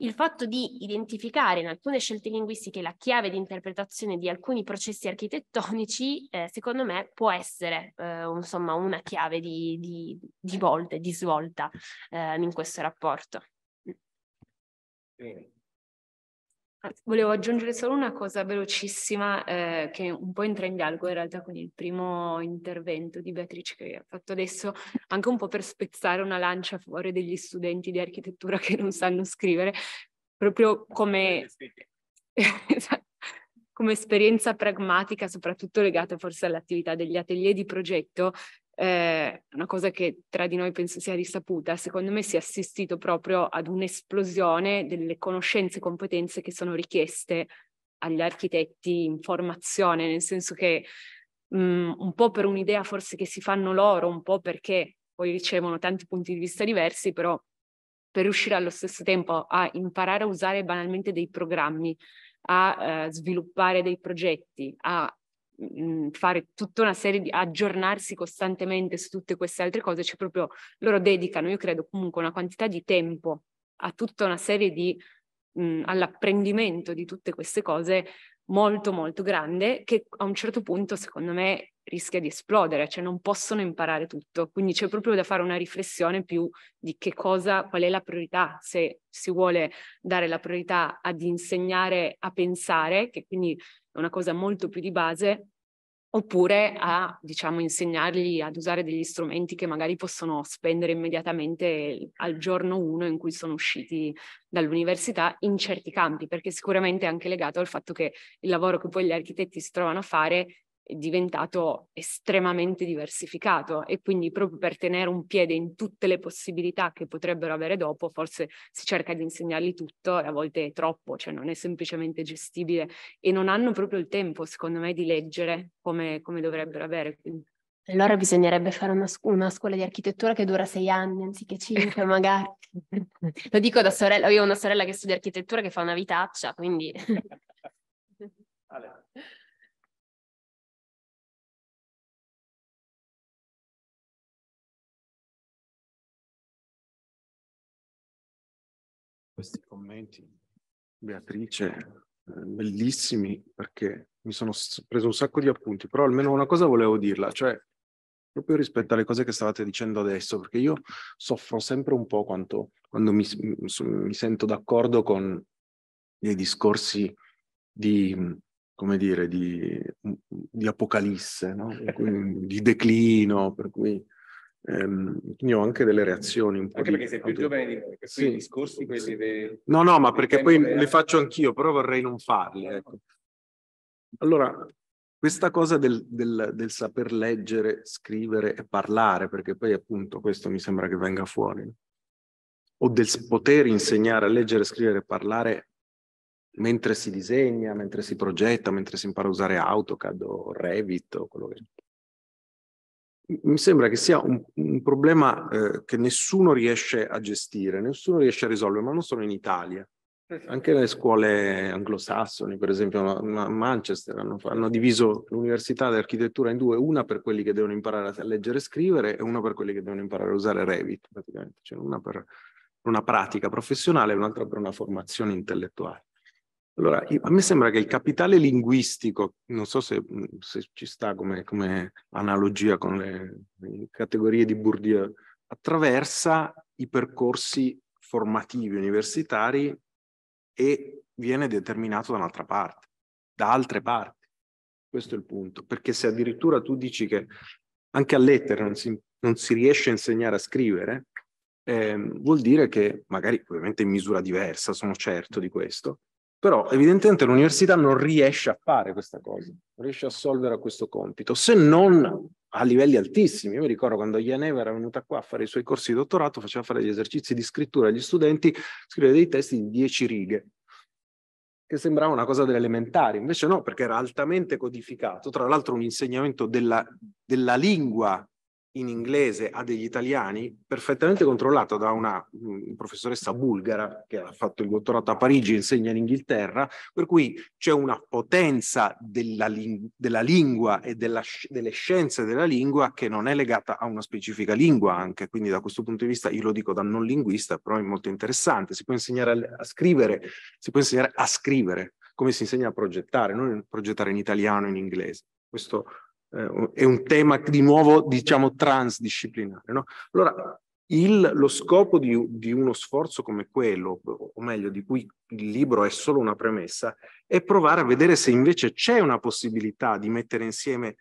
il fatto di identificare in alcune scelte linguistiche la chiave di interpretazione di alcuni processi architettonici, eh, secondo me, può essere eh, insomma, una chiave di, di, di volte, di svolta eh, in questo rapporto. Mm. Bene. Volevo aggiungere solo una cosa velocissima eh, che un po' entra in dialogo in realtà con il primo intervento di Beatrice che ha fatto adesso, anche un po' per spezzare una lancia fuori degli studenti di architettura che non sanno scrivere, proprio come, [LAUGHS] esatto. come esperienza pragmatica, soprattutto legata forse all'attività degli atelier di progetto, eh, una cosa che tra di noi penso sia risaputa, secondo me si è assistito proprio ad un'esplosione delle conoscenze e competenze che sono richieste agli architetti in formazione, nel senso che mh, mm, un po' per un'idea forse che si fanno loro, un po' perché poi ricevono tanti punti di vista diversi, però per riuscire allo stesso tempo a imparare a usare banalmente dei programmi, a eh, sviluppare dei progetti, a Mm, mm, fare tutta una serie di aggiornarsi costantemente su tutte queste altre cose, cioè proprio loro dedicano, io credo, comunque una quantità di tempo a tutta una serie di mh, mm, all'apprendimento di tutte queste cose molto molto grande che a un certo punto secondo me rischia di esplodere, cioè non possono imparare tutto. Quindi c'è proprio da fare una riflessione più di che cosa, qual è la priorità, se si vuole dare la priorità ad insegnare a pensare, che quindi è una cosa molto più di base, oppure a diciamo, insegnargli ad usare degli strumenti che magari possono spendere immediatamente al giorno uno in cui sono usciti dall'università in certi campi, perché sicuramente è anche legato al fatto che il lavoro che poi gli architetti si trovano a fare diventato estremamente diversificato e quindi proprio per tenere un piede in tutte le possibilità che potrebbero avere dopo, forse si cerca di insegnargli tutto e a volte è troppo, cioè non è semplicemente gestibile e non hanno proprio il tempo, secondo me, di leggere come, come dovrebbero avere. Allora bisognerebbe fare una, una, scuola di architettura che dura sei anni anziché cinque, magari. [LAUGHS] Lo dico da sorella, io ho una sorella che studia architettura che fa una vitaccia, quindi [LAUGHS] commenti, Beatrice, eh, bellissimi perché mi sono preso un sacco di appunti, però almeno una cosa volevo dirla, cioè proprio rispetto alle cose che stavate dicendo adesso, perché io soffro sempre un po' quanto, quando mi, mi sento d'accordo con dei discorsi di, come dire, di, di apocalisse, no? di declino, per cui Ehm, quindi ho anche delle reazioni un po'. Anche di... perché sei più giovane di noi, sì. i discorsi quelli dei... No, no, ma perché poi li faccio anch'io, però vorrei non farle eh. Ecco. Allora, questa cosa del, del, del, saper leggere, scrivere e parlare, perché poi appunto questo mi sembra che venga fuori, o del poter insegnare a leggere, scrivere e parlare mentre si disegna, mentre si progetta, mentre si impara a usare AutoCAD o Revit o quello che mi sembra che sia un, un problema eh, che nessuno riesce a gestire, nessuno riesce a risolvere, ma non solo in Italia. Anche le scuole anglosassoni, per esempio a Manchester, hanno, hanno diviso l'università di architettura in due, una per quelli che devono imparare a leggere e scrivere e una per quelli che devono imparare a usare Revit, praticamente, cioè una per una pratica professionale e un'altra per una formazione intellettuale. Allora, a me sembra che il capitale linguistico, non so se, mm, se ci sta come, come analogia con le, le, categorie di Bourdieu, attraversa i percorsi formativi universitari e viene determinato da un'altra parte, da altre parti. Questo è il punto, perché se addirittura tu dici che anche a lettere non si, non si riesce a insegnare a scrivere, eh, vuol dire che magari ovviamente in misura diversa, sono certo di questo, però evidentemente l'università non riesce a fare questa cosa, non riesce a solvere questo compito, se non a livelli altissimi. Io mi ricordo quando Ianeva era venuta qua a fare i suoi corsi di dottorato, faceva fare gli esercizi di scrittura agli studenti, scriveva dei testi di dieci righe, che sembrava una cosa dell'elementare, invece no, perché era altamente codificato, tra l'altro un insegnamento della, della lingua in inglese a degli italiani, perfettamente controllata da una mm, professoressa bulgara che ha fatto il dottorato a Parigi e insegna in Inghilterra, per cui c'è una potenza della, ling- della lingua e della sci- delle scienze della lingua che non è legata a una specifica lingua anche, quindi da questo punto di vista io lo dico da non linguista, però è molto interessante, si può insegnare a, a scrivere, si può insegnare a scrivere, come si insegna a progettare, non progettare in italiano in inglese. Questo eh, è un tema di nuovo, diciamo, transdisciplinare. No? Allora, il, lo scopo di, di, uno sforzo come quello, o meglio, di cui il libro è solo una premessa, è provare a vedere se invece c'è una possibilità di mettere insieme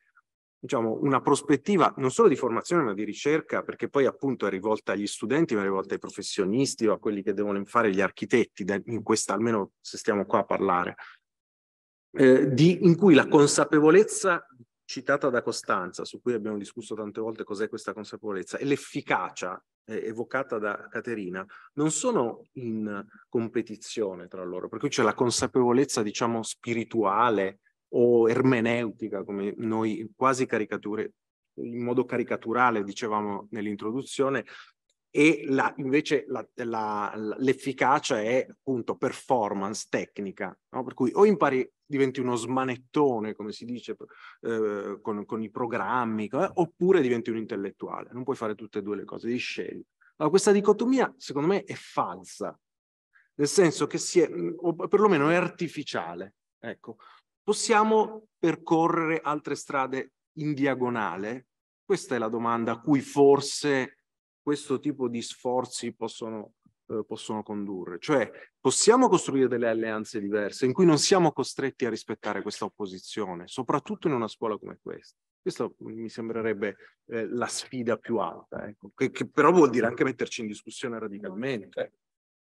diciamo, una prospettiva non solo di formazione ma di ricerca, perché poi appunto è rivolta agli studenti, ma è rivolta ai professionisti o a quelli che devono fare gli architetti, in questa almeno se stiamo qua a parlare, eh, di, in cui la consapevolezza di citata da Costanza, su cui abbiamo discusso tante volte cos'è questa consapevolezza, e l'efficacia eh, evocata da Caterina, non sono in competizione tra loro, per cui c'è la consapevolezza, diciamo, spirituale o ermeneutica, come noi quasi caricature in modo caricaturale, dicevamo nell'introduzione, e la, invece l'efficacia è appunto performance tecnica, no? per cui o impari, diventi uno smanettone, come si dice, eh, con, con, i programmi, eh, oppure diventi un intellettuale, non puoi fare tutte e due le cose, devi scegliere. Allora, questa dicotomia, secondo me, è falsa, nel senso che si è, o perlomeno è artificiale. Ecco, possiamo percorrere altre strade in diagonale? Questa è la domanda a cui forse questo tipo di sforzi possono, eh, possono condurre. Cioè possiamo costruire delle alleanze diverse in cui non siamo costretti a rispettare questa opposizione, soprattutto in una scuola come questa. Questa mi sembrerebbe eh, la sfida più alta, ecco, che, che, però vuol dire anche metterci in discussione radicalmente. Certo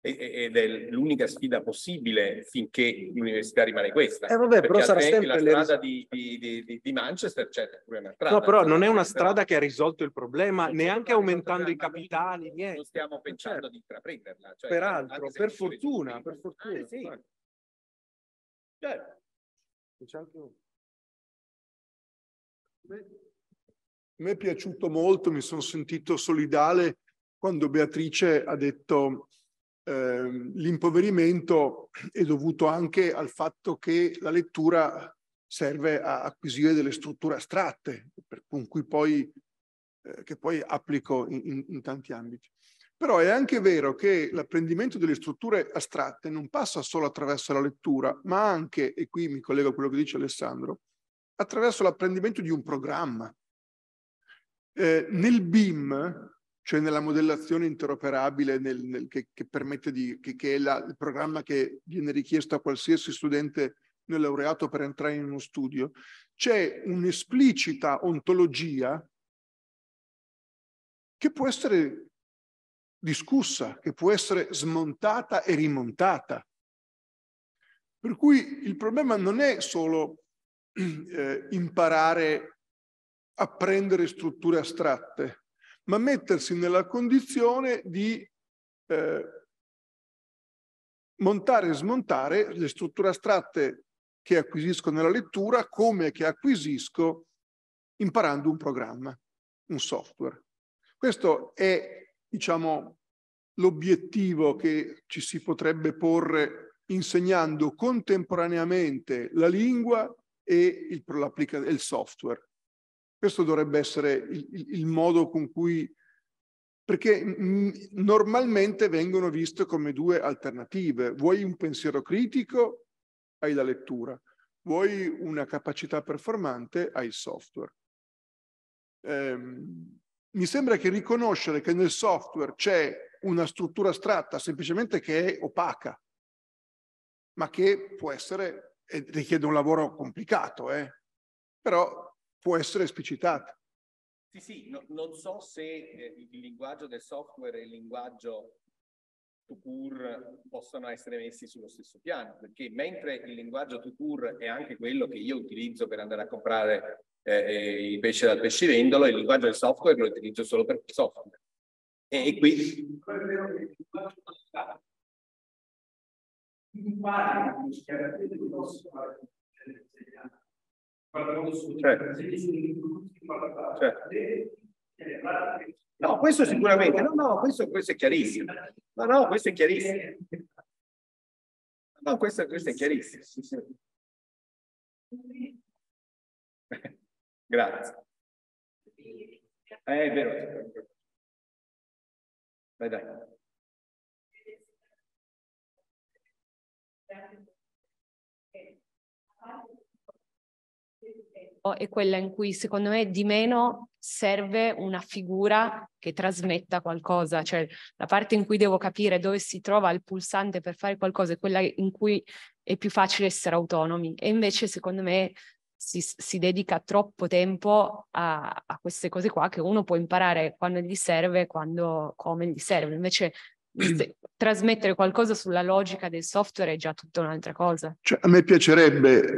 ed è l'unica sfida possibile finché l'università rimane questa. Eh vabbè, però sarà sempre la strada di, di, di, di, Manchester, c'è certo, cioè, pure una strada. No, però non è una strada che ha risolto il problema, non neanche aumentando i capitali, niente. Non stiamo eh, pensando certo. di intraprenderla. Cioè, Peraltro, per eh, fortuna, di... per ah, fortuna, ah, sì. certo. Mi è piaciuto molto, mi sono sentito solidale quando Beatrice ha detto Ehm, l'impoverimento è dovuto anche al fatto che la lettura serve a acquisire delle strutture astratte per, con cui poi, eh, che poi applico in, in, in tanti ambiti. Però è anche vero che l'apprendimento delle strutture astratte non passa solo attraverso la lettura, ma anche, e qui mi collego a quello che dice Alessandro, attraverso l'apprendimento di un programma. Eh, nel BIM cioè nella modellazione interoperabile nel, nel, che, che, permette di, che, che è la, il programma che viene richiesto a qualsiasi studente nel laureato per entrare in uno studio, c'è un'esplicita ontologia che può essere discussa, che può essere smontata e rimontata. Per cui il problema non è solo eh, imparare a prendere strutture astratte, ma mettersi nella condizione di eh, montare e smontare le strutture astratte che acquisisco nella lettura come che acquisisco imparando un programma, un software. Questo è, diciamo, l'obiettivo che ci si potrebbe porre insegnando contemporaneamente la lingua e il, il software. Questo dovrebbe essere il, il modo con cui... Perché normalmente vengono viste come due alternative. Vuoi un pensiero critico? Hai la lettura. Vuoi una capacità performante? Hai il software. Ehm, mi sembra che riconoscere che nel software c'è una struttura astratta semplicemente che è opaca, ma che può essere, richiede un lavoro complicato, eh? però può essere esplicitata. Sì, sì, no, non so se eh, il linguaggio del software e il linguaggio to Tukur possano essere messi sullo stesso piano, perché mentre il linguaggio to Tukur è anche quello che io utilizzo per andare a comprare eh, eh il pesce dal pescivendolo, il linguaggio del software lo utilizzo solo per il software. E, e qui... Impari cioè. Cioè. No, questo sicuramente, no, no, questo, questo è chiarissimo. No, no, questo è chiarissimo. No, questo, questo è chiarissimo. [LAUGHS] Grazie. Eh, è vero. Dai, dai. Grazie. Eh, è quella in cui secondo me di meno serve una figura che trasmetta qualcosa, cioè la parte in cui devo capire dove si trova il pulsante per fare qualcosa è quella in cui è più facile essere autonomi e invece secondo me si, si dedica troppo tempo a, a, queste cose qua che uno può imparare quando gli serve, quando, come gli serve, invece Mm. trasmettere qualcosa sulla logica del software è già tutta un'altra cosa. Cioè, a me piacerebbe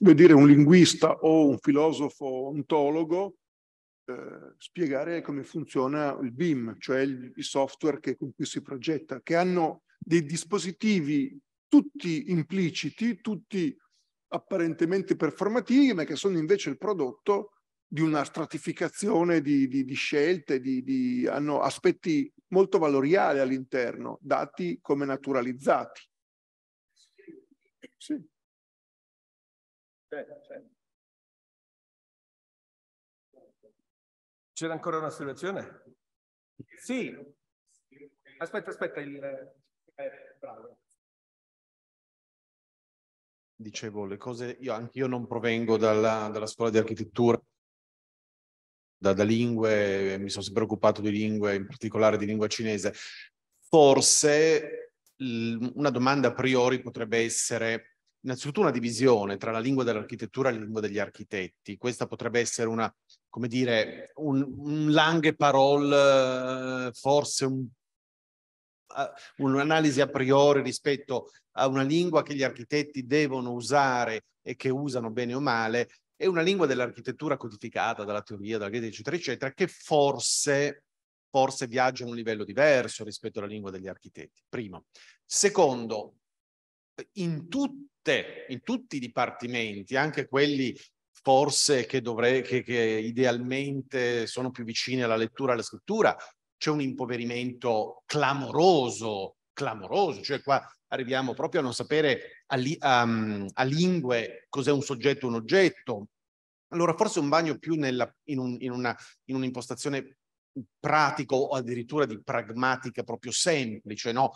vedere un linguista o un filosofo ontologo eh, spiegare come funziona il BIM, cioè il, il software che, con cui si progetta, che hanno dei dispositivi tutti impliciti, tutti apparentemente performativi, ma che sono invece il prodotto di una stratificazione di, di, di scelte, di, hanno aspetti molto valoriale all'interno, dati come naturalizzati. Sì. Certo. C'era ancora una un'osservazione? Sì. Aspetta, aspetta, il... Eh, eh, bravo dicevo, le cose, io anch'io non provengo dalla, dalla, scuola di architettura, da, da lingue, mi sono sempre occupato di lingue, in particolare di lingua cinese, forse una domanda a priori potrebbe essere innanzitutto una divisione tra la lingua dell'architettura e la lingua degli architetti. Questa potrebbe essere una, come dire, un, un langue parole, forse un, un'analisi a priori rispetto a una lingua che gli architetti devono usare e che usano bene o male è una lingua dell'architettura codificata dalla teoria, dalla critica, eccetera, eccetera, che forse, forse viaggia a un livello diverso rispetto alla lingua degli architetti, primo. Secondo, in, tutte, in tutti i dipartimenti, anche quelli forse che, dovrei, che, che idealmente sono più vicini alla lettura e alla scrittura, c'è un impoverimento clamoroso, clamoroso, cioè qua arriviamo proprio a non sapere a, a, ehm, a lingue cos'è un soggetto un oggetto. Allora forse un bagno più nella, in, un, in, una, in un'impostazione pratico o addirittura di pragmatica proprio semplice, no?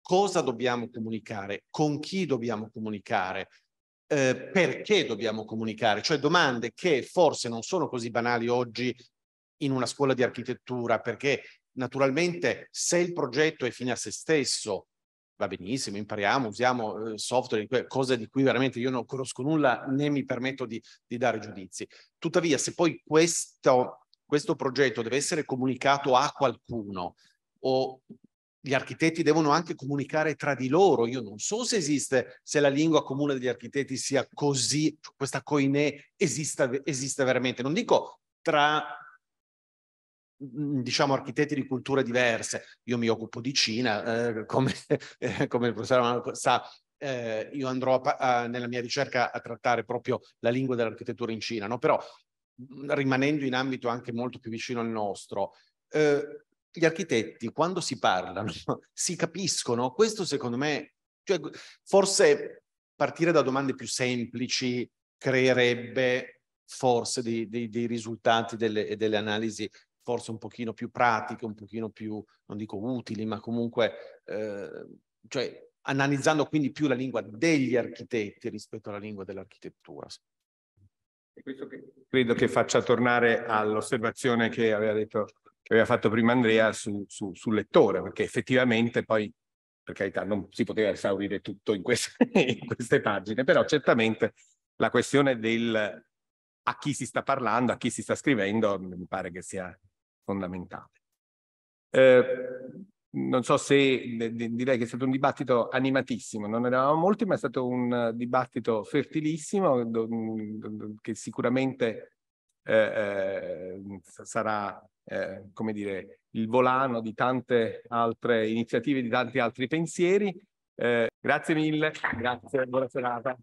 Cosa dobbiamo comunicare? Con chi dobbiamo comunicare? Eh, perché dobbiamo comunicare? Cioè domande che forse non sono così banali oggi in una scuola di architettura, perché naturalmente se il progetto è fine a se stesso, va benissimo, impariamo, usiamo eh, software, cose di cui veramente io non conosco nulla né mi permetto di, di dare giudizi. Tuttavia, se poi questo, questo progetto deve essere comunicato a qualcuno o gli architetti devono anche comunicare tra di loro. Io non so se esiste, se la lingua comune degli architetti sia così, questa coinè esista, esiste veramente. Non dico tra Mhmm, diciamo architetti di culture diverse. Io mi occupo di Cina, eh, come, [LAUGHS] eh, come, il professor Romano sa, eh, io andrò a, a, nella mia ricerca a trattare proprio la lingua dell'architettura in Cina, no? però mhmm, rimanendo in ambito anche molto più vicino al nostro, eh, gli architetti quando si parlano [LAUGHS] si capiscono, questo secondo me, cioè, forse partire da domande più semplici creerebbe forse dei, dei, dei risultati e delle, delle analisi forse un pochino più pratiche, un pochino più, non dico utili, ma comunque, eh, cioè, analizzando quindi più la lingua degli architetti rispetto alla lingua dell'architettura. Questo che credo che faccia tornare all'osservazione che aveva detto che aveva fatto prima Andrea su, su, sul lettore, perché effettivamente poi, per carità, non si poteva esaurire tutto in queste, [LAUGHS] in queste pagine, però certamente la questione del a chi si sta parlando, a chi si sta scrivendo, mi pare che sia fondamentale. Eh, non so se direi che è stato un dibattito animatissimo, non eravamo molti, ma è stato un dibattito fertilissimo mm, che sicuramente eh, eh sarà eh, come dire, il volano di tante altre iniziative, di tanti altri pensieri. Eh, grazie mille, grazie, buona serata.